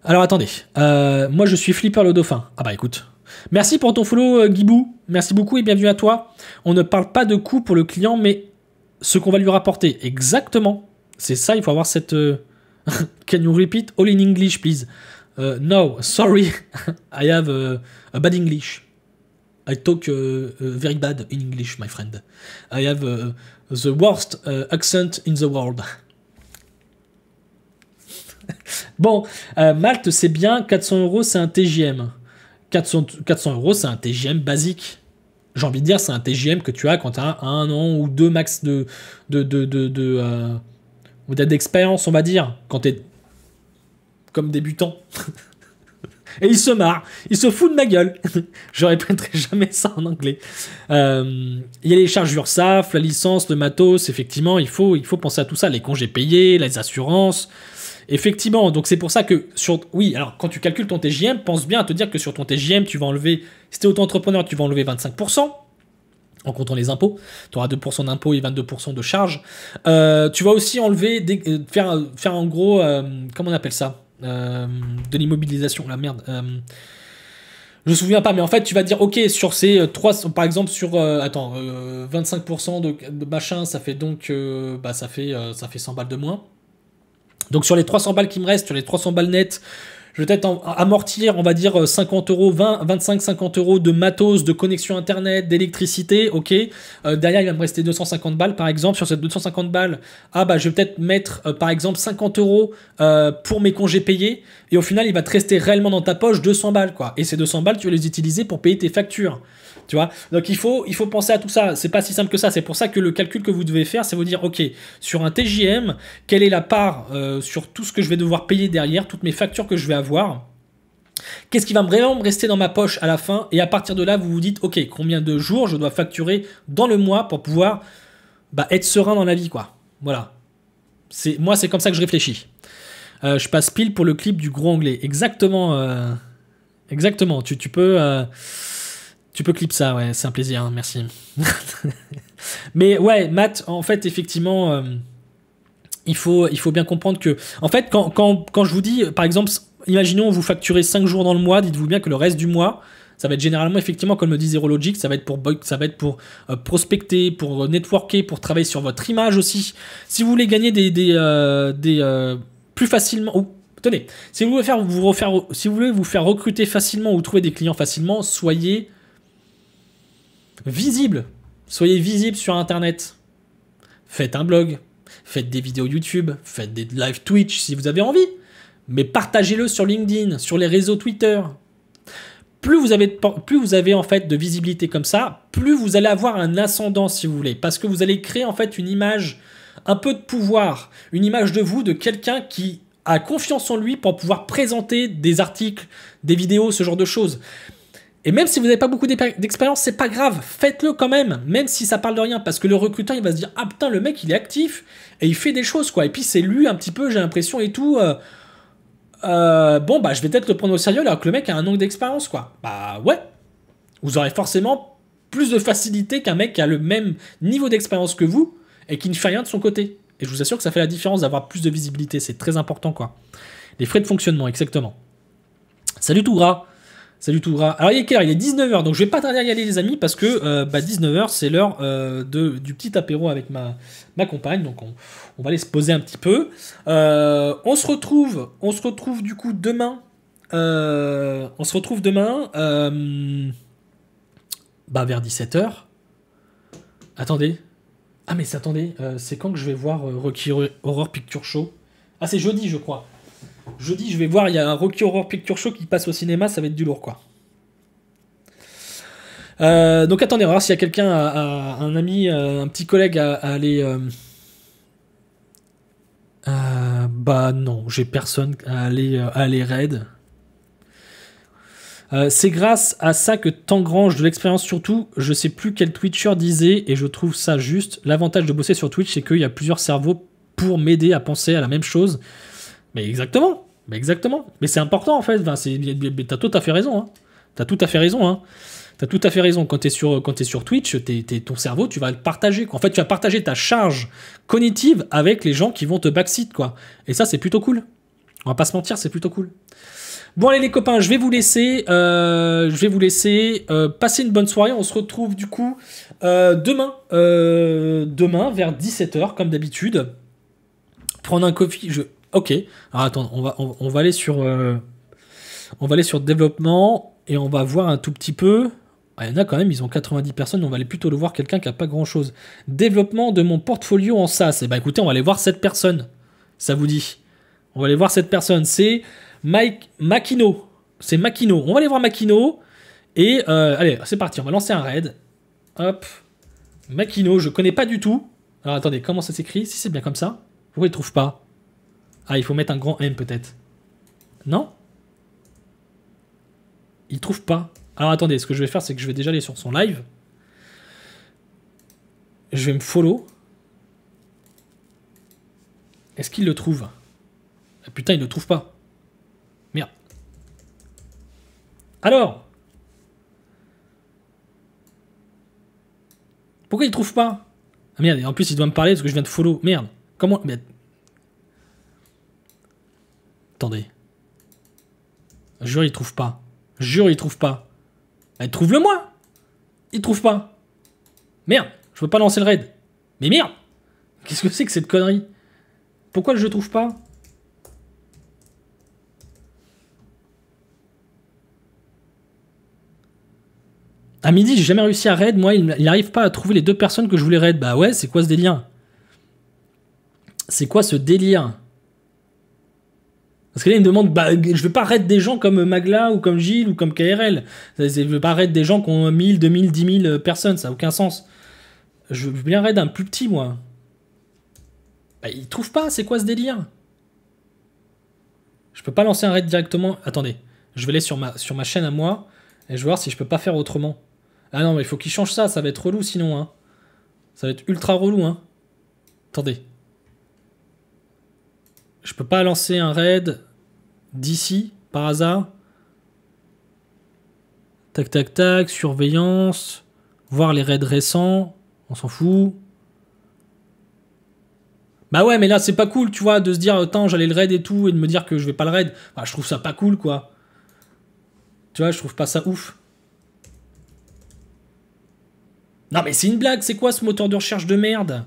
Alors attendez, euh, moi je suis Flipper le Dauphin. Ah bah écoute. Merci pour ton follow euh, gibou merci beaucoup et bienvenue à toi. On ne parle pas de coût pour le client, mais ce qu'on va lui rapporter. Exactement. C'est ça, il faut avoir cette... Euh, can you repeat all in English, please No, sorry, I have uh, a, bad English. I talk uh, uh, very bad in English, my friend. I have the worst accent in the world. bon, euh, Malte, c'est bien, 400 euros, c'est un TGM. 400, euros, c'est un TGM basique. J'ai envie de dire, c'est un TGM que tu as quand tu as un an ou deux max de, de, de, de, euh, d'expérience, on va dire, quand tu es comme débutant. Et il se marre, il se fout de ma gueule. je répéterai jamais ça en anglais. Euh, il y a les charges URSAF, la licence, de matos, effectivement, il faut, il faut penser à tout ça. Les congés payés, les assurances, Effectivement, donc c'est pour ça que sur. Oui, alors quand tu calcules ton TGM, pense bien à te dire que sur ton TGM, tu vas enlever. Si tu es auto-entrepreneur, tu vas enlever 25% en comptant les impôts. Tu auras 2% d'impôts et 22% de charges. Euh, tu vas aussi enlever, euh, faire, faire en gros, euh, comment on appelle ça De l'immobilisation, la merde. je me souviens pas, mais en fait, tu vas dire, ok, sur ces 3, par exemple, sur, attends, 25% de, machin, ça fait donc, bah, ça fait, ça fait 100 balles de moins. Donc sur les 300 balles qui me restent, sur les 300 balles nettes, je vais peut-être amortir, on va dire 50 euh, euros, 20, 25, 50 euros de matos, de connexion internet, d'électricité, ok. Euh, derrière, il va me rester 250 balles par exemple. Sur ces 250 balles, ah bah je vais peut-être mettre euh, par exemple 50 euros pour mes congés payés. Et au final, il va te rester réellement dans ta poche 200 balles quoi. Et ces 200 balles, tu vas les utiliser pour payer tes factures. Tu vois Donc il faut, il faut penser à tout ça. C'est pas si simple que ça. C'est pour ça que le calcul que vous devez faire, c'est vous dire, ok, sur un TJM, quelle est la part euh, sur tout ce que je vais devoir payer derrière, toutes mes factures que je vais avoir Qu'est-ce qui va vraiment me rester dans ma poche à la fin Et à partir de là, vous vous dites, ok, combien de jours je dois facturer dans le mois pour pouvoir bah, être serein dans la vie, quoi. Voilà. C'est moi, c'est comme ça que je réfléchis. Euh, je passe pile pour le clip du gros anglais. Exactement. Euh, exactement. Tu, tu peux. Tu peux clip ça, ouais, c'est un plaisir, hein, merci. Mais ouais, Matt, en fait, effectivement, euh, il, faut, il faut bien comprendre que. En fait, quand, quand, quand je vous dis, par exemple, imaginons vous facturez 5 jours dans le mois, dites-vous bien que le reste du mois, ça va être généralement effectivement comme le dit Zero Logic, ça va être pour ça va être pour euh, prospecter, pour euh, networker, pour travailler sur votre image aussi. Si vous voulez gagner des, des, plus facilement ou tenez, si vous voulez faire vous refaire si vous voulez vous faire recruter facilement ou trouver des clients facilement, soyez Visible. Soyez visible sur Internet. Faites un blog. Faites des vidéos YouTube. Faites des live Twitch si vous avez envie. Mais partagez-le sur LinkedIn, sur les réseaux Twitter. Plus vous, avez, plus vous avez en fait de visibilité comme ça, plus vous allez avoir un ascendant si vous voulez, parce que vous allez créer en fait une image, un peu de pouvoir, une image de vous, de quelqu'un qui a confiance en lui pour pouvoir présenter des articles, des vidéos, ce genre de choses. Et même si vous n'avez pas beaucoup d'expérience, c'est pas grave, faites-le quand même, même si ça parle de rien, parce que le recruteur il va se dire ah putain le mec il est actif et il fait des choses quoi. Et puis c'est lui un petit peu, j'ai l'impression et tout. Euh, euh, bon bah je vais peut-être le prendre au sérieux alors que le mec a un angle d'expérience quoi. Bah ouais, vous aurez forcément plus de facilité qu'un mec qui a le même niveau d'expérience que vous et qui ne fait rien de son côté. Et je vous assure que ça fait la différence d'avoir plus de visibilité, c'est très important quoi. Les frais de fonctionnement exactement. Salut tout gras. Salut tout Alors, il est quelle Il est 19h, donc je vais pas tarder à y aller, les amis, parce que 19h, euh, bah, c'est l'heure euh, du petit apéro avec ma, ma compagne. Donc, on, va aller se poser un petit peu. Euh, on se retrouve, on se retrouve du coup demain. on se retrouve demain bah, vers 17h. Attendez. Ah, mais attendez, c'est quand que je vais voir Rocky Horror Picture Show Ah, c'est jeudi, je crois. Jeudi, je vais voir, il y a un Rocky Horror Picture Show qui passe au cinéma, ça va être du lourd, quoi. Euh, donc attendez, voir s'il y a quelqu'un, euh, euh, un ami, un petit collègue à, aller. bah non, j'ai personne à aller, à aller raid. c'est grâce à ça que t'engranges de l'expérience surtout. Je sais plus quel Twitcher disait et je trouve ça juste. L'avantage de bosser sur Twitch, c'est qu'il y a plusieurs cerveaux pour m'aider à penser à la même chose mais exactement, mais exactement. Mais c'est important en fait. Enfin, t'as tout à fait raison. Hein. T'as tout à fait raison. Hein. T'as tout à fait raison. Quand t'es sur, es sur Twitch, ton cerveau, tu vas le partager. En fait, tu vas partager ta charge cognitive avec les gens qui vont te backseat, quoi. Et ça, c'est plutôt cool. On va pas se mentir, c'est plutôt cool. Bon allez les copains, je vais vous laisser, euh, je vais vous laisser euh, passer une bonne soirée. On se retrouve du coup euh, demain, demain vers 17h comme d'habitude. Prendre un coffee, je, Ok. Alors attends, on va, on, va aller sur, euh, on va aller sur développement et on va voir un tout petit peu. Ah, il y en a quand même, ils ont 90 personnes, on va aller plutôt le voir quelqu'un qui n'a pas grand chose. Développement de mon portfolio en SaaS. Et eh bah ben, écoutez, on va aller voir cette personne. Ça vous dit On va aller voir cette personne. C'est Mike Makino. C'est Makino. On va aller voir Makino. Et euh, allez, c'est parti, on va lancer un raid. Hop. Makino, je connais pas du tout. Alors attendez, comment ça s'écrit Si c'est bien comme ça, pourquoi il trouve pas ah, il faut mettre un grand M peut-être. Non Il trouve pas. Alors attendez, ce que je vais faire, c'est que je vais déjà aller sur son live. Je vais me follow. Est-ce qu'il le trouve ah, Putain, il ne le trouve pas. Merde. Alors Pourquoi il trouve pas Ah merde, en plus il doit me parler parce que je viens de follow. Merde. Comment Attendez. Jure, il trouve pas. Jure, il trouve pas. Elle eh, trouve le moi Il trouve pas. Merde, je veux pas lancer le raid. Mais merde Qu'est-ce que c'est que cette connerie Pourquoi je trouve pas À midi, j'ai jamais réussi à raid. Moi, il n'arrive pas à trouver les deux personnes que je voulais raid. Bah ouais, c'est quoi ce délire C'est quoi ce délire parce que là, il me demande, bah, je veux pas raid des gens comme Magla ou comme Gilles ou comme KRL. Je veux pas raid des gens qui ont 1000, 2000, 10 000 personnes, ça n'a aucun sens. Je veux bien raid un plus petit, moi. Bah, il trouve pas, c'est quoi ce délire Je peux pas lancer un raid directement. Attendez, je vais aller sur ma, sur ma chaîne à moi et je vais voir si je peux pas faire autrement. Ah non, mais il faut qu'il change ça, ça va être relou sinon. Hein. Ça va être ultra relou. Hein. Attendez. Je peux pas lancer un raid d'ici, par hasard. Tac, tac, tac, surveillance. Voir les raids récents. On s'en fout. Bah ouais, mais là, c'est pas cool, tu vois, de se dire, attends, j'allais le raid et tout, et de me dire que je vais pas le raid. Bah, je trouve ça pas cool, quoi. Tu vois, je trouve pas ça ouf. Non, mais c'est une blague, c'est quoi ce moteur de recherche de merde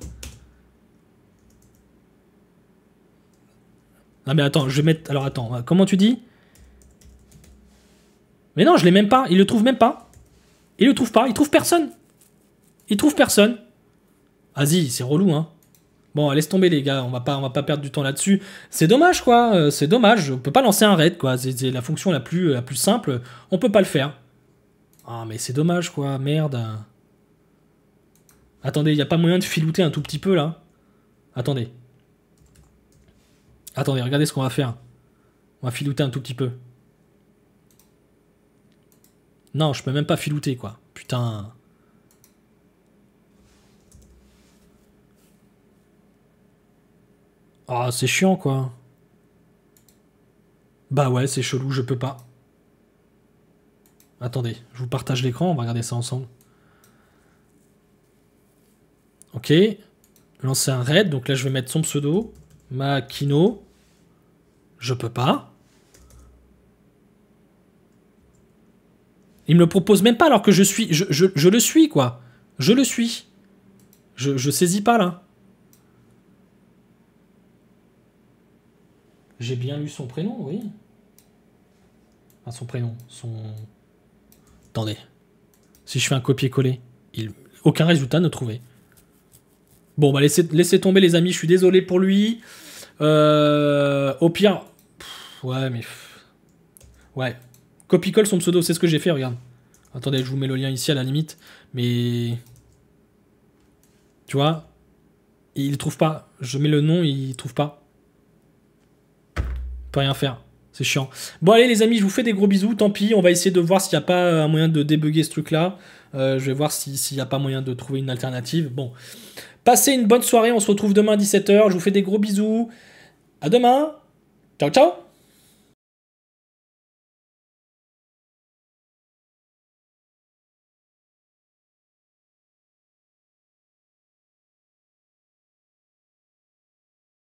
Non mais attends, je vais mettre... Alors attends, euh, comment tu dis Mais non, je l'ai même pas. Il le trouve même pas. Il le trouve pas. Il trouve personne. Il trouve personne. Vas-y, c'est relou, hein. Bon, laisse tomber les gars, on va pas, on va pas perdre du temps là-dessus. C'est dommage quoi, euh, c'est dommage. On peut pas lancer un raid quoi, c'est la fonction la plus, la plus simple. On peut pas le faire. Ah mais c'est dommage quoi, merde. Attendez, il y a pas moyen de filouter un tout petit peu là Attendez. Attendez, regardez ce qu'on va faire. On va filouter un tout petit peu. Non, je peux même pas filouter, quoi. Putain. Ah, c'est chiant, quoi. Bah ouais, c'est chelou, je peux pas. Attendez, je vous partage l'écran, on va regarder ça ensemble. Ok. Lancer un raid, donc là je vais mettre son pseudo. Ma kino, je peux pas. Il me le propose même pas alors que je suis. Je, le suis, quoi. Je le suis. Je, je saisis pas là. J'ai bien lu son prénom, oui. Enfin, son prénom, son. Attendez. Si je fais un copier-coller, il... aucun résultat ne trouvait. Bon, bah laissez, tomber les amis, je suis désolé pour lui. Euh, au pire... ouais, mais... ouais. Copy-colle son pseudo, c'est ce que j'ai fait, regarde. Attendez, je vous mets le lien ici à la limite. Mais... Tu vois Il trouve pas. Je mets le nom, il trouve pas. Peut rien faire. C'est chiant. Bon allez les amis, je vous fais des gros bisous. Tant pis, on va essayer de voir s'il n'y a pas un euh, moyen de débugger ce truc-là. Euh, je vais voir s'il n'y a pas moyen de trouver une alternative. Bon. Passez une bonne soirée. On se retrouve demain à 17h. Je vous fais des gros bisous. À demain. Ciao, ciao.